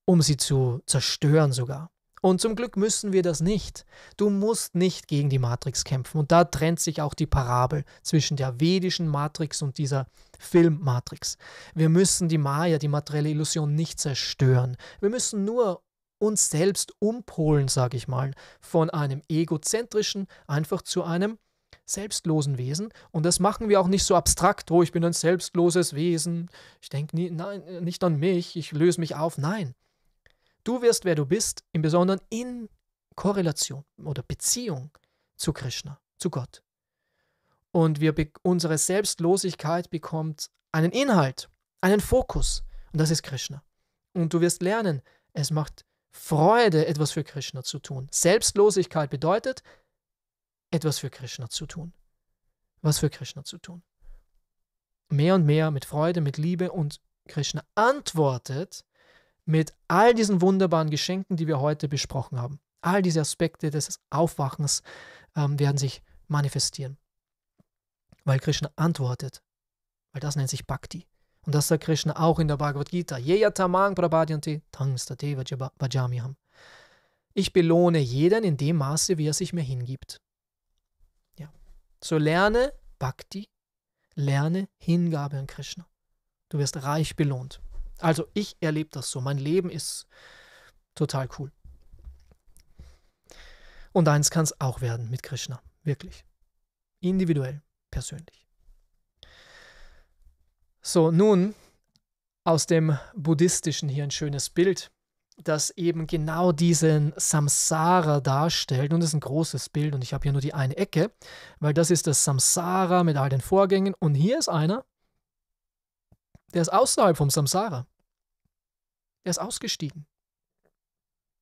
um sie zu zerstören sogar. Und zum Glück müssen wir das nicht. Du musst nicht gegen die Matrix kämpfen. Und da trennt sich auch die Parabel zwischen der vedischen Matrix und dieser Filmmatrix. Wir müssen die Maya, die materielle Illusion, nicht zerstören. Wir müssen nur uns selbst umpolen, sage ich mal, von einem egozentrischen einfach zu einem selbstlosen Wesen. Und das machen wir auch nicht so abstrakt, wo oh, ich bin ein selbstloses Wesen, ich denke nie, nein, nicht an mich, ich löse mich auf. Nein, Du wirst, wer du bist, im Besonderen in Korrelation oder Beziehung zu Krishna, zu Gott. Und wir unsere Selbstlosigkeit bekommt einen Inhalt, einen Fokus, und das ist Krishna. Und du wirst lernen, es macht Freude, etwas für Krishna zu tun. Selbstlosigkeit bedeutet, etwas für Krishna zu tun. Was für Krishna zu tun. Mehr und mehr mit Freude, mit Liebe und Krishna antwortet mit all diesen wunderbaren Geschenken, die wir heute besprochen haben. All diese Aspekte des Aufwachens ähm, werden sich manifestieren. Weil Krishna antwortet. Weil das nennt sich Bhakti. Und das sagt Krishna auch in der Bhagavad Gita. Yeyatamang prabhadyanti tangstateva vajamiham. Ich belohne jeden in dem Maße, wie er sich mir hingibt. Ja. So lerne Bhakti, lerne Hingabe an Krishna. Du wirst reich belohnt. Also ich erlebe das so. Mein Leben ist total cool. Und eins kann es auch werden mit Krishna. Wirklich. Individuell, persönlich. So, nun aus dem Buddhistischen hier ein schönes Bild, das eben genau diesen Samsara darstellt. Und das ist ein großes Bild und ich habe hier nur die eine Ecke, weil das ist das Samsara mit all den Vorgängen. Und hier ist einer, der ist außerhalb vom Samsara. Der ist ausgestiegen.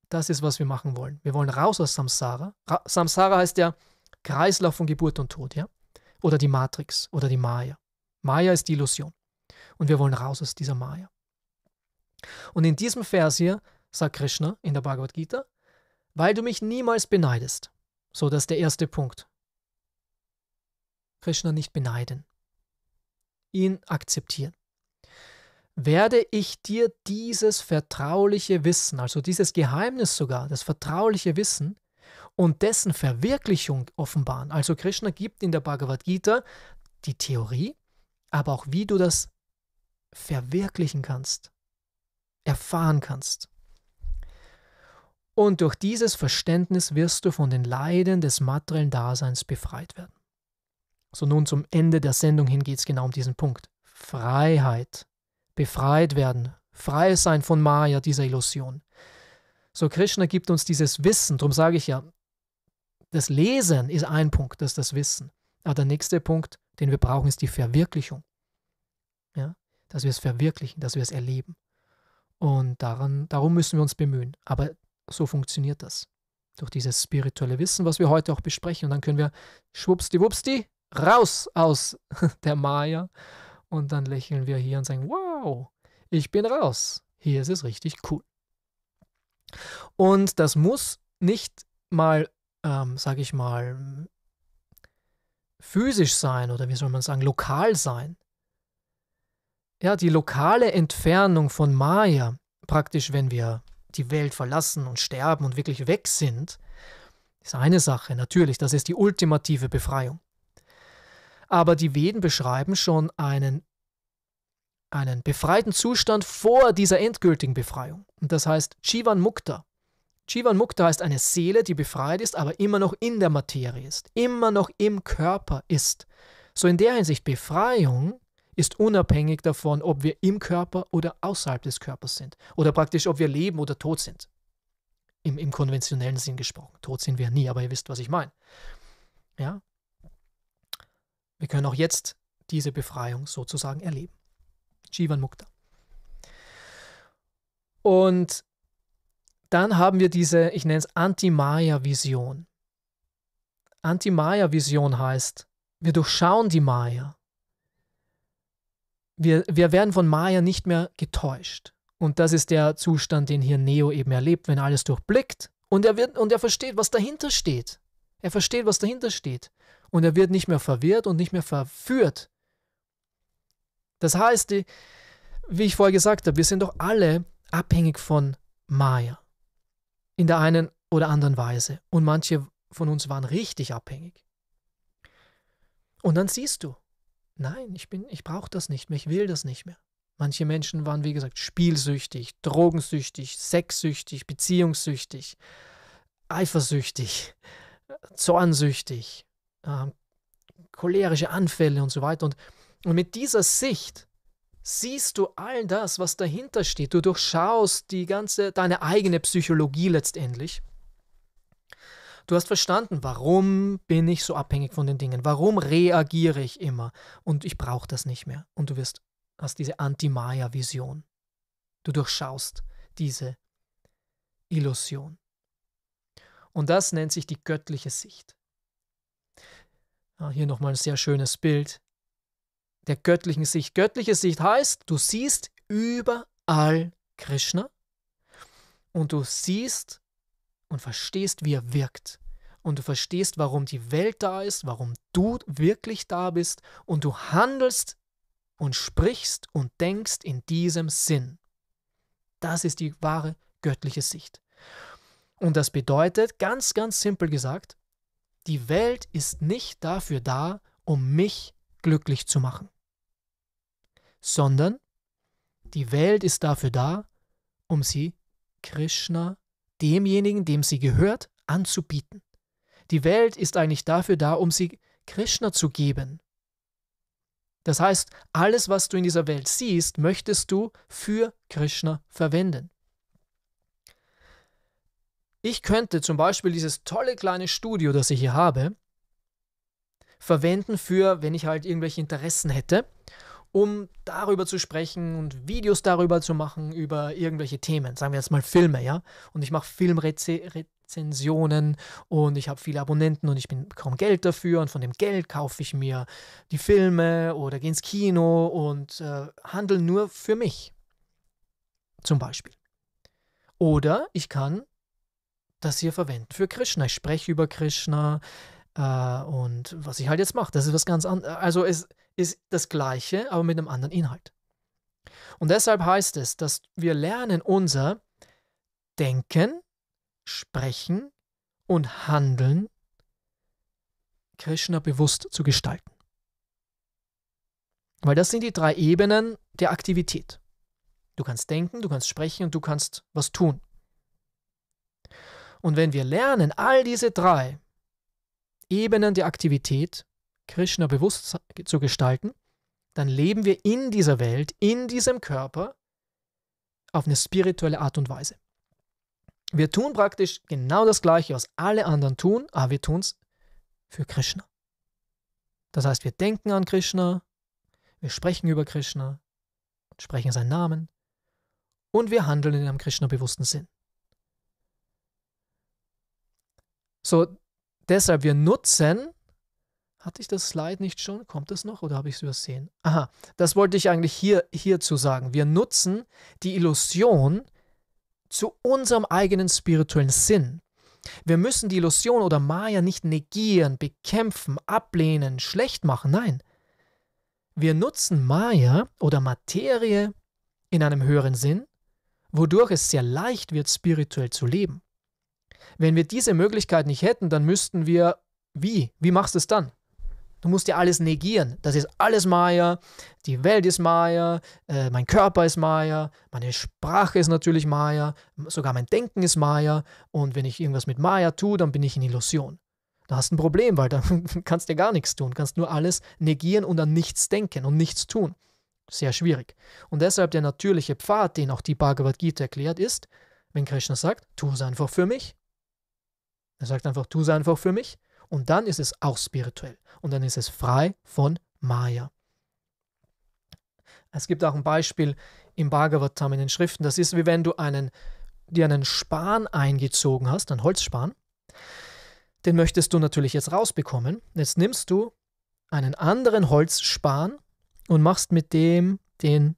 Das ist, was wir machen wollen. Wir wollen raus aus Samsara. Ra Samsara heißt ja Kreislauf von Geburt und Tod, ja? Oder die Matrix oder die Maya. Maya ist die Illusion. Und wir wollen raus aus dieser Maya. Und in diesem Vers hier sagt Krishna in der Bhagavad Gita, weil du mich niemals beneidest. So, das ist der erste Punkt. Krishna nicht beneiden. Ihn akzeptieren werde ich dir dieses vertrauliche Wissen, also dieses Geheimnis sogar, das vertrauliche Wissen und dessen Verwirklichung offenbaren. Also Krishna gibt in der Bhagavad Gita die Theorie, aber auch wie du das verwirklichen kannst, erfahren kannst. Und durch dieses Verständnis wirst du von den Leiden des materiellen Daseins befreit werden. So nun zum Ende der Sendung hin geht es genau um diesen Punkt. Freiheit befreit werden, frei sein von Maya, dieser Illusion. So, Krishna gibt uns dieses Wissen, darum sage ich ja, das Lesen ist ein Punkt, das ist das Wissen. Aber der nächste Punkt, den wir brauchen, ist die Verwirklichung. Ja? Dass wir es verwirklichen, dass wir es erleben. Und daran, darum müssen wir uns bemühen. Aber so funktioniert das. Durch dieses spirituelle Wissen, was wir heute auch besprechen. Und dann können wir schwuppsdiwuppsdi raus aus der Maya und dann lächeln wir hier und sagen, wow, ich bin raus. Hier ist es richtig cool. Und das muss nicht mal, ähm, sage ich mal, physisch sein oder wie soll man sagen, lokal sein. Ja, die lokale Entfernung von Maya, praktisch wenn wir die Welt verlassen und sterben und wirklich weg sind, ist eine Sache, natürlich, das ist die ultimative Befreiung. Aber die Veden beschreiben schon einen, einen befreiten Zustand vor dieser endgültigen Befreiung. Und das heißt Chivan Mukta. Chivan Mukta heißt eine Seele, die befreit ist, aber immer noch in der Materie ist, immer noch im Körper ist. So in der Hinsicht Befreiung ist unabhängig davon, ob wir im Körper oder außerhalb des Körpers sind oder praktisch, ob wir leben oder tot sind. Im, im konventionellen Sinn gesprochen. Tot sind wir nie, aber ihr wisst, was ich meine. Ja? Wir können auch jetzt diese Befreiung sozusagen erleben. Jivan Mukta. Und dann haben wir diese, ich nenne es Anti-Maya-Vision. Anti-Maya-Vision heißt, wir durchschauen die Maya. Wir, wir werden von Maya nicht mehr getäuscht. Und das ist der Zustand, den hier Neo eben erlebt, wenn er alles durchblickt. Und er, wird, und er versteht, was dahinter steht. Er versteht, was dahinter steht und er wird nicht mehr verwirrt und nicht mehr verführt. Das heißt, die, wie ich vorher gesagt habe, wir sind doch alle abhängig von Maya. In der einen oder anderen Weise. Und manche von uns waren richtig abhängig. Und dann siehst du, nein, ich bin, ich brauche das nicht mehr, ich will das nicht mehr. Manche Menschen waren, wie gesagt, spielsüchtig, drogensüchtig, sexsüchtig, beziehungssüchtig, eifersüchtig, zornsüchtig, äh, cholerische Anfälle und so weiter. Und, und mit dieser Sicht siehst du all das, was dahinter steht. Du durchschaust die ganze, deine eigene Psychologie letztendlich. Du hast verstanden, warum bin ich so abhängig von den Dingen? Warum reagiere ich immer? Und ich brauche das nicht mehr. Und du wirst, hast diese Anti-Maya-Vision. Du durchschaust diese Illusion. Und das nennt sich die göttliche Sicht. Ah, hier nochmal ein sehr schönes Bild der göttlichen Sicht. Göttliche Sicht heißt, du siehst überall Krishna und du siehst und verstehst, wie er wirkt. Und du verstehst, warum die Welt da ist, warum du wirklich da bist und du handelst und sprichst und denkst in diesem Sinn. Das ist die wahre göttliche Sicht. Und das bedeutet, ganz, ganz simpel gesagt, die Welt ist nicht dafür da, um mich glücklich zu machen, sondern die Welt ist dafür da, um sie Krishna, demjenigen, dem sie gehört, anzubieten. Die Welt ist eigentlich dafür da, um sie Krishna zu geben. Das heißt, alles, was du in dieser Welt siehst, möchtest du für Krishna verwenden. Ich könnte zum Beispiel dieses tolle kleine Studio, das ich hier habe, verwenden für, wenn ich halt irgendwelche Interessen hätte, um darüber zu sprechen und Videos darüber zu machen, über irgendwelche Themen, sagen wir jetzt mal Filme, ja. Und ich mache Filmrezensionen und ich habe viele Abonnenten und ich bekomme Geld dafür und von dem Geld kaufe ich mir die Filme oder gehe ins Kino und äh, handle nur für mich. Zum Beispiel. Oder ich kann das hier verwendet für Krishna. Ich spreche über Krishna äh, und was ich halt jetzt mache, das ist was ganz anderes. Also es ist das Gleiche, aber mit einem anderen Inhalt. Und deshalb heißt es, dass wir lernen, unser Denken, Sprechen und Handeln Krishna bewusst zu gestalten. Weil das sind die drei Ebenen der Aktivität. Du kannst denken, du kannst sprechen und du kannst was tun. Und wenn wir lernen, all diese drei Ebenen der Aktivität Krishna bewusst zu gestalten, dann leben wir in dieser Welt, in diesem Körper auf eine spirituelle Art und Weise. Wir tun praktisch genau das Gleiche, was alle anderen tun, aber wir tun es für Krishna. Das heißt, wir denken an Krishna, wir sprechen über Krishna, sprechen seinen Namen und wir handeln in einem Krishna-bewussten Sinn. So, deshalb, wir nutzen, hatte ich das Slide nicht schon? Kommt das noch oder habe ich es übersehen? Aha, das wollte ich eigentlich hier, hierzu sagen. Wir nutzen die Illusion zu unserem eigenen spirituellen Sinn. Wir müssen die Illusion oder Maya nicht negieren, bekämpfen, ablehnen, schlecht machen. Nein. Wir nutzen Maya oder Materie in einem höheren Sinn, wodurch es sehr leicht wird, spirituell zu leben. Wenn wir diese Möglichkeit nicht hätten, dann müssten wir, wie? Wie machst du es dann? Du musst ja alles negieren. Das ist alles Maya, die Welt ist Maya, äh, mein Körper ist Maya, meine Sprache ist natürlich Maya, sogar mein Denken ist Maya. Und wenn ich irgendwas mit Maya tue, dann bin ich in Illusion. Da hast du ein Problem, weil dann kannst du ja gar nichts tun, kannst nur alles negieren und an nichts denken und nichts tun. Sehr schwierig. Und deshalb der natürliche Pfad, den auch die Bhagavad Gita erklärt, ist, wenn Krishna sagt, tu es einfach für mich, er sagt einfach, tu es einfach für mich. Und dann ist es auch spirituell. Und dann ist es frei von Maya. Es gibt auch ein Beispiel im Bhagavatam in den Schriften. Das ist wie wenn du einen, dir einen Span eingezogen hast, einen Holzspan. Den möchtest du natürlich jetzt rausbekommen. Jetzt nimmst du einen anderen Holzspan und machst mit dem den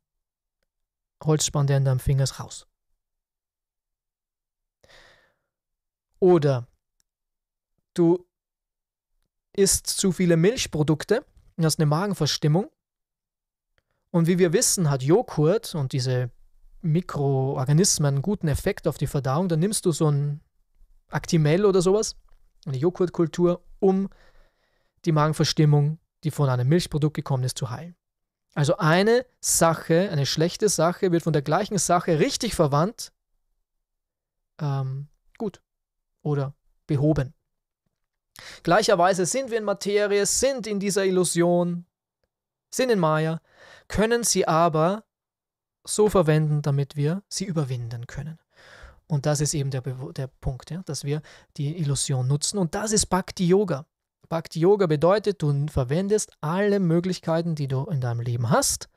Holzspan, der in deinem Finger ist, raus. Oder du isst zu viele Milchprodukte, und hast eine Magenverstimmung. Und wie wir wissen, hat Joghurt und diese Mikroorganismen einen guten Effekt auf die Verdauung. Dann nimmst du so ein Actimel oder sowas, eine Joghurtkultur, um die Magenverstimmung, die von einem Milchprodukt gekommen ist, zu heilen. Also eine Sache, eine schlechte Sache, wird von der gleichen Sache richtig verwandt, ähm, gut oder behoben. Gleicherweise sind wir in Materie, sind in dieser Illusion, sind in Maya, können sie aber so verwenden, damit wir sie überwinden können. Und das ist eben der, der Punkt, ja, dass wir die Illusion nutzen. Und das ist Bhakti Yoga. Bhakti Yoga bedeutet, du verwendest alle Möglichkeiten, die du in deinem Leben hast.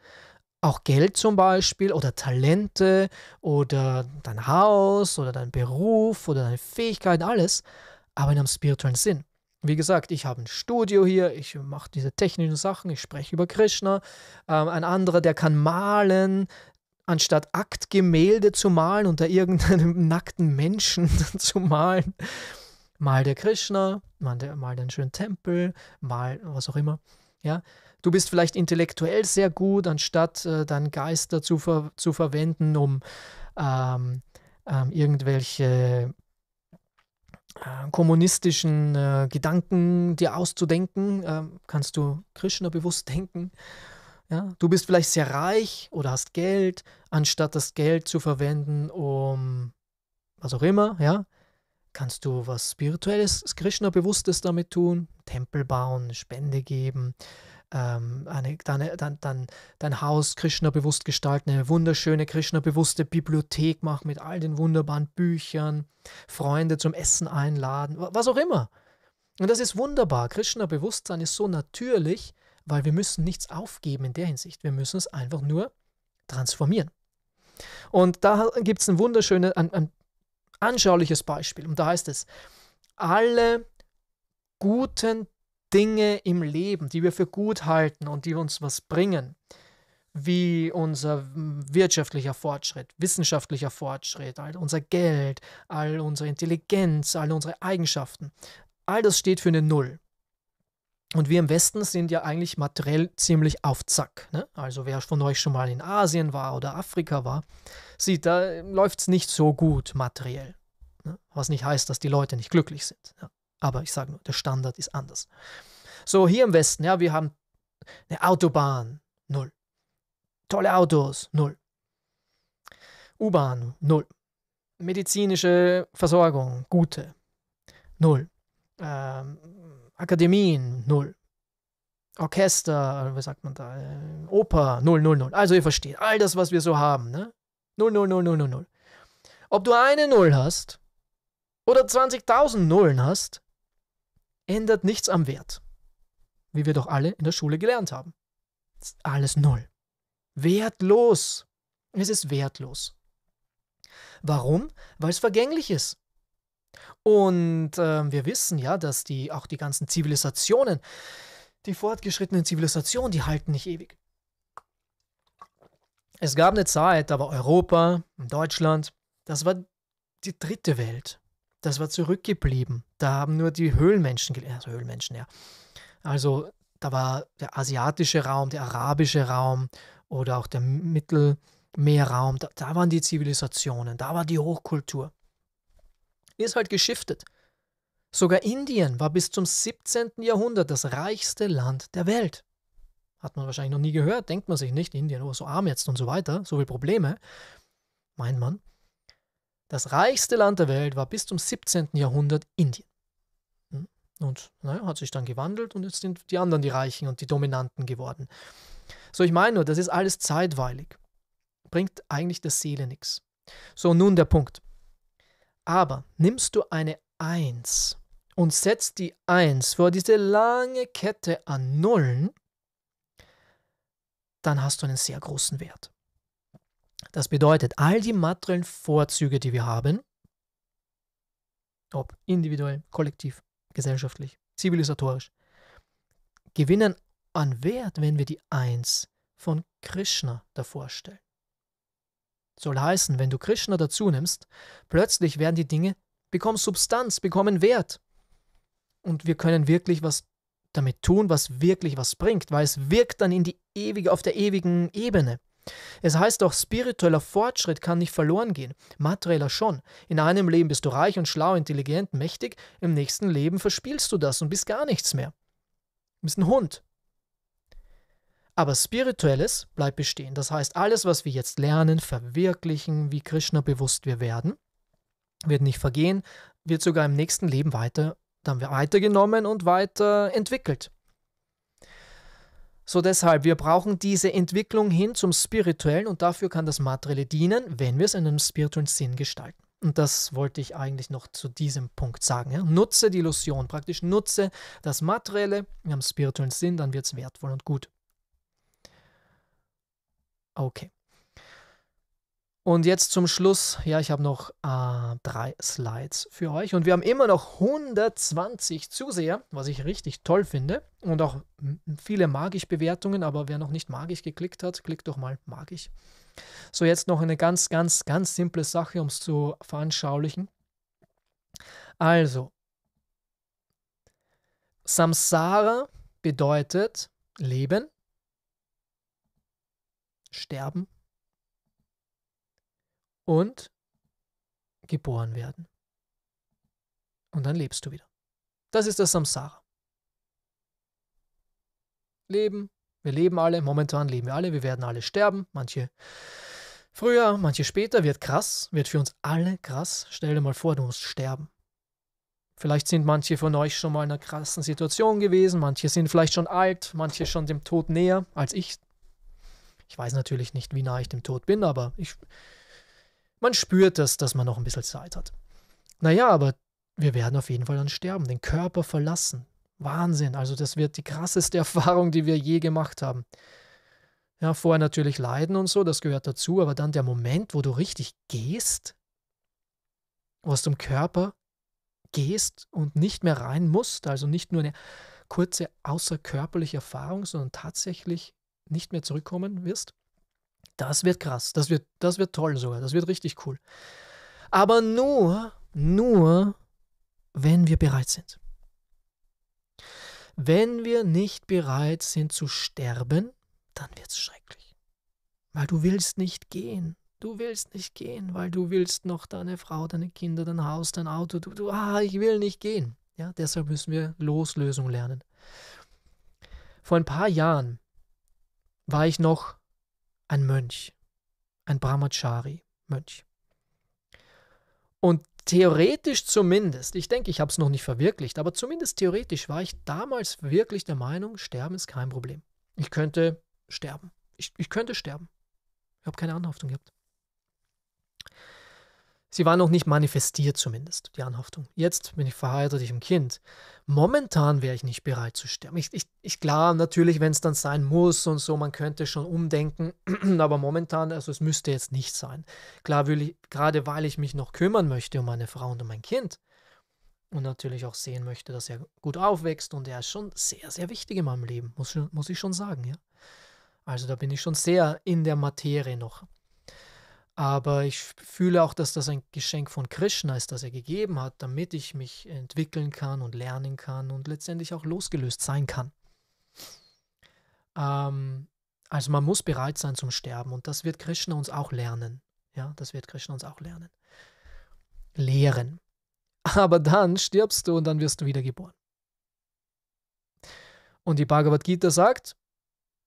Auch Geld zum Beispiel oder Talente oder dein Haus oder dein Beruf oder deine Fähigkeiten, alles aber in einem spirituellen Sinn. Wie gesagt, ich habe ein Studio hier, ich mache diese technischen Sachen, ich spreche über Krishna. Ähm, ein anderer, der kann malen, anstatt Aktgemälde zu malen unter irgendeinem nackten Menschen zu malen. Mal der Krishna, mal, der, mal den schönen Tempel, mal was auch immer. Ja? Du bist vielleicht intellektuell sehr gut, anstatt äh, deinen Geist dazu ver zu verwenden, um ähm, ähm, irgendwelche äh, kommunistischen äh, Gedanken dir auszudenken, ähm, kannst du Krishna bewusst denken. Ja? Du bist vielleicht sehr reich oder hast Geld, anstatt das Geld zu verwenden, um was auch immer, ja, kannst du was Spirituelles, Krishna-Bewusstes damit tun, Tempel bauen, Spende geben, ähm, eine, deine, dein, dein, dein Haus Krishna-bewusst gestalten, eine wunderschöne Krishna-bewusste Bibliothek machen mit all den wunderbaren Büchern, Freunde zum Essen einladen, was auch immer. Und das ist wunderbar. Krishna-Bewusstsein ist so natürlich, weil wir müssen nichts aufgeben in der Hinsicht. Wir müssen es einfach nur transformieren. Und da gibt es ein wunderschönes, ein, ein anschauliches Beispiel. Und da heißt es, alle guten Dinge im Leben, die wir für gut halten und die uns was bringen, wie unser wirtschaftlicher Fortschritt, wissenschaftlicher Fortschritt, all unser Geld, all unsere Intelligenz, all unsere Eigenschaften, all das steht für eine Null. Und wir im Westen sind ja eigentlich materiell ziemlich auf Zack. Ne? Also wer von euch schon mal in Asien war oder Afrika war, sieht, da äh, läuft es nicht so gut materiell. Ne? Was nicht heißt, dass die Leute nicht glücklich sind. Ja. Aber ich sage nur, der Standard ist anders. So, hier im Westen, ja, wir haben eine Autobahn, null. Tolle Autos, null. U-Bahn, null. Medizinische Versorgung, gute, null. Ähm, Akademien, null. Orchester, was sagt man da? Äh, Oper, null, null, null. Also ihr versteht, all das, was wir so haben, ne? Null, null, null, null, null, null. Ob du eine Null hast oder 20.000 Nullen hast, ändert nichts am Wert. Wie wir doch alle in der Schule gelernt haben. alles null. Wertlos. Es ist wertlos. Warum? Weil es vergänglich ist. Und äh, wir wissen ja, dass die auch die ganzen Zivilisationen, die fortgeschrittenen Zivilisationen, die halten nicht ewig. Es gab eine Zeit, da war Europa, Deutschland, das war die dritte Welt das war zurückgeblieben. Da haben nur die Höhlenmenschen gelebt. Also Höhlenmenschen, ja. Also da war der asiatische Raum, der arabische Raum oder auch der Mittelmeerraum. Da, da waren die Zivilisationen, da war die Hochkultur. Ist halt geschiftet. Sogar Indien war bis zum 17. Jahrhundert das reichste Land der Welt. Hat man wahrscheinlich noch nie gehört, denkt man sich nicht, Indien, oh, so arm jetzt und so weiter, so viele Probleme, meint man. Das reichste Land der Welt war bis zum 17. Jahrhundert Indien. Hm? Und naja, hat sich dann gewandelt und jetzt sind die anderen die Reichen und die Dominanten geworden. So, ich meine nur, das ist alles zeitweilig. Bringt eigentlich der Seele nichts. So, nun der Punkt. Aber nimmst du eine 1 und setzt die 1 vor diese lange Kette an Nullen, dann hast du einen sehr großen Wert. Das bedeutet, all die materiellen Vorzüge, die wir haben, ob individuell, kollektiv, gesellschaftlich, zivilisatorisch, gewinnen an Wert, wenn wir die Eins von Krishna davor stellen. Soll heißen, wenn du Krishna dazu nimmst, plötzlich werden die Dinge, bekommen Substanz, bekommen Wert. Und wir können wirklich was damit tun, was wirklich was bringt, weil es wirkt dann in die ewige, auf der ewigen Ebene. Es heißt auch, spiritueller Fortschritt kann nicht verloren gehen, materieller schon. In einem Leben bist du reich und schlau, intelligent, mächtig, im nächsten Leben verspielst du das und bist gar nichts mehr. Du bist ein Hund. Aber spirituelles bleibt bestehen. Das heißt, alles, was wir jetzt lernen, verwirklichen, wie Krishna bewusst wir werden, wird nicht vergehen, wird sogar im nächsten Leben weiter, dann weitergenommen und weiterentwickelt. So deshalb, wir brauchen diese Entwicklung hin zum Spirituellen und dafür kann das Materielle dienen, wenn wir es in einem spirituellen Sinn gestalten. Und das wollte ich eigentlich noch zu diesem Punkt sagen. Ja? Nutze die Illusion, praktisch nutze das Materielle in einem spirituellen Sinn, dann wird es wertvoll und gut. Okay. Und jetzt zum Schluss, ja, ich habe noch äh, drei Slides für euch und wir haben immer noch 120 Zuseher, was ich richtig toll finde und auch hm, viele Magisch-Bewertungen, aber wer noch nicht Magisch geklickt hat, klickt doch mal Magisch. So, jetzt noch eine ganz, ganz, ganz simple Sache, um es zu veranschaulichen. Also, Samsara bedeutet Leben, Sterben und geboren werden. Und dann lebst du wieder. Das ist das Samsara. Leben, wir leben alle, momentan leben wir alle, wir werden alle sterben, manche früher, manche später, wird krass, wird für uns alle krass. Stell dir mal vor, du musst sterben. Vielleicht sind manche von euch schon mal in einer krassen Situation gewesen, manche sind vielleicht schon alt, manche schon dem Tod näher als ich. Ich weiß natürlich nicht, wie nah ich dem Tod bin, aber ich man spürt das, dass man noch ein bisschen Zeit hat. Naja, aber wir werden auf jeden Fall dann sterben, den Körper verlassen. Wahnsinn, also das wird die krasseste Erfahrung, die wir je gemacht haben. Ja, vorher natürlich leiden und so, das gehört dazu, aber dann der Moment, wo du richtig gehst, aus dem Körper gehst und nicht mehr rein musst, also nicht nur eine kurze außerkörperliche Erfahrung, sondern tatsächlich nicht mehr zurückkommen wirst. Das wird krass, das wird, das wird toll sogar, das wird richtig cool. Aber nur, nur, wenn wir bereit sind. Wenn wir nicht bereit sind zu sterben, dann wird es schrecklich. Weil du willst nicht gehen. Du willst nicht gehen, weil du willst noch deine Frau, deine Kinder, dein Haus, dein Auto. Du, du ah, ich will nicht gehen. Ja, deshalb müssen wir Loslösung lernen. Vor ein paar Jahren war ich noch ein Mönch, ein Brahmachari Mönch. Und theoretisch zumindest, ich denke, ich habe es noch nicht verwirklicht, aber zumindest theoretisch war ich damals wirklich der Meinung, Sterben ist kein Problem. Ich könnte sterben. Ich, ich könnte sterben. Ich habe keine Anhaftung gehabt. Sie war noch nicht manifestiert zumindest, die Anhaftung. Jetzt bin ich verheiratet, ich ein Kind. Momentan wäre ich nicht bereit zu sterben. Ich, ich, ich klar, natürlich, wenn es dann sein muss und so, man könnte schon umdenken, aber momentan, also es müsste jetzt nicht sein. Klar, will ich, gerade weil ich mich noch kümmern möchte um meine Frau und um mein Kind und natürlich auch sehen möchte, dass er gut aufwächst und er ist schon sehr, sehr wichtig in meinem Leben, muss, muss ich schon sagen, ja. Also da bin ich schon sehr in der Materie noch. Aber ich fühle auch, dass das ein Geschenk von Krishna ist, das er gegeben hat, damit ich mich entwickeln kann und lernen kann und letztendlich auch losgelöst sein kann. Ähm, also man muss bereit sein zum Sterben und das wird Krishna uns auch lernen. Ja, das wird Krishna uns auch lernen. Lehren. Aber dann stirbst du und dann wirst du wieder geboren. Und die Bhagavad Gita sagt,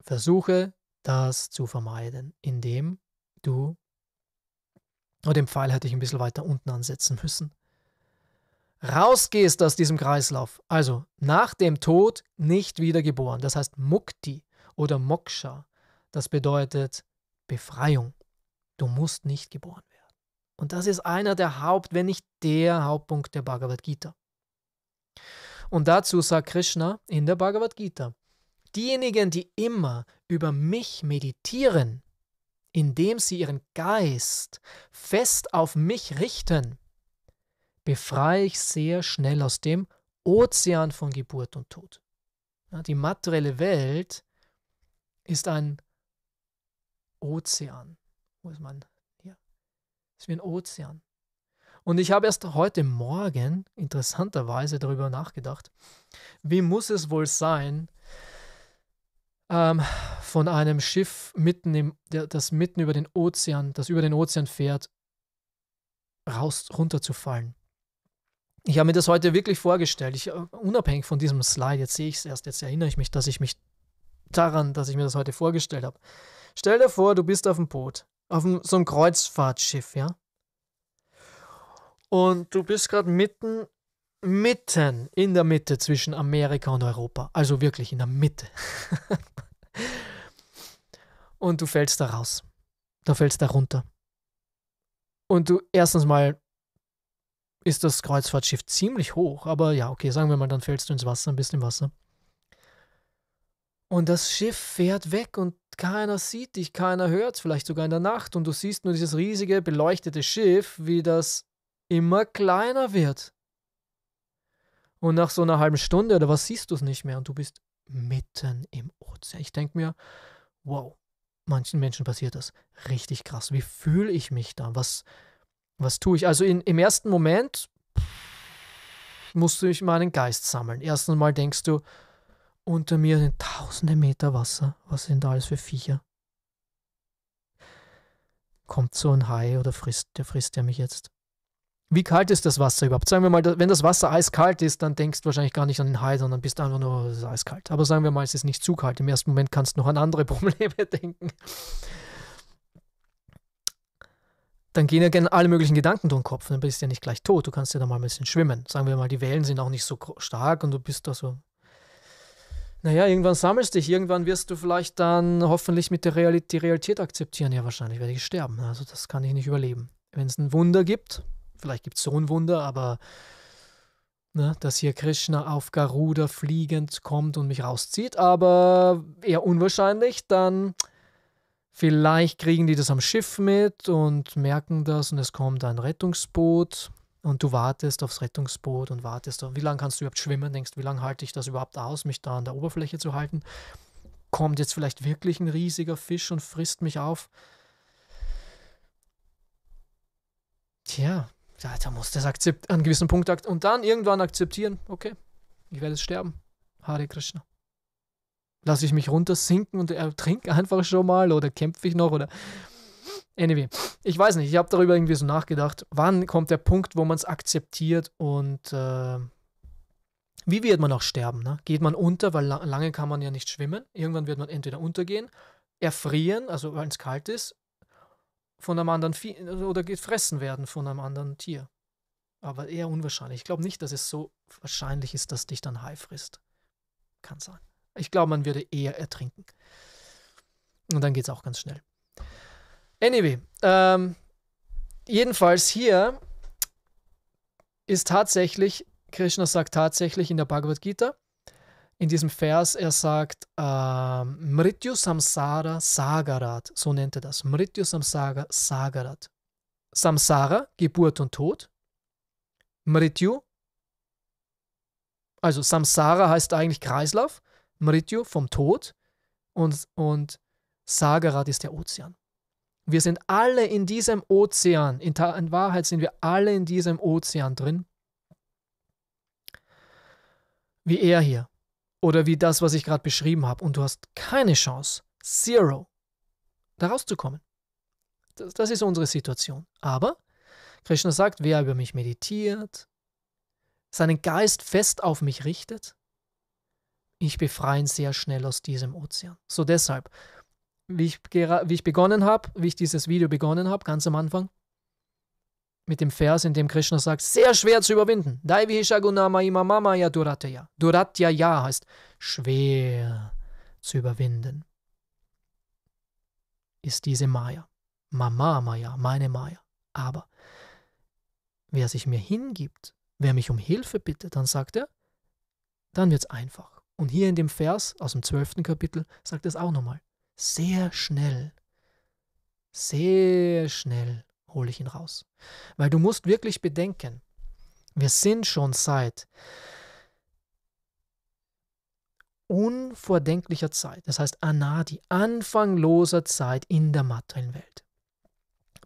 versuche das zu vermeiden, indem du und den Pfeil hätte ich ein bisschen weiter unten ansetzen müssen. Rausgehst aus diesem Kreislauf. Also nach dem Tod nicht wiedergeboren. Das heißt Mukti oder Moksha. Das bedeutet Befreiung. Du musst nicht geboren werden. Und das ist einer der Haupt, wenn nicht der Hauptpunkt der Bhagavad Gita. Und dazu sagt Krishna in der Bhagavad Gita, diejenigen, die immer über mich meditieren, indem sie ihren Geist fest auf mich richten, befreie ich sehr schnell aus dem Ozean von Geburt und Tod. Die materielle Welt ist ein Ozean. Wo ist man? Hier. Ist wie ein Ozean. Und ich habe erst heute Morgen interessanterweise darüber nachgedacht, wie muss es wohl sein, ähm, von einem Schiff mitten im, das mitten über den Ozean, das über den Ozean fährt, raus runterzufallen. Ich habe mir das heute wirklich vorgestellt. Ich, äh, unabhängig von diesem Slide, jetzt sehe ich es erst, jetzt erinnere ich mich, dass ich mich daran, dass ich mir das heute vorgestellt habe. Stell dir vor, du bist auf dem Boot, auf dem, so einem Kreuzfahrtschiff, ja? Und du bist gerade mitten mitten in der Mitte zwischen Amerika und Europa. Also wirklich in der Mitte. und du fällst da raus. Da fällst da runter. Und du, erstens mal ist das Kreuzfahrtschiff ziemlich hoch, aber ja, okay, sagen wir mal, dann fällst du ins Wasser, ein bisschen im Wasser. Und das Schiff fährt weg und keiner sieht dich, keiner hört, es, vielleicht sogar in der Nacht. Und du siehst nur dieses riesige, beleuchtete Schiff, wie das immer kleiner wird und nach so einer halben Stunde oder was siehst du es nicht mehr und du bist mitten im Ozean. Ich denke mir, wow, manchen Menschen passiert das richtig krass. Wie fühle ich mich da? Was, was tue ich? Also in, im ersten Moment musst du mich meinen Geist sammeln. Erstens mal denkst du, unter mir sind tausende Meter Wasser. Was sind da alles für Viecher? Kommt so ein Hai oder frisst, der frisst der mich jetzt? wie kalt ist das Wasser überhaupt? Sagen wir mal, wenn das Wasser eiskalt ist, dann denkst du wahrscheinlich gar nicht an den Hai, sondern bist einfach nur, es ist eiskalt. Aber sagen wir mal, es ist nicht zu kalt. Im ersten Moment kannst du noch an andere Probleme denken. Dann gehen ja gerne alle möglichen Gedanken durch den Kopf. Dann bist du ja nicht gleich tot. Du kannst ja da mal ein bisschen schwimmen. Sagen wir mal, die Wellen sind auch nicht so stark und du bist da so. Naja, irgendwann sammelst dich. Irgendwann wirst du vielleicht dann hoffentlich mit der Realität, die Realität akzeptieren. Ja, wahrscheinlich werde ich sterben. Also, das kann ich nicht überleben. Wenn es ein Wunder gibt, vielleicht gibt es so ein Wunder, aber ne, dass hier Krishna auf Garuda fliegend kommt und mich rauszieht, aber eher unwahrscheinlich, dann vielleicht kriegen die das am Schiff mit und merken das und es kommt ein Rettungsboot und du wartest aufs Rettungsboot und wartest. Wie lange kannst du überhaupt schwimmen? Denkst, wie lange halte ich das überhaupt aus, mich da an der Oberfläche zu halten? Kommt jetzt vielleicht wirklich ein riesiger Fisch und frisst mich auf? Tja, da, da muss das akzept an einem gewissen Punkt ak und dann irgendwann akzeptieren, okay, ich werde sterben. Hare Krishna. Lass ich mich runtersinken und ertrink einfach schon mal oder kämpfe ich noch oder. Anyway, ich weiß nicht, ich habe darüber irgendwie so nachgedacht, wann kommt der Punkt, wo man es akzeptiert und äh, wie wird man auch sterben? Ne? Geht man unter, weil lange kann man ja nicht schwimmen. Irgendwann wird man entweder untergehen, erfrieren, also weil es kalt ist, von einem anderen Vieh äh, oder gefressen werden von einem anderen Tier. Aber eher unwahrscheinlich. Ich glaube nicht, dass es so wahrscheinlich ist, dass dich dann Hai frisst. Kann sein. Ich glaube, man würde eher ertrinken. Und dann geht es auch ganz schnell. Anyway, ähm, jedenfalls hier ist tatsächlich, Krishna sagt tatsächlich in der Bhagavad Gita, in diesem Vers, er sagt, äh, Mrityu Samsara Sagarat, so nennt er das, Mrityu Samsara Sagarat. Samsara, Geburt und Tod. Mrityu, also Samsara heißt eigentlich Kreislauf, Mrityu vom Tod und, und Sagarat ist der Ozean. Wir sind alle in diesem Ozean, in, in Wahrheit sind wir alle in diesem Ozean drin, wie er hier. Oder wie das, was ich gerade beschrieben habe. Und du hast keine Chance, zero, da rauszukommen. Das, das ist unsere Situation. Aber Krishna sagt, wer über mich meditiert, seinen Geist fest auf mich richtet, ich befreie ihn sehr schnell aus diesem Ozean. So deshalb, wie ich, wie ich begonnen habe, wie ich dieses Video begonnen habe, ganz am Anfang, mit dem Vers, in dem Krishna sagt, sehr schwer zu überwinden. Daivihishagunama imamama ya duratya. Duratya ja heißt schwer zu überwinden. Ist diese Maya. Mama Maya, meine Maya. Aber wer sich mir hingibt, wer mich um Hilfe bittet, dann sagt er, dann wird es einfach. Und hier in dem Vers aus dem 12. Kapitel sagt er es auch nochmal. Sehr schnell. Sehr schnell hole ich ihn raus. Weil du musst wirklich bedenken, wir sind schon seit unvordenklicher Zeit, das heißt Anadi, anfangloser Zeit in der materiellen Welt.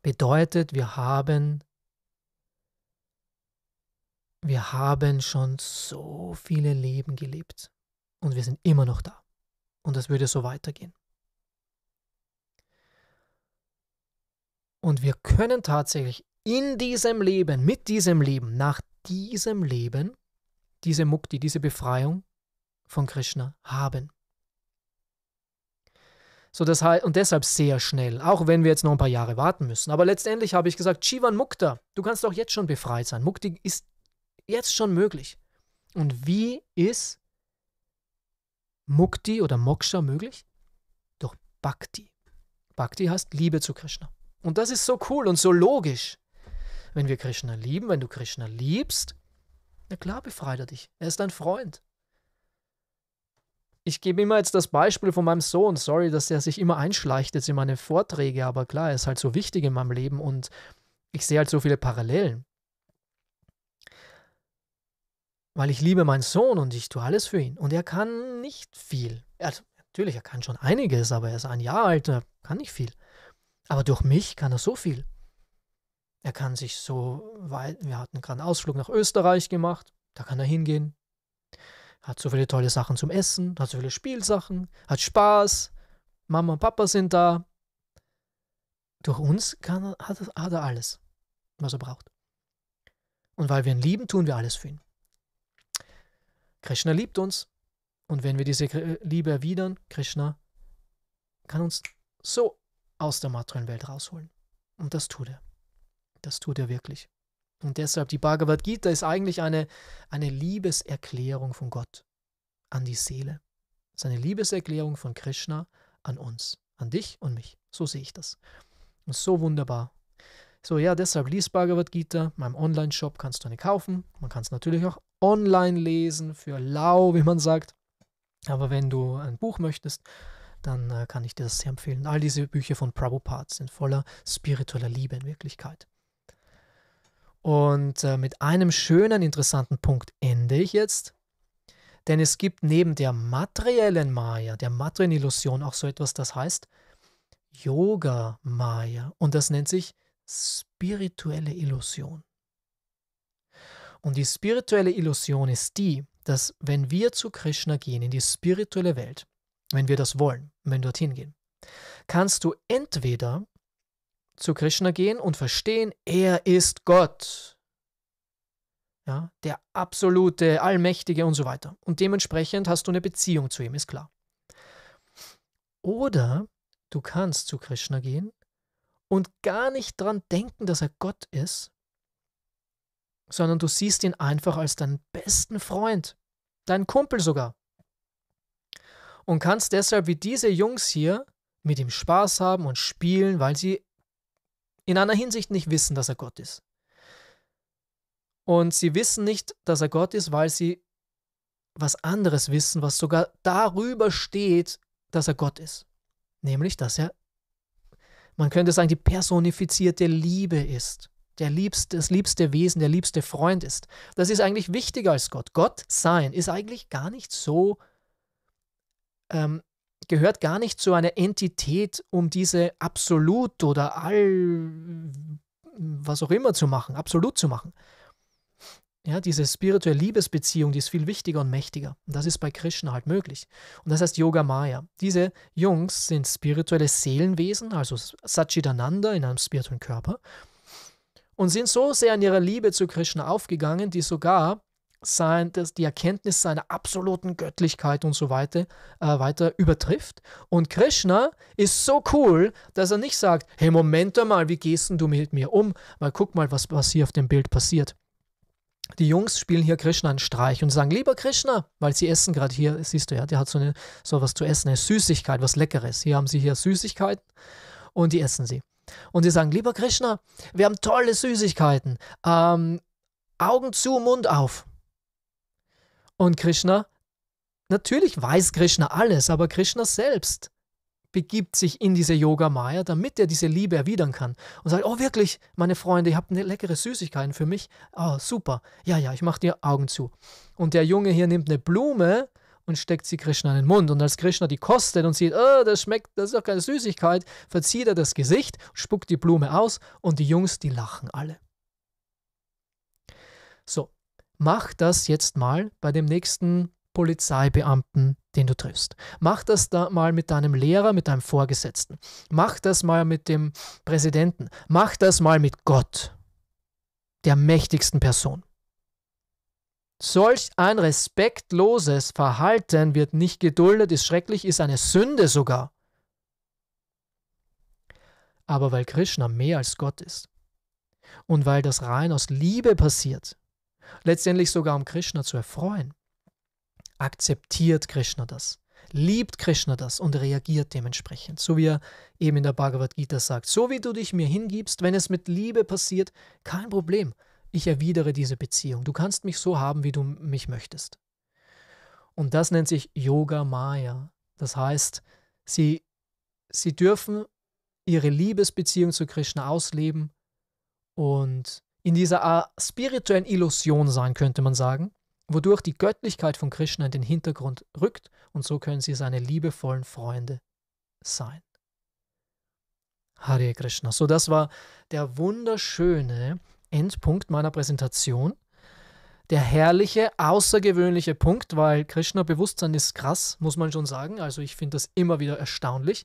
Bedeutet, wir haben wir haben schon so viele Leben gelebt und wir sind immer noch da. Und das würde so weitergehen. Und wir können tatsächlich in diesem Leben, mit diesem Leben, nach diesem Leben, diese Mukti, diese Befreiung von Krishna haben. So das heißt, und deshalb sehr schnell, auch wenn wir jetzt noch ein paar Jahre warten müssen. Aber letztendlich habe ich gesagt, Chivan Mukta, du kannst auch jetzt schon befreit sein. Mukti ist jetzt schon möglich. Und wie ist Mukti oder Moksha möglich? Durch Bhakti. Bhakti heißt Liebe zu Krishna. Und das ist so cool und so logisch. Wenn wir Krishna lieben, wenn du Krishna liebst, na klar befreit er dich. Er ist dein Freund. Ich gebe immer jetzt das Beispiel von meinem Sohn. Sorry, dass er sich immer einschleicht jetzt in meine Vorträge, aber klar, er ist halt so wichtig in meinem Leben und ich sehe halt so viele Parallelen. Weil ich liebe meinen Sohn und ich tue alles für ihn. Und er kann nicht viel. Also, natürlich, er kann schon einiges, aber er ist ein Jahr alt, er kann nicht viel. Aber durch mich kann er so viel. Er kann sich so weit, wir hatten gerade einen Ausflug nach Österreich gemacht, da kann er hingehen. Hat so viele tolle Sachen zum Essen, hat so viele Spielsachen, hat Spaß, Mama und Papa sind da. Durch uns kann, hat, hat er alles, was er braucht. Und weil wir ihn lieben, tun wir alles für ihn. Krishna liebt uns und wenn wir diese Liebe erwidern, Krishna kann uns so aus der materiellen Welt rausholen. Und das tut er. Das tut er wirklich. Und deshalb die Bhagavad Gita ist eigentlich eine, eine Liebeserklärung von Gott an die Seele. Es ist eine Liebeserklärung von Krishna an uns, an dich und mich. So sehe ich das. Und so wunderbar. So, ja, deshalb liest Bhagavad Gita. In meinem Online-Shop kannst du eine kaufen. Man kann es natürlich auch online lesen, für lau, wie man sagt. Aber wenn du ein Buch möchtest, dann äh, kann ich dir das sehr empfehlen. All diese Bücher von Prabhupada sind voller spiritueller Liebe in Wirklichkeit. Und äh, mit einem schönen, interessanten Punkt ende ich jetzt. Denn es gibt neben der materiellen Maya, der materiellen Illusion, auch so etwas, das heißt Yoga Maya. Und das nennt sich spirituelle Illusion. Und die spirituelle Illusion ist die, dass wenn wir zu Krishna gehen in die spirituelle Welt, wenn wir das wollen, wenn wir dorthin gehen, kannst du entweder zu Krishna gehen und verstehen, er ist Gott. Ja, der absolute, allmächtige und so weiter. Und dementsprechend hast du eine Beziehung zu ihm, ist klar. Oder du kannst zu Krishna gehen und gar nicht daran denken, dass er Gott ist, sondern du siehst ihn einfach als deinen besten Freund, deinen Kumpel sogar und kannst deshalb wie diese Jungs hier mit ihm Spaß haben und spielen, weil sie in einer Hinsicht nicht wissen, dass er Gott ist. Und sie wissen nicht, dass er Gott ist, weil sie was anderes wissen, was sogar darüber steht, dass er Gott ist. Nämlich, dass er, man könnte sagen, die personifizierte Liebe ist. Der liebste, das liebste Wesen, der liebste Freund ist. Das ist eigentlich wichtiger als Gott. Gott sein ist eigentlich gar nicht so wichtig ähm, gehört gar nicht zu einer Entität, um diese absolut oder all, was auch immer zu machen, absolut zu machen. Ja, diese spirituelle Liebesbeziehung, die ist viel wichtiger und mächtiger. Und das ist bei Krishna halt möglich. Und das heißt Yoga Maya. Diese Jungs sind spirituelle Seelenwesen, also Satchitananda in einem spirituellen Körper, und sind so sehr in ihrer Liebe zu Krishna aufgegangen, die sogar sein, dass die Erkenntnis seiner absoluten Göttlichkeit und so weiter, äh, weiter übertrifft. Und Krishna ist so cool, dass er nicht sagt, hey Moment mal, wie gehst denn du mit mir um? Weil guck mal, was, was hier auf dem Bild passiert. Die Jungs spielen hier Krishna einen Streich und sagen, lieber Krishna, weil sie essen gerade hier, siehst du ja, der hat so, eine, so was zu essen, eine Süßigkeit, was Leckeres. Hier haben sie hier Süßigkeiten und die essen sie. Und sie sagen, lieber Krishna, wir haben tolle Süßigkeiten. Ähm, Augen zu, Mund auf. Und Krishna, natürlich weiß Krishna alles, aber Krishna selbst begibt sich in diese Yoga-Maya, damit er diese Liebe erwidern kann und sagt, oh wirklich, meine Freunde, ihr habt eine leckere Süßigkeiten für mich. Oh, super. Ja, ja, ich mache dir Augen zu. Und der Junge hier nimmt eine Blume und steckt sie Krishna in den Mund. Und als Krishna die kostet und sieht, oh, das schmeckt, das ist doch keine Süßigkeit, verzieht er das Gesicht, spuckt die Blume aus und die Jungs, die lachen alle. So, mach das jetzt mal bei dem nächsten Polizeibeamten, den du triffst. Mach das da mal mit deinem Lehrer, mit deinem Vorgesetzten. Mach das mal mit dem Präsidenten. Mach das mal mit Gott, der mächtigsten Person. Solch ein respektloses Verhalten wird nicht geduldet, ist schrecklich, ist eine Sünde sogar. Aber weil Krishna mehr als Gott ist und weil das rein aus Liebe passiert, letztendlich sogar um Krishna zu erfreuen, akzeptiert Krishna das, liebt Krishna das und reagiert dementsprechend, so wie er eben in der Bhagavad Gita sagt, so wie du dich mir hingibst, wenn es mit Liebe passiert, kein Problem, ich erwidere diese Beziehung, du kannst mich so haben, wie du mich möchtest. Und das nennt sich Yoga Maya, das heißt, sie, sie dürfen ihre Liebesbeziehung zu Krishna ausleben und in dieser spirituellen Illusion sein, könnte man sagen, wodurch die Göttlichkeit von Krishna in den Hintergrund rückt und so können sie seine liebevollen Freunde sein. Hare Krishna. So, das war der wunderschöne Endpunkt meiner Präsentation. Der herrliche, außergewöhnliche Punkt, weil Krishna-Bewusstsein ist krass, muss man schon sagen. Also ich finde das immer wieder erstaunlich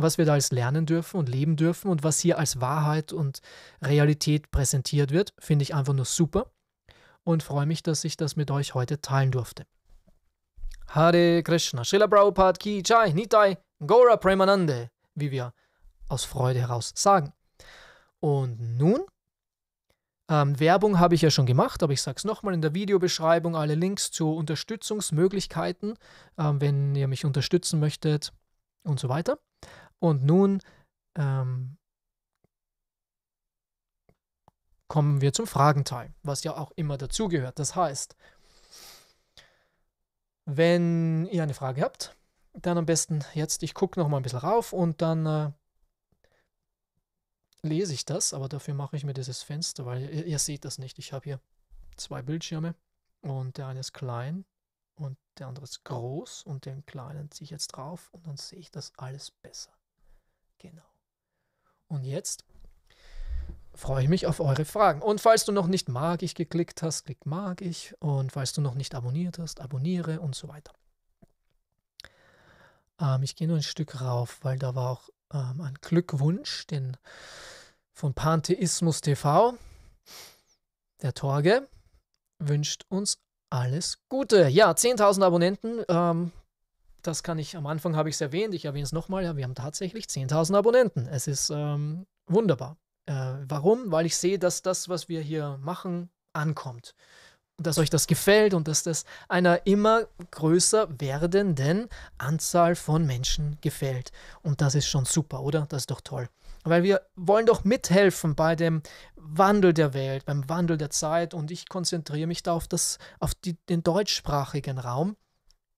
was wir da als lernen dürfen und leben dürfen und was hier als Wahrheit und Realität präsentiert wird, finde ich einfach nur super und freue mich, dass ich das mit euch heute teilen durfte. Hare Krishna, Srila Prabhupada Ki Chai Nitai Gora Premanande, wie wir aus Freude heraus sagen. Und nun, ähm, Werbung habe ich ja schon gemacht, aber ich sage es nochmal in der Videobeschreibung, alle Links zu Unterstützungsmöglichkeiten, ähm, wenn ihr mich unterstützen möchtet und so weiter. Und nun ähm, kommen wir zum Fragenteil, was ja auch immer dazugehört. Das heißt, wenn ihr eine Frage habt, dann am besten jetzt, ich gucke noch mal ein bisschen rauf und dann äh, lese ich das, aber dafür mache ich mir dieses Fenster, weil ihr, ihr seht das nicht. Ich habe hier zwei Bildschirme und der eine ist klein und der andere ist groß und den kleinen ziehe ich jetzt drauf und dann sehe ich das alles besser. Genau. Und jetzt freue ich mich auf eure Fragen. Und falls du noch nicht mag ich geklickt hast, klick mag ich. Und falls du noch nicht abonniert hast, abonniere und so weiter. Ähm, ich gehe nur ein Stück rauf, weil da war auch ähm, ein Glückwunsch den, von Pantheismus TV. Der Torge wünscht uns alles Gute. Ja, 10.000 Abonnenten. Ähm, das kann ich, am Anfang habe ich es erwähnt, ich erwähne es nochmal, ja, wir haben tatsächlich 10.000 Abonnenten. Es ist ähm, wunderbar. Äh, warum? Weil ich sehe, dass das, was wir hier machen, ankommt. Und dass euch das gefällt und dass das einer immer größer werdenden Anzahl von Menschen gefällt. Und das ist schon super, oder? Das ist doch toll. Weil wir wollen doch mithelfen bei dem Wandel der Welt, beim Wandel der Zeit. Und ich konzentriere mich da auf, das, auf die, den deutschsprachigen Raum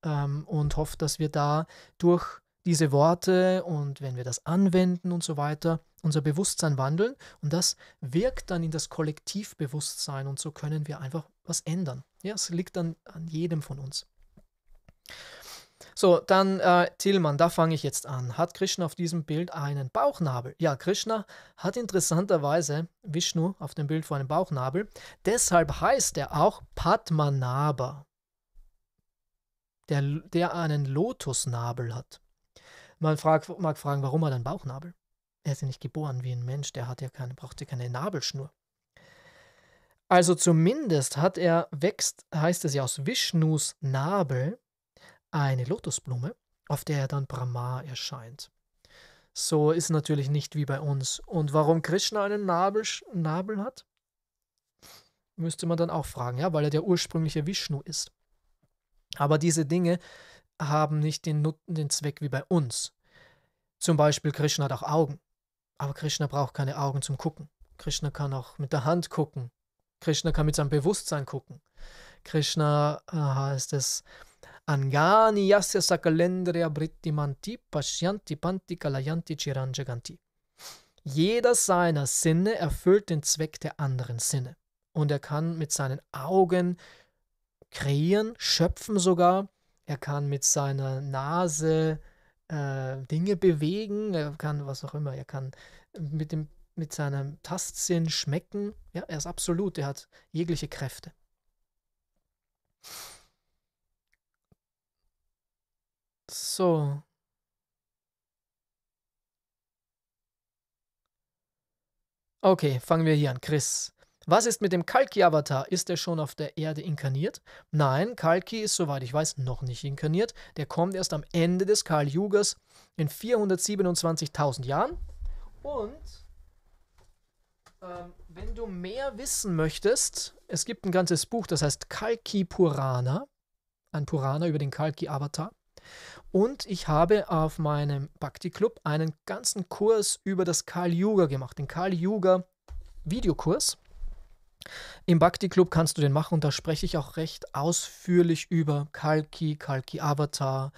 ähm, und hoffe, dass wir da durch diese Worte und wenn wir das anwenden und so weiter, unser Bewusstsein wandeln und das wirkt dann in das Kollektivbewusstsein und so können wir einfach was ändern. Ja, es liegt dann an jedem von uns. So, dann äh, Tillmann, da fange ich jetzt an. Hat Krishna auf diesem Bild einen Bauchnabel? Ja, Krishna hat interessanterweise Vishnu auf dem Bild vor einem Bauchnabel. Deshalb heißt er auch Padmanabha der, der einen Lotusnabel hat. Man frag, mag fragen, warum hat er einen Bauchnabel? Er ist ja nicht geboren wie ein Mensch, der hat ja keine, braucht ja keine Nabelschnur. Also zumindest hat er, wächst, heißt es ja aus Vishnus Nabel, eine Lotusblume, auf der er dann Brahma erscheint. So ist natürlich nicht wie bei uns. Und warum Krishna einen Nabel, Nabel hat, müsste man dann auch fragen, ja, weil er der ursprüngliche Vishnu ist. Aber diese Dinge haben nicht den, Nut den Zweck wie bei uns. Zum Beispiel Krishna hat auch Augen. Aber Krishna braucht keine Augen zum Gucken. Krishna kann auch mit der Hand gucken. Krishna kann mit seinem Bewusstsein gucken. Krishna äh, heißt es, Angani yasya sakalendriya brittimanti pashyanti panti kalayanti chiranjaganti. Jeder seiner Sinne erfüllt den Zweck der anderen Sinne. Und er kann mit seinen Augen kreieren, schöpfen sogar. Er kann mit seiner Nase äh, Dinge bewegen, er kann was auch immer, er kann mit, dem, mit seinem Tastsinn schmecken. Ja, er ist absolut, er hat jegliche Kräfte. So. Okay, fangen wir hier an. Chris. Was ist mit dem Kalki-Avatar? Ist er schon auf der Erde inkarniert? Nein, Kalki ist, soweit ich weiß, noch nicht inkarniert. Der kommt erst am Ende des Kali-Yugas in 427.000 Jahren. Und ähm, wenn du mehr wissen möchtest, es gibt ein ganzes Buch, das heißt Kalki Purana, ein Purana über den Kalki-Avatar. Und ich habe auf meinem Bhakti-Club einen ganzen Kurs über das Kali-Yuga gemacht, den Kali-Yuga-Videokurs. Im Bhakti Club kannst du den machen und da spreche ich auch recht ausführlich über Kalki, Kalki Avatar,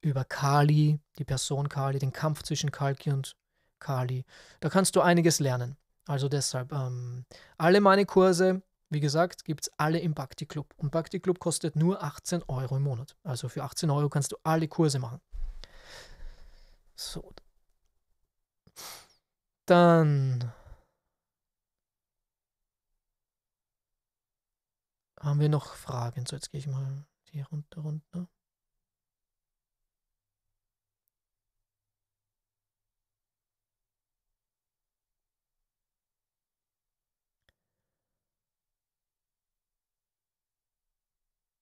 über Kali, die Person Kali, den Kampf zwischen Kalki und Kali. Da kannst du einiges lernen. Also deshalb, ähm, alle meine Kurse, wie gesagt, gibt es alle im Bhakti Club. Und Bhakti Club kostet nur 18 Euro im Monat. Also für 18 Euro kannst du alle Kurse machen. So. Dann Haben wir noch Fragen? So, jetzt gehe ich mal hier runter, runter.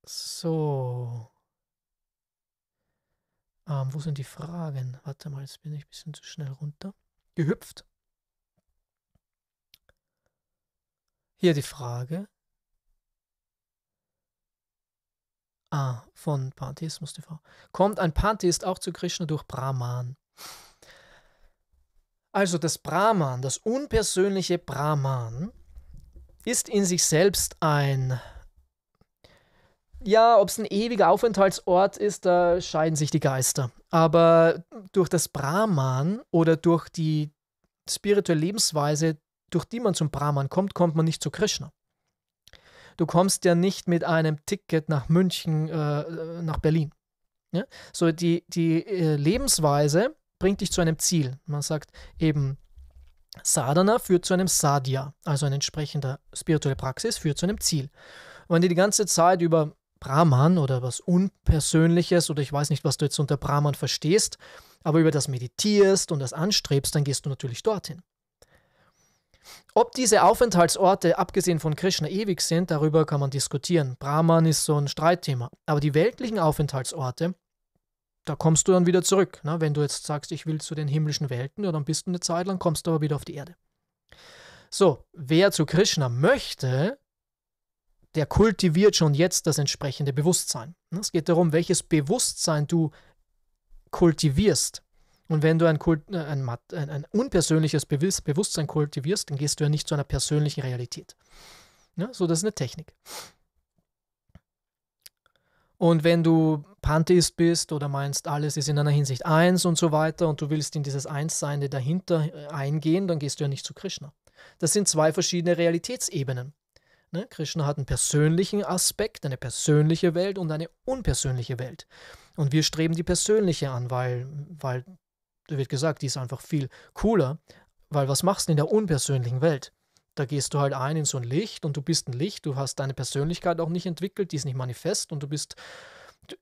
So. Ähm, wo sind die Fragen? Warte mal, jetzt bin ich ein bisschen zu schnell runter. Gehüpft. Hier die Frage. Ah, von Pantheismus TV. Kommt ein Pantheist auch zu Krishna durch Brahman? Also das Brahman, das unpersönliche Brahman, ist in sich selbst ein ja, ob es ein ewiger Aufenthaltsort ist, da scheiden sich die Geister. Aber durch das Brahman oder durch die spirituelle Lebensweise, durch die man zum Brahman kommt, kommt man nicht zu Krishna. Du kommst ja nicht mit einem Ticket nach München, äh, äh, nach Berlin. Ja? So die, die äh, Lebensweise bringt dich zu einem Ziel. Man sagt eben, Sadhana führt zu einem Sadhya, also eine entsprechende spirituelle Praxis führt zu einem Ziel. Und wenn du die ganze Zeit über Brahman oder was Unpersönliches oder ich weiß nicht, was du jetzt unter Brahman verstehst, aber über das meditierst und das anstrebst, dann gehst du natürlich dorthin. Ob diese Aufenthaltsorte abgesehen von Krishna ewig sind, darüber kann man diskutieren. Brahman ist so ein Streitthema. Aber die weltlichen Aufenthaltsorte, da kommst du dann wieder zurück. Ne? Wenn du jetzt sagst, ich will zu den himmlischen Welten, ja, dann bist du eine Zeit lang, kommst du aber wieder auf die Erde. So, wer zu Krishna möchte, der kultiviert schon jetzt das entsprechende Bewusstsein. Ne? Es geht darum, welches Bewusstsein du kultivierst. Und wenn du ein, Kult, äh, ein, ein, ein unpersönliches Bewusstsein kultivierst, dann gehst du ja nicht zu einer persönlichen Realität. Ja, ne? so, das ist eine Technik. Und wenn du Pantheist bist oder meinst, alles ist in einer Hinsicht eins und so weiter und du willst in dieses Einsseine dahinter äh, eingehen, dann gehst du ja nicht zu Krishna. Das sind zwei verschiedene Realitätsebenen. Ne? Krishna hat einen persönlichen Aspekt, eine persönliche Welt und eine unpersönliche Welt. Und wir streben die persönliche an, weil, weil da wird gesagt, die ist einfach viel cooler, weil was machst du in der unpersönlichen Welt? Da gehst du halt ein in so ein Licht und du bist ein Licht, du hast deine Persönlichkeit auch nicht entwickelt, die ist nicht manifest und du bist,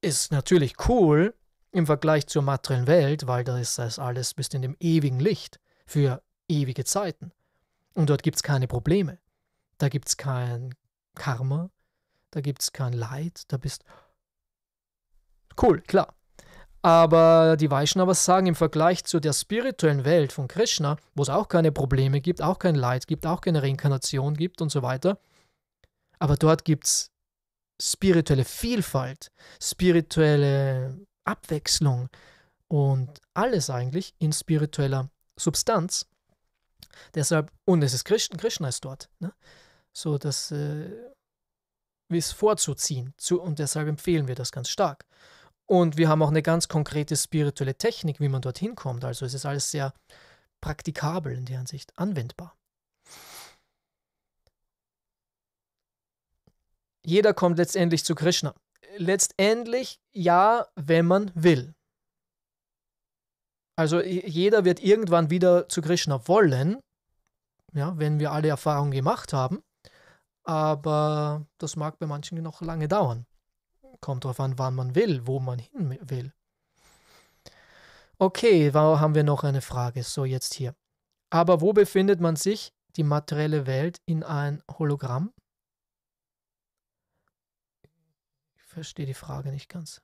ist natürlich cool im Vergleich zur materiellen Welt, weil da ist das alles, bist in dem ewigen Licht für ewige Zeiten. Und dort gibt es keine Probleme. Da gibt es kein Karma, da gibt es kein Leid, da bist cool, klar. Aber die Vaishnavas sagen im Vergleich zu der spirituellen Welt von Krishna, wo es auch keine Probleme gibt, auch kein Leid gibt, auch keine Reinkarnation gibt und so weiter, aber dort gibt es spirituelle Vielfalt, spirituelle Abwechslung und alles eigentlich in spiritueller Substanz. Deshalb, und es ist Krishna, Krishna ist dort. Ne? So, das äh, ist vorzuziehen. Zu, und deshalb empfehlen wir das ganz stark. Und wir haben auch eine ganz konkrete spirituelle Technik, wie man dorthin kommt. Also es ist alles sehr praktikabel in der Ansicht, anwendbar. Jeder kommt letztendlich zu Krishna. Letztendlich ja, wenn man will. Also jeder wird irgendwann wieder zu Krishna wollen, ja, wenn wir alle Erfahrungen gemacht haben. Aber das mag bei manchen noch lange dauern. Kommt darauf an, wann man will, wo man hin will. Okay, da haben wir noch eine Frage. So, jetzt hier. Aber wo befindet man sich, die materielle Welt, in ein Hologramm? Ich verstehe die Frage nicht ganz.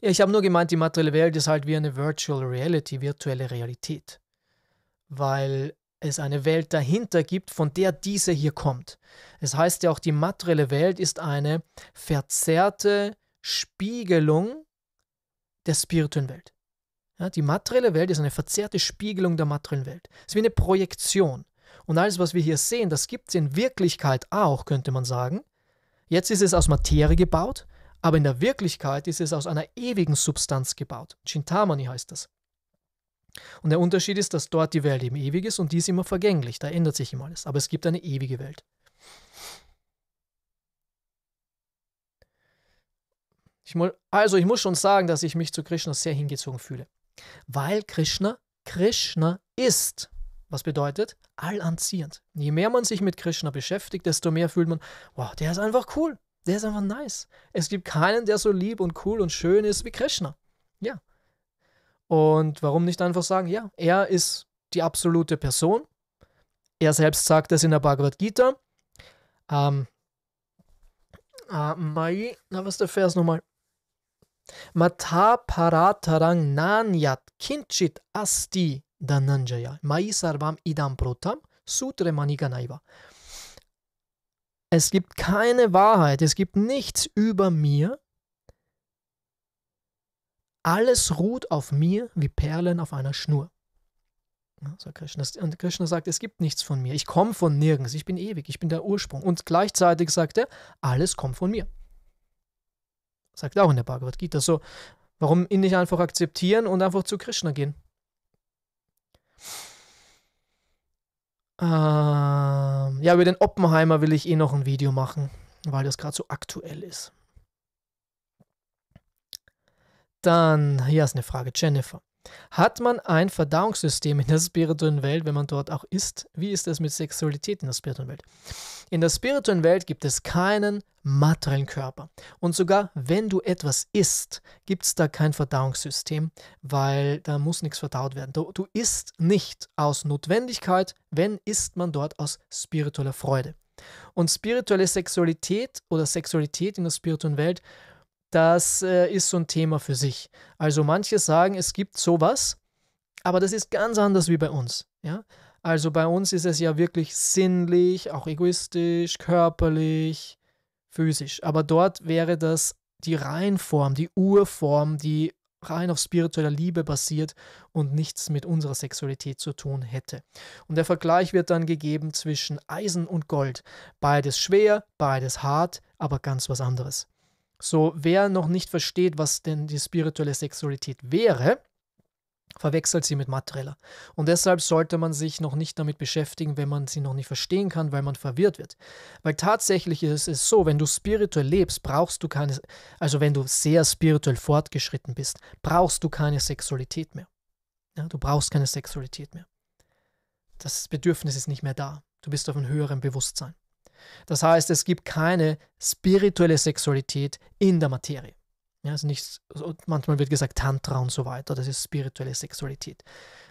Ja, ich habe nur gemeint, die materielle Welt ist halt wie eine Virtual Reality, virtuelle Realität. Weil es eine Welt dahinter gibt, von der diese hier kommt. Es heißt ja auch, die materielle Welt ist eine verzerrte Spiegelung der spirituellen Welt. Ja, die materielle Welt ist eine verzerrte Spiegelung der materiellen Welt. Es ist wie eine Projektion. Und alles, was wir hier sehen, das gibt es in Wirklichkeit auch, könnte man sagen. Jetzt ist es aus Materie gebaut, aber in der Wirklichkeit ist es aus einer ewigen Substanz gebaut. Chintamani heißt das. Und der Unterschied ist, dass dort die Welt eben ewig ist und die ist immer vergänglich, da ändert sich immer alles. Aber es gibt eine ewige Welt. Ich muss, also ich muss schon sagen, dass ich mich zu Krishna sehr hingezogen fühle. Weil Krishna Krishna ist. Was bedeutet? Allanziehend. Je mehr man sich mit Krishna beschäftigt, desto mehr fühlt man, wow, der ist einfach cool. Der ist einfach nice. Es gibt keinen, der so lieb und cool und schön ist wie Krishna. Ja. Und warum nicht einfach sagen, ja, er ist die absolute Person. Er selbst sagt es in der Bhagavad Gita. Ähm, äh, Mai, na was ist der Vers nochmal? Mata paratarang nanyat kinchit asti dananjaya. Mai sarvam idam protam sutre maniganaiva. Es gibt keine Wahrheit, es gibt nichts über mir, alles ruht auf mir wie Perlen auf einer Schnur. So Krishna. Und Krishna sagt, es gibt nichts von mir. Ich komme von nirgends. Ich bin ewig. Ich bin der Ursprung. Und gleichzeitig sagt er, alles kommt von mir. Sagt auch in der Bhagavad Gita. So, warum ihn nicht einfach akzeptieren und einfach zu Krishna gehen? Ähm, ja, über den Oppenheimer will ich eh noch ein Video machen, weil das gerade so aktuell ist. Dann, hier ist eine Frage, Jennifer. Hat man ein Verdauungssystem in der spirituellen Welt, wenn man dort auch isst? Wie ist es mit Sexualität in der spirituellen Welt? In der spirituellen Welt gibt es keinen materiellen Körper. Und sogar wenn du etwas isst, gibt es da kein Verdauungssystem, weil da muss nichts verdaut werden. Du, du isst nicht aus Notwendigkeit, wenn isst man dort aus spiritueller Freude. Und spirituelle Sexualität oder Sexualität in der spirituellen Welt das äh, ist so ein Thema für sich. Also manche sagen, es gibt sowas, aber das ist ganz anders wie bei uns. Ja? Also bei uns ist es ja wirklich sinnlich, auch egoistisch, körperlich, physisch. Aber dort wäre das die Reinform, die Urform, die rein auf spiritueller Liebe basiert und nichts mit unserer Sexualität zu tun hätte. Und der Vergleich wird dann gegeben zwischen Eisen und Gold. Beides schwer, beides hart, aber ganz was anderes. So, wer noch nicht versteht, was denn die spirituelle Sexualität wäre, verwechselt sie mit materieller. Und deshalb sollte man sich noch nicht damit beschäftigen, wenn man sie noch nicht verstehen kann, weil man verwirrt wird. Weil tatsächlich ist es so, wenn du spirituell lebst, brauchst du keine, also wenn du sehr spirituell fortgeschritten bist, brauchst du keine Sexualität mehr. Ja, du brauchst keine Sexualität mehr. Das Bedürfnis ist nicht mehr da. Du bist auf einem höheren Bewusstsein. Das heißt, es gibt keine spirituelle Sexualität in der Materie. Ja, also nicht, manchmal wird gesagt Tantra und so weiter, das ist spirituelle Sexualität.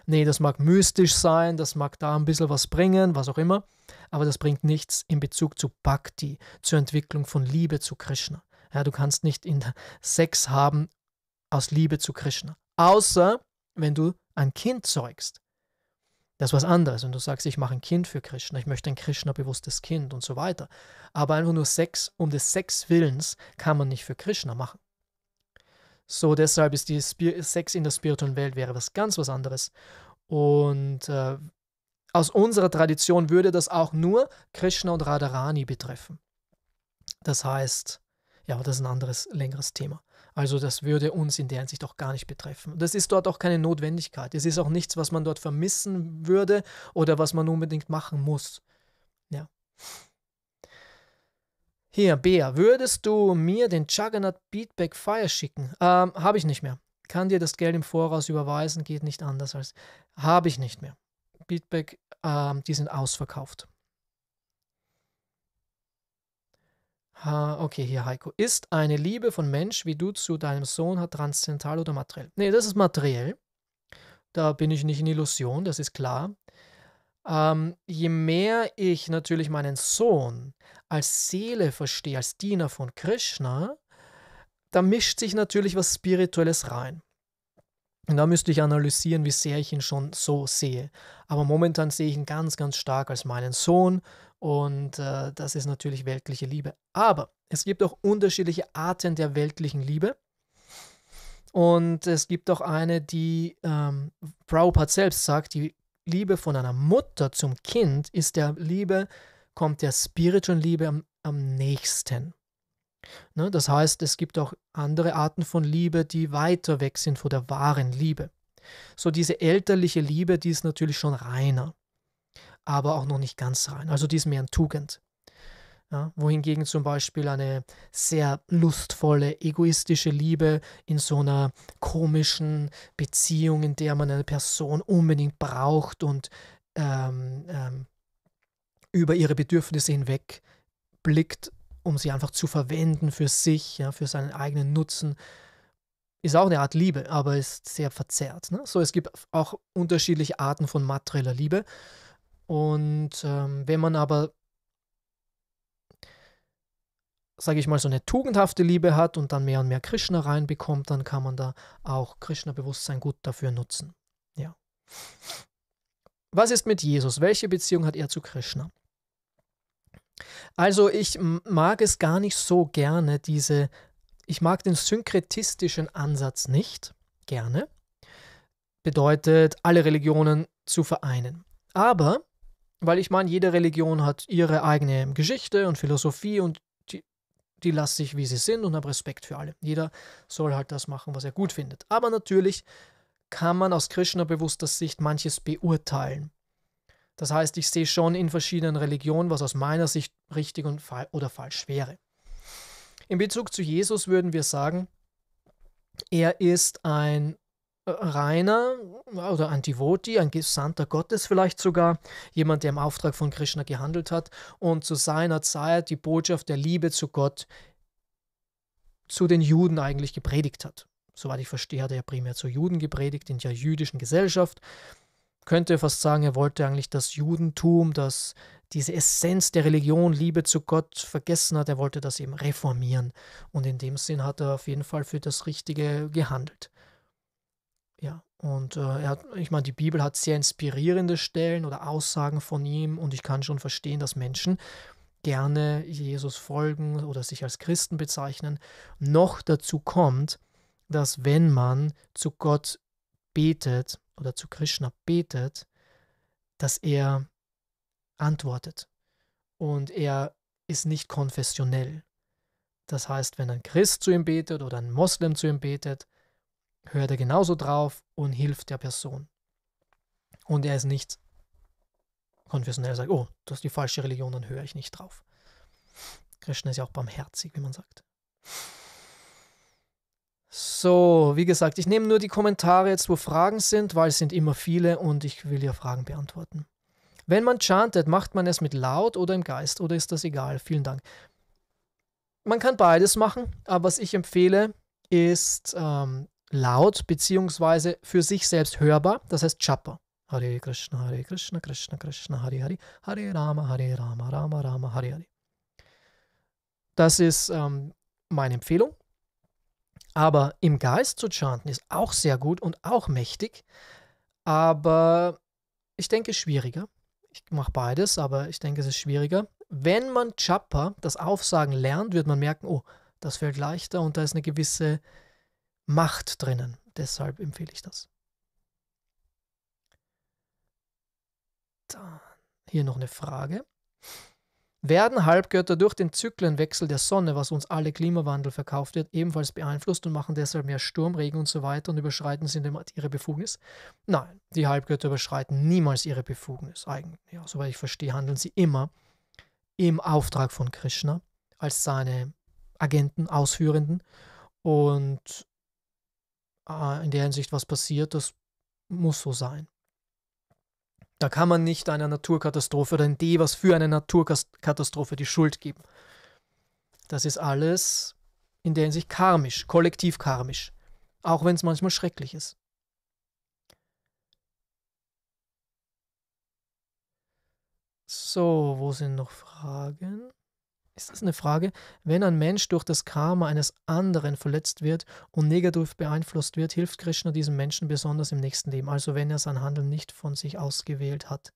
Nee, das mag mystisch sein, das mag da ein bisschen was bringen, was auch immer, aber das bringt nichts in Bezug zu Bhakti, zur Entwicklung von Liebe zu Krishna. Ja, du kannst nicht in Sex haben aus Liebe zu Krishna, außer wenn du ein Kind zeugst. Das ist was anderes. Wenn du sagst, ich mache ein Kind für Krishna, ich möchte ein Krishna-bewusstes Kind und so weiter. Aber einfach nur Sex um des Sex Willens kann man nicht für Krishna machen. So deshalb ist die Spir Sex in der spirituellen Welt wäre was ganz was anderes. Und äh, aus unserer Tradition würde das auch nur Krishna und Radharani betreffen. Das heißt, ja, aber das ist ein anderes, längeres Thema. Also das würde uns in der Hinsicht auch gar nicht betreffen. Das ist dort auch keine Notwendigkeit. Es ist auch nichts, was man dort vermissen würde oder was man unbedingt machen muss. Ja. Hier, Bea, würdest du mir den Juggernaut Beatback Fire schicken? Ähm, habe ich nicht mehr. Kann dir das Geld im Voraus überweisen, geht nicht anders als. Habe ich nicht mehr. Beatback, ähm, die sind ausverkauft. Ah, okay, hier Heiko. Ist eine Liebe von Mensch wie du zu deinem Sohn hat transzendental oder materiell? Nee, das ist materiell. Da bin ich nicht in Illusion, das ist klar. Ähm, je mehr ich natürlich meinen Sohn als Seele verstehe, als Diener von Krishna, da mischt sich natürlich was Spirituelles rein. Und da müsste ich analysieren, wie sehr ich ihn schon so sehe. Aber momentan sehe ich ihn ganz, ganz stark als meinen Sohn und äh, das ist natürlich weltliche Liebe. Aber es gibt auch unterschiedliche Arten der weltlichen Liebe. Und es gibt auch eine, die ähm, Prabhupada selbst sagt, die Liebe von einer Mutter zum Kind ist der Liebe, kommt der spirituellen Liebe am, am nächsten. Ne? Das heißt, es gibt auch andere Arten von Liebe, die weiter weg sind von der wahren Liebe. So diese elterliche Liebe, die ist natürlich schon reiner, aber auch noch nicht ganz rein. Also die ist mehr ein Tugend. Ja, wohingegen zum Beispiel eine sehr lustvolle, egoistische Liebe in so einer komischen Beziehung, in der man eine Person unbedingt braucht und ähm, ähm, über ihre Bedürfnisse hinweg blickt, um sie einfach zu verwenden für sich, ja, für seinen eigenen Nutzen. Ist auch eine Art Liebe, aber ist sehr verzerrt. Ne? So, es gibt auch unterschiedliche Arten von materieller Liebe. Und ähm, wenn man aber, sage ich mal, so eine tugendhafte Liebe hat und dann mehr und mehr Krishna reinbekommt, dann kann man da auch Krishna-Bewusstsein gut dafür nutzen. Ja. Was ist mit Jesus? Welche Beziehung hat er zu Krishna? Also ich mag es gar nicht so gerne, diese, ich mag den synkretistischen Ansatz nicht gerne. Bedeutet, alle Religionen zu vereinen. Aber, weil ich meine, jede Religion hat ihre eigene Geschichte und Philosophie und die, die lasse ich, wie sie sind und habe Respekt für alle. Jeder soll halt das machen, was er gut findet. Aber natürlich kann man aus Krishna-bewusster Sicht manches beurteilen. Das heißt, ich sehe schon in verschiedenen Religionen, was aus meiner Sicht richtig und fa oder falsch wäre. In Bezug zu Jesus würden wir sagen, er ist ein äh, reiner äh, oder ein Devoti, ein Gesandter Gottes vielleicht sogar, jemand, der im Auftrag von Krishna gehandelt hat und zu seiner Zeit die Botschaft der Liebe zu Gott zu den Juden eigentlich gepredigt hat. Soweit ich verstehe, hat er ja primär zu Juden gepredigt, in der jüdischen Gesellschaft könnte fast sagen, er wollte eigentlich das Judentum, das diese Essenz der Religion, Liebe zu Gott vergessen hat, er wollte das eben reformieren. Und in dem Sinn hat er auf jeden Fall für das Richtige gehandelt. Ja, und äh, er hat, ich meine, die Bibel hat sehr inspirierende Stellen oder Aussagen von ihm und ich kann schon verstehen, dass Menschen gerne Jesus folgen oder sich als Christen bezeichnen. Noch dazu kommt, dass wenn man zu Gott betet, oder zu Krishna betet, dass er antwortet. Und er ist nicht konfessionell. Das heißt, wenn ein Christ zu ihm betet oder ein Moslem zu ihm betet, hört er genauso drauf und hilft der Person. Und er ist nicht konfessionell, sagt, oh, das ist die falsche Religion, dann höre ich nicht drauf. Krishna ist ja auch barmherzig, wie man sagt. So, wie gesagt, ich nehme nur die Kommentare jetzt, wo Fragen sind, weil es sind immer viele und ich will ja Fragen beantworten. Wenn man chantet, macht man es mit laut oder im Geist oder ist das egal? Vielen Dank. Man kann beides machen, aber was ich empfehle, ist ähm, laut bzw. für sich selbst hörbar, das heißt Chapa. Hare Krishna, Hare Krishna, Krishna Krishna, Hare Hare, Hare Rama, Hare Rama, Rama Rama, Hare Hare. Das ist ähm, meine Empfehlung aber im Geist zu chanten ist auch sehr gut und auch mächtig, aber ich denke schwieriger. Ich mache beides, aber ich denke, es ist schwieriger. Wenn man Chapa, das Aufsagen lernt, wird man merken, oh, das fällt leichter und da ist eine gewisse Macht drinnen. Deshalb empfehle ich das. Dann hier noch eine Frage werden Halbgötter durch den Zyklenwechsel der Sonne, was uns alle Klimawandel verkauft wird, ebenfalls beeinflusst und machen deshalb mehr Sturm, Regen und so weiter und überschreiten sie ihre Befugnis? Nein, die Halbgötter überschreiten niemals ihre Befugnis. Eigentlich, ja, soweit ich verstehe, handeln sie immer im Auftrag von Krishna als seine Agenten, Ausführenden. Und äh, in der Hinsicht, was passiert, das muss so sein. Da kann man nicht einer Naturkatastrophe oder in dem, was für eine Naturkatastrophe die Schuld geben. Das ist alles in der Hinsicht karmisch, kollektiv karmisch, auch wenn es manchmal schrecklich ist. So, wo sind noch Fragen? Ist das eine Frage? Wenn ein Mensch durch das Karma eines anderen verletzt wird und negativ beeinflusst wird, hilft Krishna diesem Menschen besonders im nächsten Leben, also wenn er sein Handeln nicht von sich ausgewählt hat.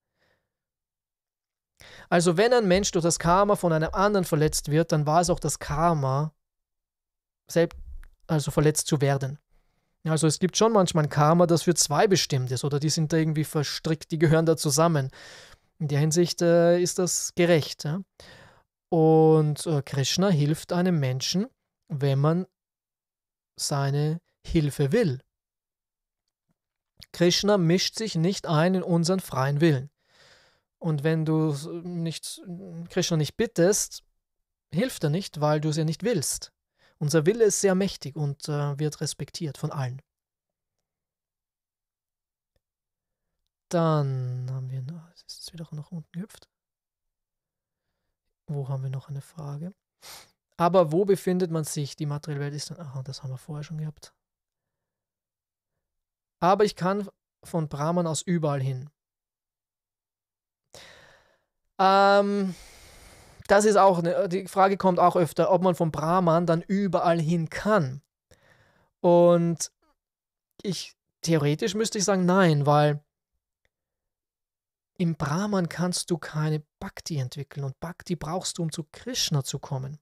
Also wenn ein Mensch durch das Karma von einem anderen verletzt wird, dann war es auch das Karma, selbst, also verletzt zu werden. Also es gibt schon manchmal ein Karma, das für zwei bestimmt ist oder die sind da irgendwie verstrickt, die gehören da zusammen. In der Hinsicht äh, ist das gerecht. Ja? Und äh, Krishna hilft einem Menschen, wenn man seine Hilfe will. Krishna mischt sich nicht ein in unseren freien Willen. Und wenn du nicht, Krishna nicht bittest, hilft er nicht, weil du es ja nicht willst. Unser Wille ist sehr mächtig und äh, wird respektiert von allen. Dann haben wir, noch, ist es wieder nach unten gehüpft. Wo haben wir noch eine Frage? Aber wo befindet man sich? Die materielle Welt ist dann. Ach, das haben wir vorher schon gehabt. Aber ich kann von Brahman aus überall hin. Ähm, das ist auch, eine. die Frage kommt auch öfter, ob man von Brahman dann überall hin kann. Und ich, theoretisch müsste ich sagen, nein, weil im Brahman kannst du keine Bhakti entwickeln und Bhakti brauchst du, um zu Krishna zu kommen.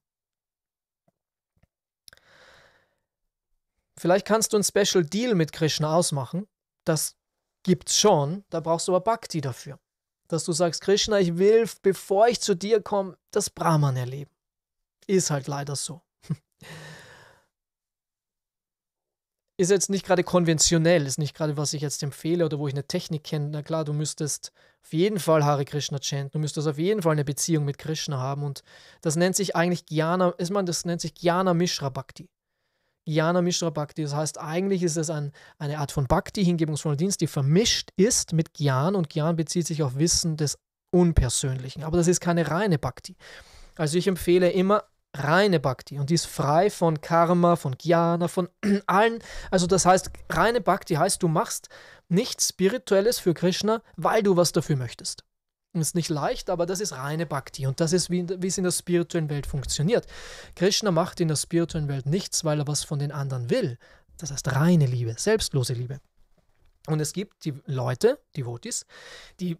Vielleicht kannst du einen Special Deal mit Krishna ausmachen. Das gibt's schon, da brauchst du aber Bhakti dafür. Dass du sagst, Krishna, ich will, bevor ich zu dir komme, das Brahman erleben. Ist halt leider so. ist jetzt nicht gerade konventionell, ist nicht gerade, was ich jetzt empfehle oder wo ich eine Technik kenne. Na klar, du müsstest auf jeden Fall Hare Krishna chanten, du müsstest auf jeden Fall eine Beziehung mit Krishna haben und das nennt sich eigentlich Gyana, ist man, das nennt sich Gyana Mishra Bhakti. Jnana Mishra Bhakti. Das heißt, eigentlich ist es ein, eine Art von Bhakti, hingebungsvoller Dienst, die vermischt ist mit Gyan und Gyan bezieht sich auf Wissen des Unpersönlichen. Aber das ist keine reine Bhakti. Also ich empfehle immer reine Bhakti und die ist frei von Karma, von Jnana, von allen. Also das heißt, reine Bhakti heißt, du machst nichts Spirituelles für Krishna, weil du was dafür möchtest. Ist nicht leicht, aber das ist reine Bhakti und das ist, wie, wie es in der spirituellen Welt funktioniert. Krishna macht in der spirituellen Welt nichts, weil er was von den anderen will. Das heißt reine Liebe, selbstlose Liebe. Und es gibt die Leute, die Votis, die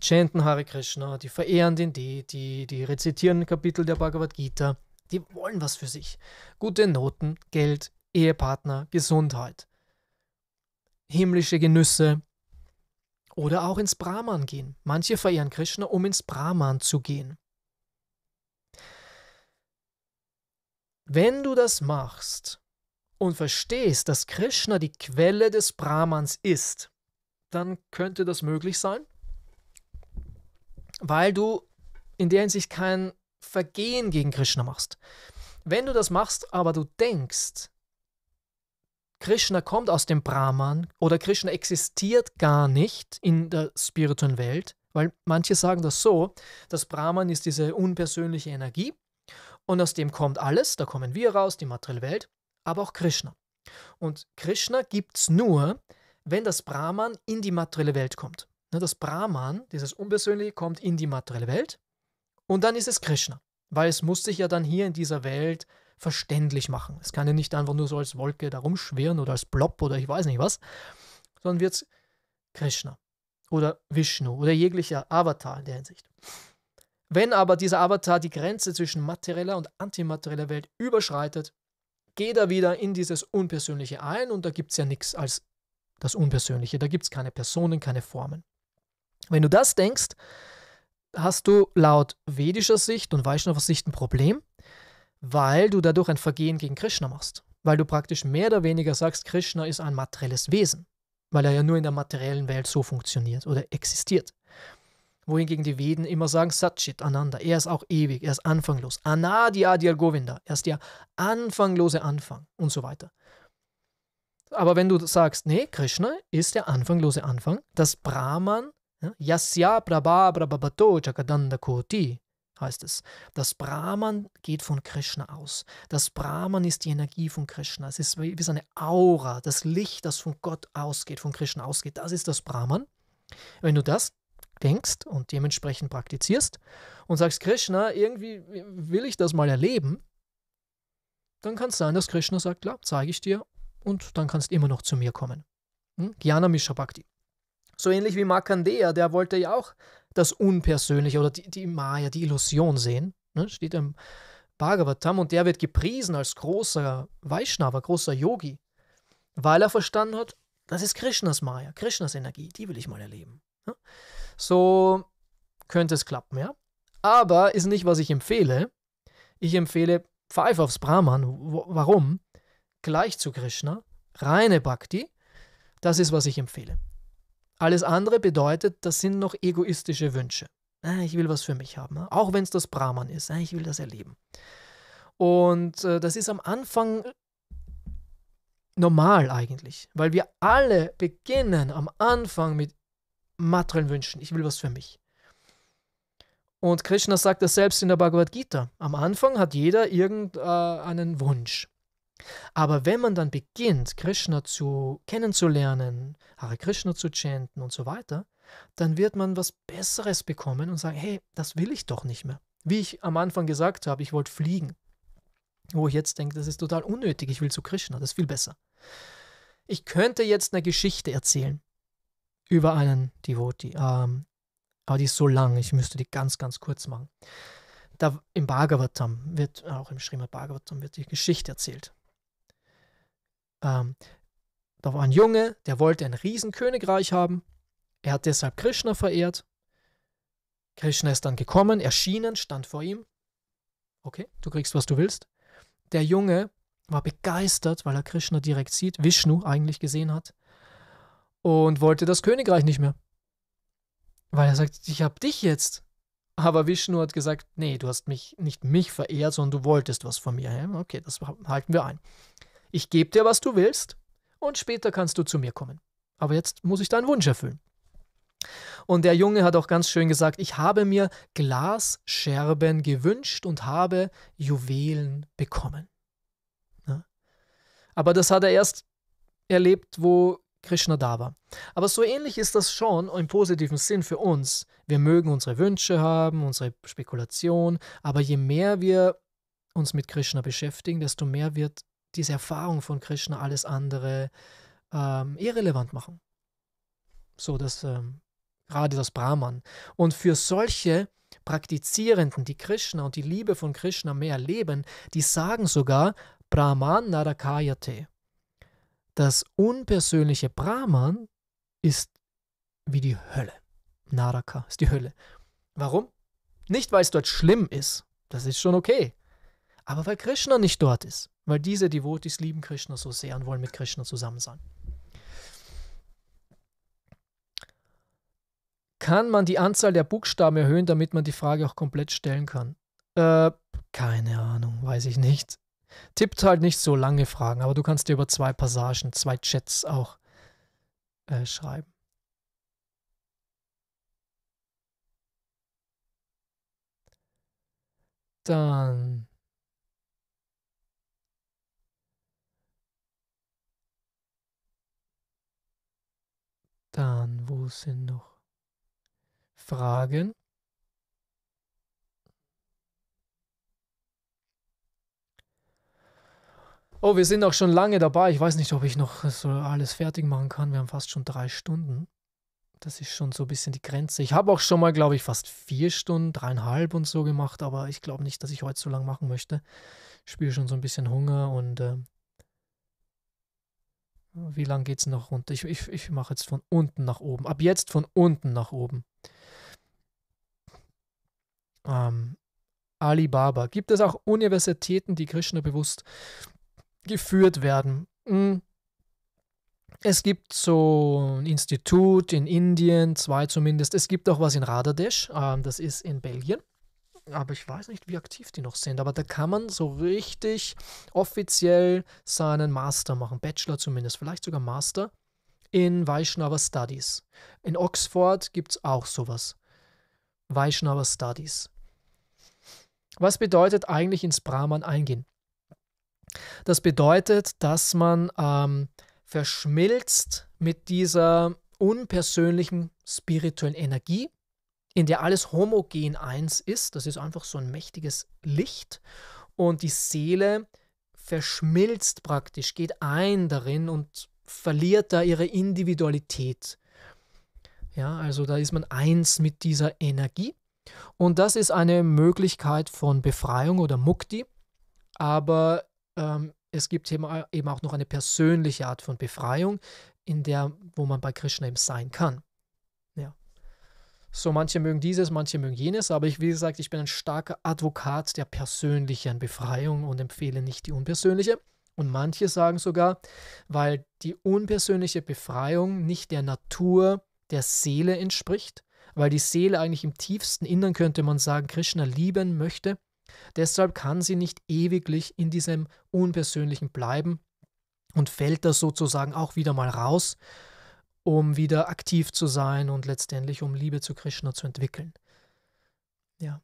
chanten Hare Krishna, die verehren den Dei, die rezitieren Kapitel der Bhagavad Gita, die wollen was für sich. Gute Noten, Geld, Ehepartner, Gesundheit, himmlische Genüsse oder auch ins Brahman gehen. Manche verehren Krishna, um ins Brahman zu gehen. Wenn du das machst und verstehst, dass Krishna die Quelle des Brahmans ist, dann könnte das möglich sein, weil du in der Hinsicht kein Vergehen gegen Krishna machst. Wenn du das machst, aber du denkst, Krishna kommt aus dem Brahman oder Krishna existiert gar nicht in der spirituellen Welt, weil manche sagen das so, das Brahman ist diese unpersönliche Energie und aus dem kommt alles, da kommen wir raus, die materielle Welt, aber auch Krishna. Und Krishna gibt es nur, wenn das Brahman in die materielle Welt kommt. Ne, das Brahman, dieses Unpersönliche, kommt in die materielle Welt und dann ist es Krishna, weil es muss sich ja dann hier in dieser Welt verständlich machen. Es kann ja nicht einfach nur so als Wolke da rumschwirren oder als Blob oder ich weiß nicht was, sondern wird es Krishna oder Vishnu oder jeglicher Avatar in der Hinsicht. Wenn aber dieser Avatar die Grenze zwischen materieller und antimaterieller Welt überschreitet, geht er wieder in dieses Unpersönliche ein und da gibt es ja nichts als das Unpersönliche. Da gibt es keine Personen, keine Formen. Wenn du das denkst, hast du laut vedischer Sicht und Vaishnavas Sicht ein Problem, weil du dadurch ein Vergehen gegen Krishna machst. Weil du praktisch mehr oder weniger sagst, Krishna ist ein materielles Wesen, weil er ja nur in der materiellen Welt so funktioniert oder existiert. Wohingegen die Veden immer sagen, Satchit, Ananda, er ist auch ewig, er ist anfanglos. Anadi Adyal Govinda, er ist der anfanglose Anfang und so weiter. Aber wenn du sagst, nee, Krishna ist der anfanglose Anfang, das Brahman Yasya Prabha Prabhabato Jagadanda Koti heißt es. Das Brahman geht von Krishna aus. Das Brahman ist die Energie von Krishna. Es ist wie seine Aura, das Licht, das von Gott ausgeht, von Krishna ausgeht. Das ist das Brahman. Wenn du das denkst und dementsprechend praktizierst und sagst, Krishna, irgendwie will ich das mal erleben, dann kann es sein, dass Krishna sagt, klar, zeige ich dir und dann kannst du immer noch zu mir kommen. Hm? Gyana Misha Bhakti. So ähnlich wie Markandea, der wollte ja auch das Unpersönliche oder die, die Maya, die Illusion sehen. Ne? Steht im Bhagavatam und der wird gepriesen als großer Vaishnava, großer Yogi, weil er verstanden hat, das ist Krishnas Maya, Krishnas Energie, die will ich mal erleben. Ne? So könnte es klappen, ja. Aber ist nicht, was ich empfehle. Ich empfehle, pfeif aufs Brahman. Warum? Gleich zu Krishna, reine Bhakti. Das ist, was ich empfehle. Alles andere bedeutet, das sind noch egoistische Wünsche. Ah, ich will was für mich haben, ah. auch wenn es das Brahman ist. Ah, ich will das erleben. Und äh, das ist am Anfang äh, normal eigentlich, weil wir alle beginnen am Anfang mit materiellen Wünschen. Ich will was für mich. Und Krishna sagt das selbst in der Bhagavad Gita. Am Anfang hat jeder irgendeinen äh, Wunsch. Aber wenn man dann beginnt, Krishna zu kennenzulernen, Hare Krishna zu chanten und so weiter, dann wird man was Besseres bekommen und sagen, hey, das will ich doch nicht mehr. Wie ich am Anfang gesagt habe, ich wollte fliegen. Wo ich jetzt denke, das ist total unnötig, ich will zu Krishna, das ist viel besser. Ich könnte jetzt eine Geschichte erzählen über einen Devotee, ähm, aber die ist so lang, ich müsste die ganz, ganz kurz machen. Da im Bhagavatam wird, auch im Srimad Bhagavatam wird die Geschichte erzählt ähm, da war ein Junge, der wollte ein Riesenkönigreich haben. Er hat deshalb Krishna verehrt. Krishna ist dann gekommen, erschienen, stand vor ihm. Okay, du kriegst, was du willst. Der Junge war begeistert, weil er Krishna direkt sieht, Vishnu eigentlich gesehen hat und wollte das Königreich nicht mehr. Weil er sagt, ich habe dich jetzt. Aber Vishnu hat gesagt, nee, du hast mich nicht mich verehrt, sondern du wolltest was von mir. Okay, das halten wir ein ich gebe dir, was du willst, und später kannst du zu mir kommen. Aber jetzt muss ich deinen Wunsch erfüllen. Und der Junge hat auch ganz schön gesagt, ich habe mir Glasscherben gewünscht und habe Juwelen bekommen. Ja? Aber das hat er erst erlebt, wo Krishna da war. Aber so ähnlich ist das schon im positiven Sinn für uns. Wir mögen unsere Wünsche haben, unsere Spekulation, aber je mehr wir uns mit Krishna beschäftigen, desto mehr wird diese Erfahrung von Krishna alles andere ähm, irrelevant machen. So, dass ähm, gerade das Brahman. Und für solche Praktizierenden, die Krishna und die Liebe von Krishna mehr leben, die sagen sogar Brahman Narakayate. Das unpersönliche Brahman ist wie die Hölle. Naraka ist die Hölle. Warum? Nicht, weil es dort schlimm ist. Das ist schon okay. Aber weil Krishna nicht dort ist. Weil diese Devotis lieben Krishna so sehr und wollen mit Krishna zusammen sein. Kann man die Anzahl der Buchstaben erhöhen, damit man die Frage auch komplett stellen kann? Äh, keine Ahnung, weiß ich nicht. Tippt halt nicht so lange Fragen, aber du kannst dir über zwei Passagen, zwei Chats auch äh, schreiben. Dann Dann, wo sind noch Fragen? Oh, wir sind auch schon lange dabei. Ich weiß nicht, ob ich noch so alles fertig machen kann. Wir haben fast schon drei Stunden. Das ist schon so ein bisschen die Grenze. Ich habe auch schon mal, glaube ich, fast vier Stunden, dreieinhalb und so gemacht, aber ich glaube nicht, dass ich heute so lang machen möchte. Ich spüre schon so ein bisschen Hunger und äh, wie lange geht es noch runter? Ich, ich, ich mache jetzt von unten nach oben. Ab jetzt von unten nach oben. Ähm, Alibaba. Gibt es auch Universitäten, die Krishna bewusst geführt werden? Hm. Es gibt so ein Institut in Indien, zwei zumindest. Es gibt auch was in Radadesh, ähm, das ist in Belgien aber ich weiß nicht, wie aktiv die noch sind. Aber da kann man so richtig offiziell seinen Master machen, Bachelor zumindest, vielleicht sogar Master in Vaishnava Studies. In Oxford gibt es auch sowas. Vaishnava Studies. Was bedeutet eigentlich ins Brahman eingehen? Das bedeutet, dass man ähm, verschmilzt mit dieser unpersönlichen spirituellen Energie in der alles homogen eins ist. Das ist einfach so ein mächtiges Licht. Und die Seele verschmilzt praktisch, geht ein darin und verliert da ihre Individualität. Ja, also da ist man eins mit dieser Energie. Und das ist eine Möglichkeit von Befreiung oder Mukti. Aber ähm, es gibt eben äh, auch noch eine persönliche Art von Befreiung, in der, wo man bei Krishna eben sein kann. So, manche mögen dieses, manche mögen jenes, aber ich, wie gesagt, ich bin ein starker Advokat der persönlichen Befreiung und empfehle nicht die unpersönliche. Und manche sagen sogar, weil die unpersönliche Befreiung nicht der Natur der Seele entspricht, weil die Seele eigentlich im tiefsten Innern, könnte man sagen, Krishna lieben möchte. Deshalb kann sie nicht ewiglich in diesem Unpersönlichen bleiben und fällt das sozusagen auch wieder mal raus um wieder aktiv zu sein und letztendlich um Liebe zu Krishna zu entwickeln. Ja.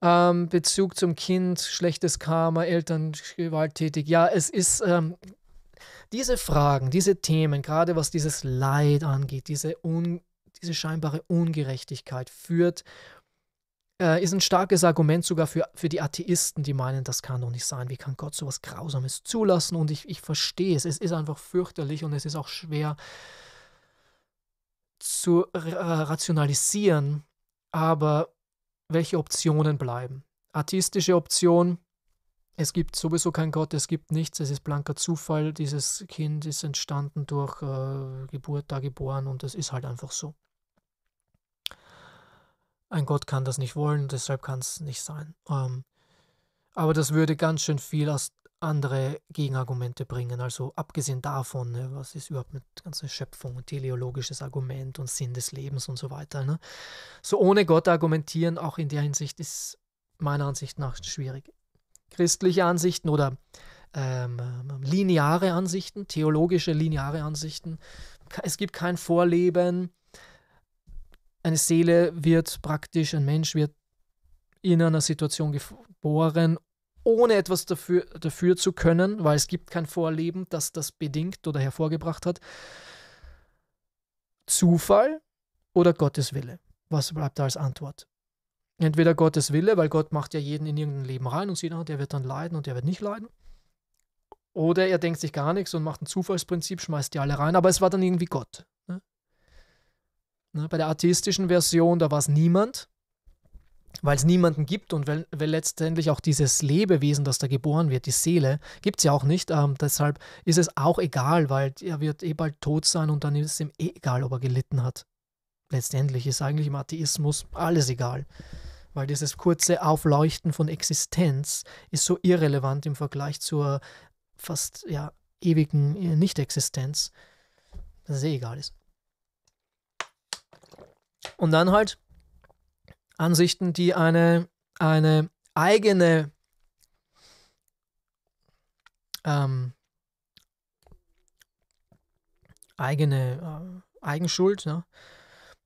Ähm, Bezug zum Kind, schlechtes Karma, Eltern gewalttätig. Ja, es ist ähm, diese Fragen, diese Themen, gerade was dieses Leid angeht, diese, un, diese scheinbare Ungerechtigkeit, führt äh, ist ein starkes Argument sogar für, für die Atheisten, die meinen, das kann doch nicht sein. Wie kann Gott sowas Grausames zulassen? Und ich, ich verstehe es. Es ist einfach fürchterlich und es ist auch schwer zu äh, rationalisieren. Aber welche Optionen bleiben? Atheistische Option, es gibt sowieso kein Gott, es gibt nichts, es ist blanker Zufall. Dieses Kind ist entstanden durch äh, Geburt, da geboren und das ist halt einfach so ein Gott kann das nicht wollen, deshalb kann es nicht sein. Ähm, aber das würde ganz schön viel aus andere Gegenargumente bringen. Also abgesehen davon, ne, was ist überhaupt mit ganzer Schöpfung und teleologisches Argument und Sinn des Lebens und so weiter. Ne? So ohne Gott argumentieren, auch in der Hinsicht, ist meiner Ansicht nach schwierig. Christliche Ansichten oder ähm, ähm lineare Ansichten, theologische lineare Ansichten. Es gibt kein Vorleben, eine Seele wird praktisch, ein Mensch wird in einer Situation geboren, ohne etwas dafür, dafür zu können, weil es gibt kein Vorleben, das das bedingt oder hervorgebracht hat. Zufall oder Gottes Wille? Was bleibt da als Antwort? Entweder Gottes Wille, weil Gott macht ja jeden in irgendein Leben rein und sieht, ah, der wird dann leiden und der wird nicht leiden. Oder er denkt sich gar nichts und macht ein Zufallsprinzip, schmeißt die alle rein, aber es war dann irgendwie Gott. Ne, bei der atheistischen Version, da war es niemand, weil es niemanden gibt und weil, weil, letztendlich auch dieses Lebewesen, das da geboren wird, die Seele, gibt es ja auch nicht. Ähm, deshalb ist es auch egal, weil er wird eh bald tot sein und dann ist es ihm eh egal, ob er gelitten hat. Letztendlich ist eigentlich im Atheismus alles egal, weil dieses kurze Aufleuchten von Existenz ist so irrelevant im Vergleich zur fast ja, ewigen äh, Nicht-Existenz, dass es eh egal ist. Und dann halt Ansichten, die eine, eine eigene ähm, eigene äh, Eigenschuld ne?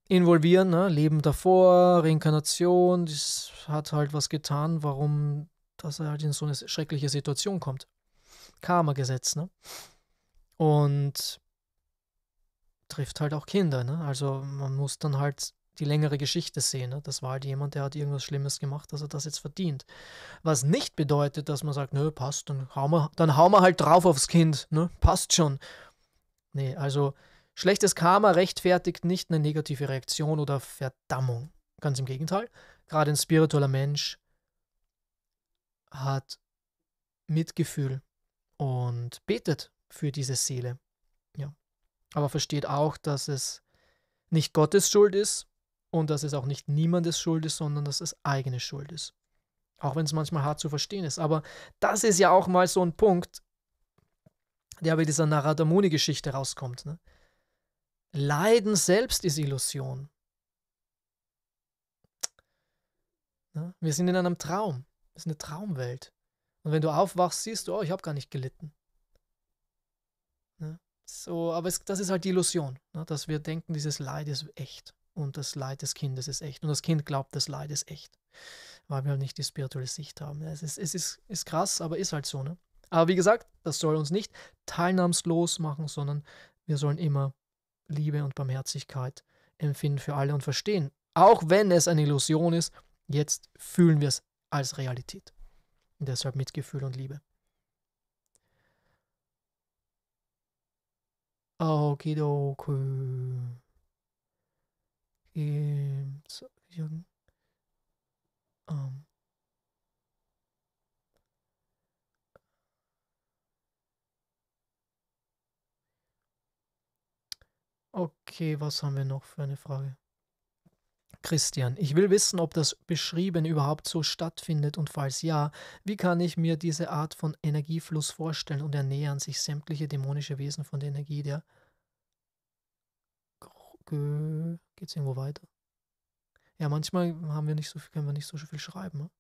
involvieren, ne? Leben davor, Reinkarnation, das hat halt was getan, warum dass er halt in so eine schreckliche Situation kommt. Karma-Gesetz, ne? Und trifft halt auch Kinder. Ne? Also man muss dann halt die längere Geschichte sehen. Ne? Das war halt jemand, der hat irgendwas Schlimmes gemacht, dass er das jetzt verdient. Was nicht bedeutet, dass man sagt, nö, passt, dann hauen wir, dann hauen wir halt drauf aufs Kind, ne? passt schon. Nee, also schlechtes Karma rechtfertigt nicht eine negative Reaktion oder Verdammung. Ganz im Gegenteil, gerade ein spiritueller Mensch hat Mitgefühl und betet für diese Seele aber versteht auch, dass es nicht Gottes Schuld ist und dass es auch nicht niemandes Schuld ist, sondern dass es eigene Schuld ist. Auch wenn es manchmal hart zu verstehen ist. Aber das ist ja auch mal so ein Punkt, der bei dieser Naradamuni-Geschichte rauskommt. Ne? Leiden selbst ist Illusion. Ne? Wir sind in einem Traum. Es ist eine Traumwelt. Und wenn du aufwachst, siehst du, oh, ich habe gar nicht gelitten. So, aber es, das ist halt die Illusion, ne? dass wir denken, dieses Leid ist echt und das Leid des Kindes ist echt und das Kind glaubt, das Leid ist echt, weil wir halt nicht die spirituelle Sicht haben. Es ist, es ist, ist krass, aber ist halt so. Ne? Aber wie gesagt, das soll uns nicht teilnahmslos machen, sondern wir sollen immer Liebe und Barmherzigkeit empfinden für alle und verstehen. Auch wenn es eine Illusion ist, jetzt fühlen wir es als Realität. Und deshalb Mitgefühl und Liebe. Okidoku. Games. Um. Okay, was haben wir noch für eine Frage? Christian, ich will wissen, ob das Beschrieben überhaupt so stattfindet und falls ja, wie kann ich mir diese Art von Energiefluss vorstellen und ernähren sich sämtliche dämonische Wesen von der Energie der... Geht es irgendwo weiter? Ja, manchmal haben wir nicht so viel, können wir nicht so viel schreiben. Ne?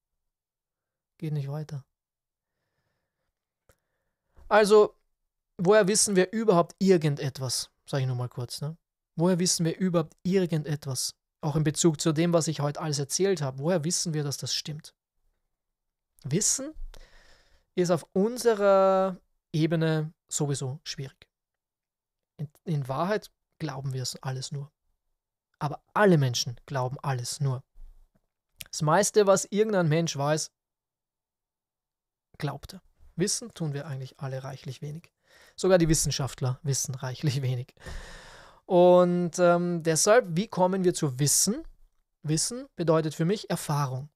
Geht nicht weiter. Also, woher wissen wir überhaupt irgendetwas? Sage ich nochmal kurz. Ne? Woher wissen wir überhaupt irgendetwas? Auch in Bezug zu dem, was ich heute alles erzählt habe, woher wissen wir, dass das stimmt? Wissen ist auf unserer Ebene sowieso schwierig. In, in Wahrheit glauben wir es alles nur. Aber alle Menschen glauben alles nur. Das meiste, was irgendein Mensch weiß, glaubt er. Wissen tun wir eigentlich alle reichlich wenig. Sogar die Wissenschaftler wissen reichlich wenig. Und ähm, deshalb, wie kommen wir zu Wissen? Wissen bedeutet für mich Erfahrung.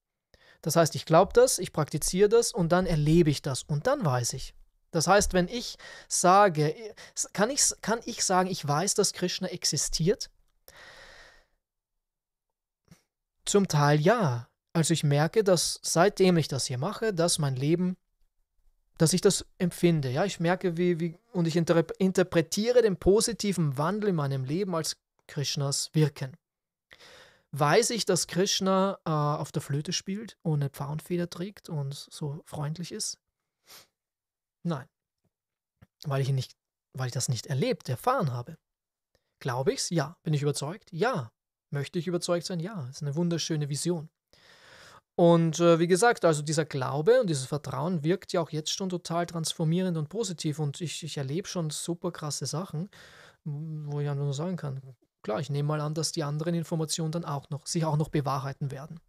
Das heißt, ich glaube das, ich praktiziere das und dann erlebe ich das und dann weiß ich. Das heißt, wenn ich sage, äh, kann ich, kann ich sagen, ich weiß, dass Krishna existiert? Zum Teil ja. Also ich merke, dass seitdem ich das hier mache, dass mein Leben dass ich das empfinde. Ja, ich merke, wie, wie und ich inter interpretiere den positiven Wandel in meinem Leben als Krishnas Wirken. Weiß ich, dass Krishna äh, auf der Flöte spielt und eine Pfauenfeder trägt und so freundlich ist? Nein, weil ich, nicht, weil ich das nicht erlebt, erfahren habe. Glaube ich es? Ja. Bin ich überzeugt? Ja. Möchte ich überzeugt sein? Ja. Es ist eine wunderschöne Vision. Und äh, wie gesagt, also dieser Glaube und dieses Vertrauen wirkt ja auch jetzt schon total transformierend und positiv. Und ich, ich erlebe schon super krasse Sachen, wo ich einfach nur sagen kann, klar, ich nehme mal an, dass die anderen Informationen dann auch noch, sich auch noch bewahrheiten werden.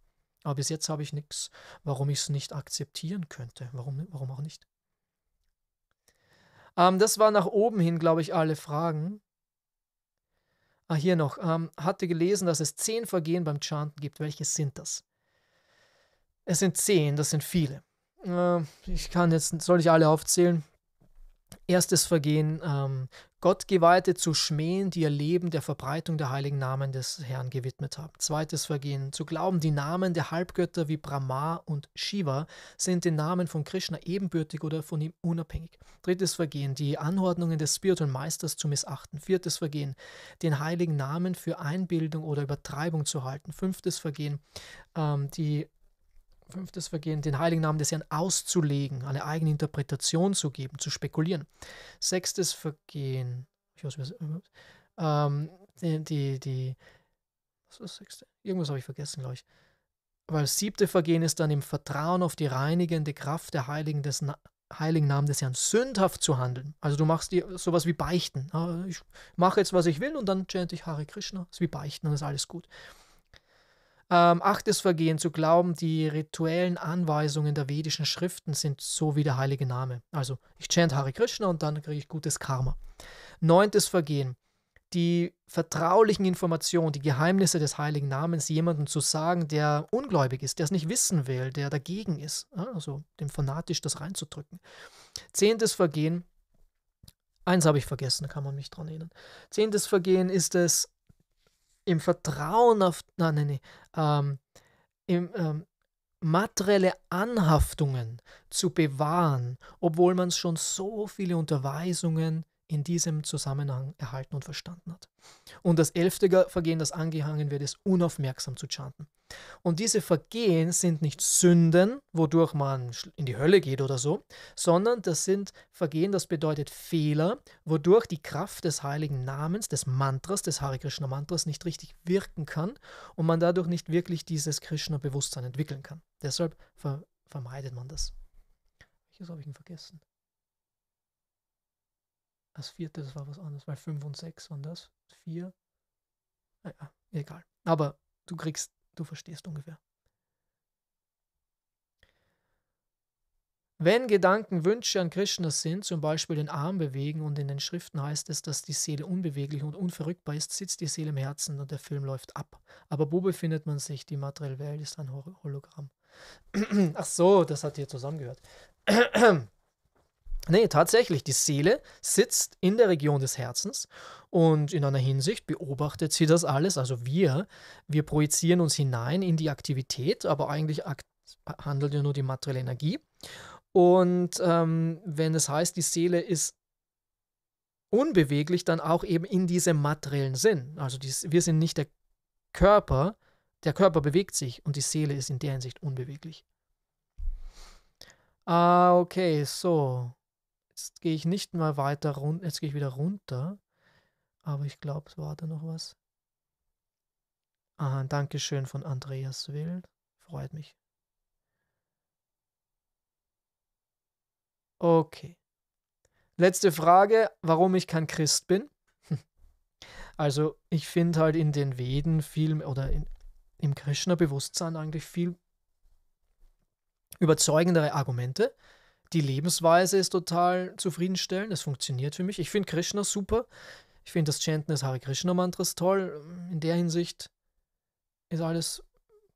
Aber bis jetzt habe ich nichts, warum ich es nicht akzeptieren könnte. Warum, warum auch nicht? Ähm, das war nach oben hin, glaube ich, alle Fragen. Ah, hier noch. Ähm, hatte gelesen, dass es zehn Vergehen beim Chanten gibt. Welches sind das? Es sind zehn, das sind viele. Äh, ich kann jetzt, soll ich alle aufzählen? Erstes Vergehen, ähm, Gottgeweihte zu schmähen, die ihr Leben der Verbreitung der heiligen Namen des Herrn gewidmet haben. Zweites Vergehen, zu glauben, die Namen der Halbgötter wie Brahma und Shiva sind den Namen von Krishna ebenbürtig oder von ihm unabhängig. Drittes Vergehen, die Anordnungen des spirituellen Meisters zu missachten. Viertes Vergehen, den heiligen Namen für Einbildung oder Übertreibung zu halten. Fünftes Vergehen, ähm, die Fünftes Vergehen, den heiligen Namen des Herrn auszulegen, eine eigene Interpretation zu geben, zu spekulieren. Sechstes Vergehen, ich weiß, was, ähm, die, die, die, was ist das sechste? Irgendwas habe ich vergessen, glaube ich. Weil das siebte Vergehen ist dann im Vertrauen auf die reinigende Kraft der Heiligen des Na Heiligen Namen des Herrn sündhaft zu handeln. Also du machst dir sowas wie Beichten. Ah, ich mache jetzt, was ich will und dann chante ich Hare Krishna. Das ist wie Beichten, und ist alles gut. Ähm, achtes Vergehen zu glauben, die rituellen Anweisungen der vedischen Schriften sind so wie der heilige Name. Also ich chant Hare Krishna und dann kriege ich gutes Karma. Neuntes Vergehen, die vertraulichen Informationen, die Geheimnisse des heiligen Namens jemandem zu sagen, der ungläubig ist, der es nicht wissen will, der dagegen ist. Also dem fanatisch das reinzudrücken. Zehntes Vergehen, eins habe ich vergessen, kann man mich dran erinnern. Zehntes Vergehen ist es, im Vertrauen auf, nein, nein, nein, ähm, im, ähm, materielle Anhaftungen zu bewahren, obwohl man schon so viele Unterweisungen in diesem Zusammenhang erhalten und verstanden hat. Und das elfte Vergehen, das angehangen wird, ist unaufmerksam zu chanten. Und diese Vergehen sind nicht Sünden, wodurch man in die Hölle geht oder so, sondern das sind Vergehen, das bedeutet Fehler, wodurch die Kraft des heiligen Namens, des Mantras, des Hare Krishna Mantras nicht richtig wirken kann und man dadurch nicht wirklich dieses Krishna-Bewusstsein entwickeln kann. Deshalb ver vermeidet man das. Welches habe ich denn vergessen? Das vierte, das war was anderes, weil fünf und sechs waren das. Vier. Naja, ah egal. Aber du kriegst, du verstehst ungefähr. Wenn Gedanken Wünsche an Krishna sind, zum Beispiel den Arm bewegen und in den Schriften heißt es, dass die Seele unbeweglich und unverrückbar ist, sitzt die Seele im Herzen und der Film läuft ab. Aber wo befindet man sich? Die materielle Welt ist ein Hologramm. Ach so, das hat hier zusammengehört. Nee, tatsächlich, die Seele sitzt in der Region des Herzens und in einer Hinsicht beobachtet sie das alles. Also wir, wir projizieren uns hinein in die Aktivität, aber eigentlich akt handelt ja nur die materielle Energie. Und ähm, wenn es heißt, die Seele ist unbeweglich, dann auch eben in diesem materiellen Sinn. Also dies, wir sind nicht der Körper, der Körper bewegt sich und die Seele ist in der Hinsicht unbeweglich. Ah, okay, so. Jetzt gehe ich nicht mal weiter runter. Jetzt gehe ich wieder runter. Aber ich glaube, es war da noch was. Ah, ein Dankeschön von Andreas Will. Freut mich. Okay. Letzte Frage, warum ich kein Christ bin. Also ich finde halt in den Veden viel oder in, im Krishna-Bewusstsein eigentlich viel überzeugendere Argumente die Lebensweise ist total zufriedenstellend. Es funktioniert für mich. Ich finde Krishna super. Ich finde das Chanten des Hare Krishna Mantras toll. In der Hinsicht ist alles,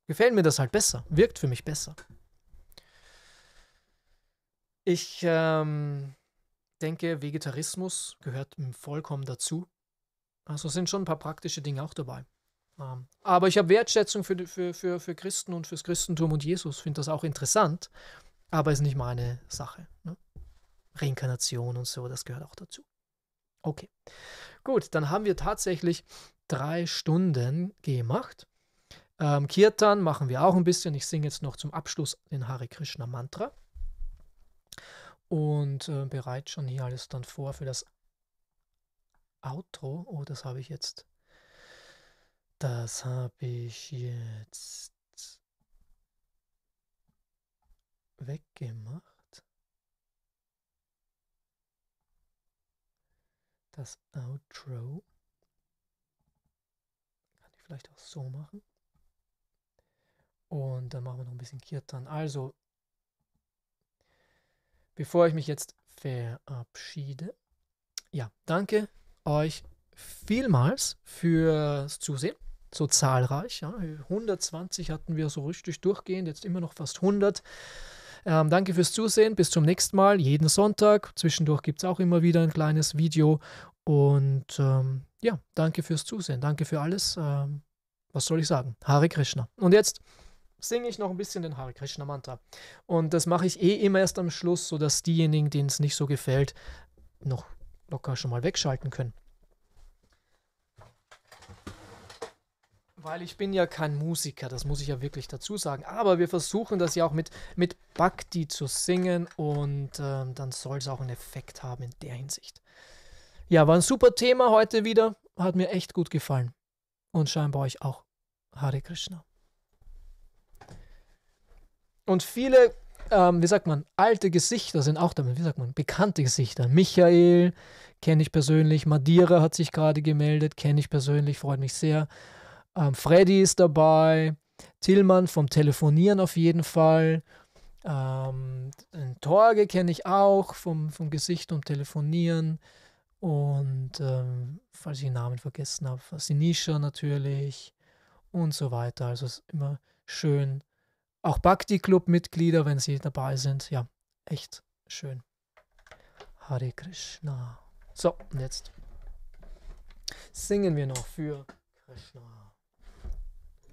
gefällt mir das halt besser, wirkt für mich besser. Ich ähm, denke, Vegetarismus gehört vollkommen dazu. Also sind schon ein paar praktische Dinge auch dabei. Ähm, aber ich habe Wertschätzung für, für, für, für Christen und fürs Christentum und Jesus, finde das auch interessant. Aber ist nicht meine Sache. Ne? Reinkarnation und so, das gehört auch dazu. Okay, gut, dann haben wir tatsächlich drei Stunden gemacht. Ähm, Kirtan machen wir auch ein bisschen. Ich singe jetzt noch zum Abschluss den Hare Krishna Mantra und äh, bereite schon hier alles dann vor für das Outro. Oh, das habe ich jetzt. Das habe ich jetzt weggemacht. Das Outro kann ich vielleicht auch so machen. Und dann machen wir noch ein bisschen Kirtan. Also, bevor ich mich jetzt verabschiede, ja, danke euch vielmals fürs Zusehen. So zahlreich, ja. 120 hatten wir so richtig durchgehend, jetzt immer noch fast 100. Ähm, danke fürs Zusehen. Bis zum nächsten Mal. Jeden Sonntag. Zwischendurch gibt es auch immer wieder ein kleines Video. Und ähm, ja, danke fürs Zusehen. Danke für alles. Ähm, was soll ich sagen? Hare Krishna. Und jetzt singe ich noch ein bisschen den Hare Krishna Mantra. Und das mache ich eh immer erst am Schluss, sodass diejenigen, denen es nicht so gefällt, noch locker schon mal wegschalten können. weil ich bin ja kein Musiker, das muss ich ja wirklich dazu sagen. Aber wir versuchen das ja auch mit, mit Bhakti zu singen und äh, dann soll es auch einen Effekt haben in der Hinsicht. Ja, war ein super Thema heute wieder. Hat mir echt gut gefallen. Und scheinbar euch auch. Hare Krishna. Und viele, ähm, wie sagt man, alte Gesichter sind auch damit, wie sagt man, bekannte Gesichter. Michael kenne ich persönlich, Madeira hat sich gerade gemeldet, kenne ich persönlich, freut mich sehr. Ähm, Freddy ist dabei, Tillmann vom Telefonieren auf jeden Fall. Ähm, Torge kenne ich auch vom, vom Gesicht und Telefonieren. Und ähm, falls ich den Namen vergessen habe, Sinisha natürlich und so weiter. Also es ist immer schön. Auch Bhakti-Club-Mitglieder, wenn sie dabei sind. Ja, echt schön. Hare Krishna. So, und jetzt singen wir noch für Krishna.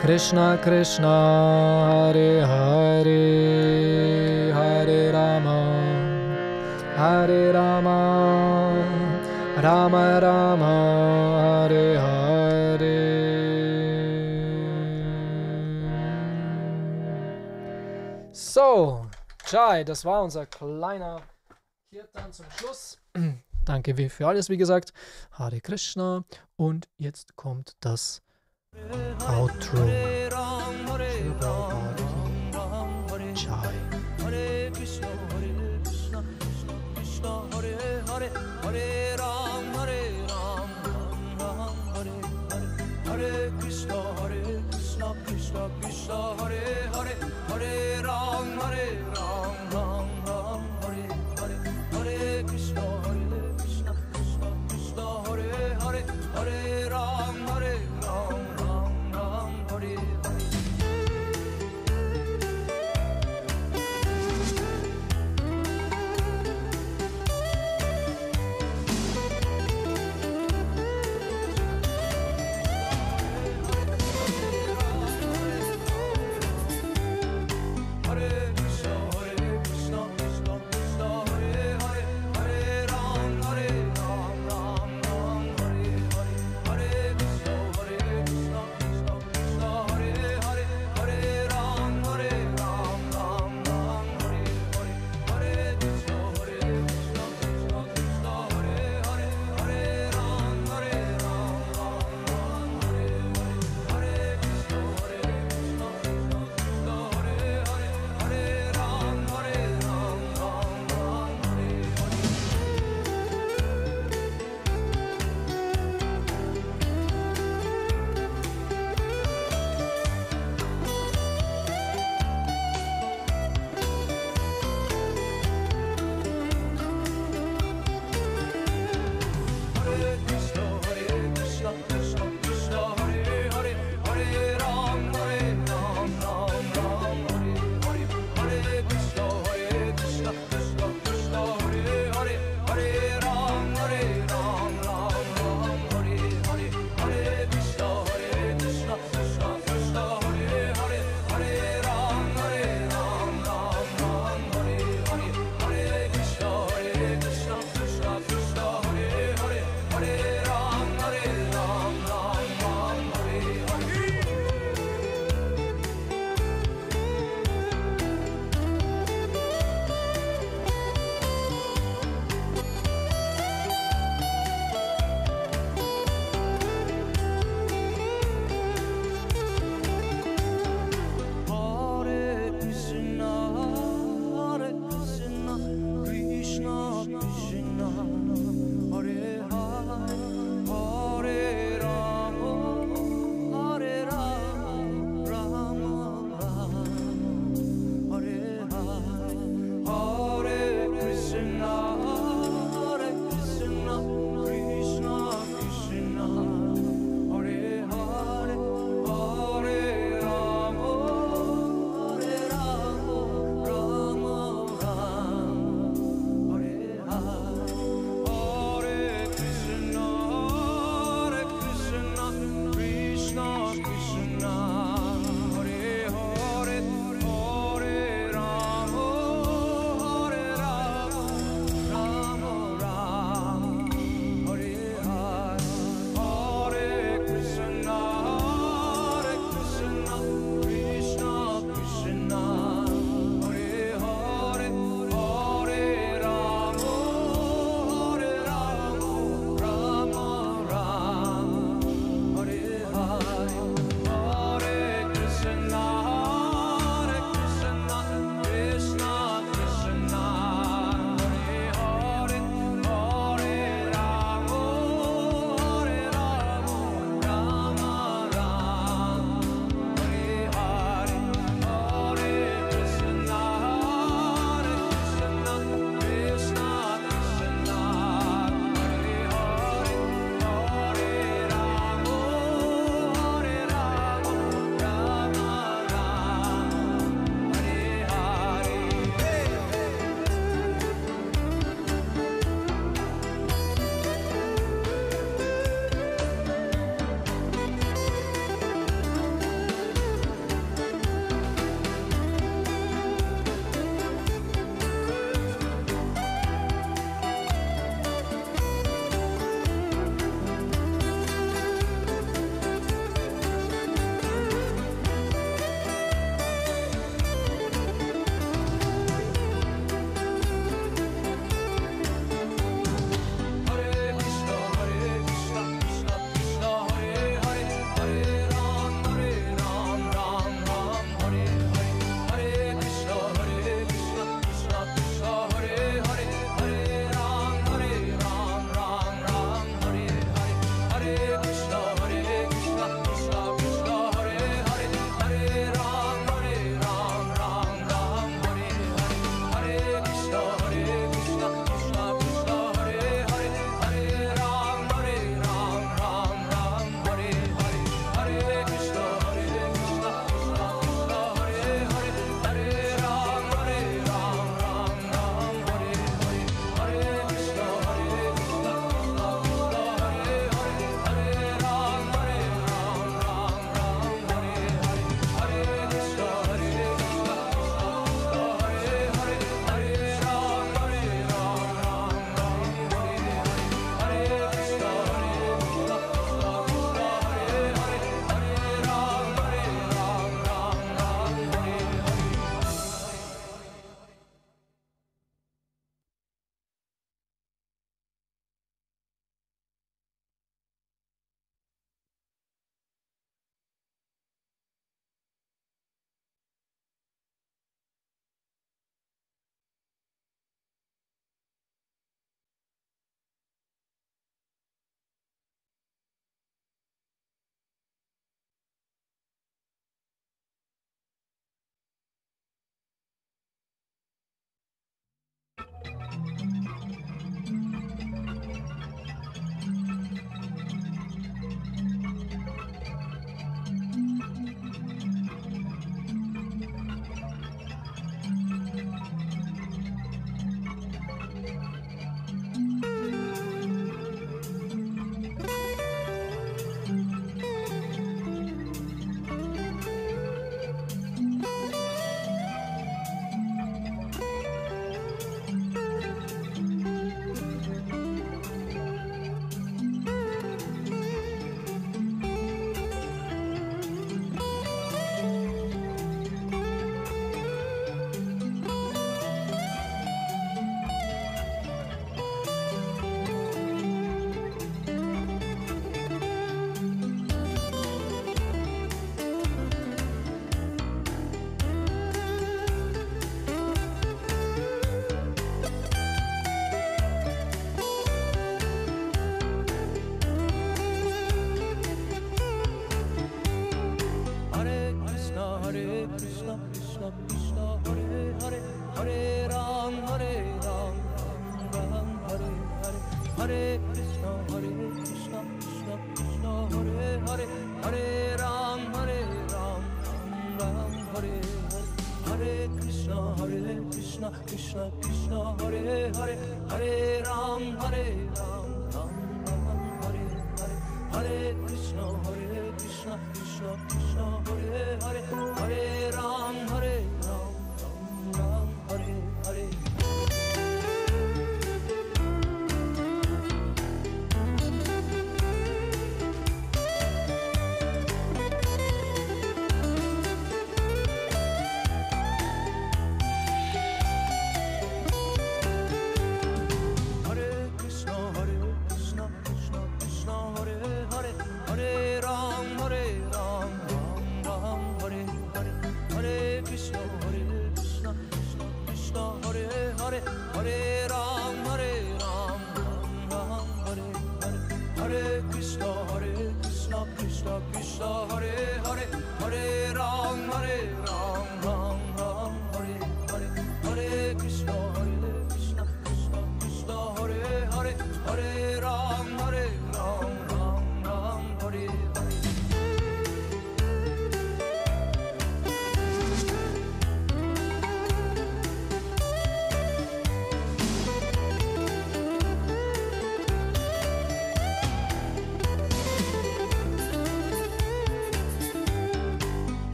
Krishna Krishna Hare Hare Hare Rama Hare Rama Rama Rama Hare Hare So, Jai, das war unser kleiner Kirtan zum Schluss. Danke für alles, wie gesagt. Hare Krishna. Und jetzt kommt das outro chai Hare Krishna Hare Krishna Krishna Krishna Hare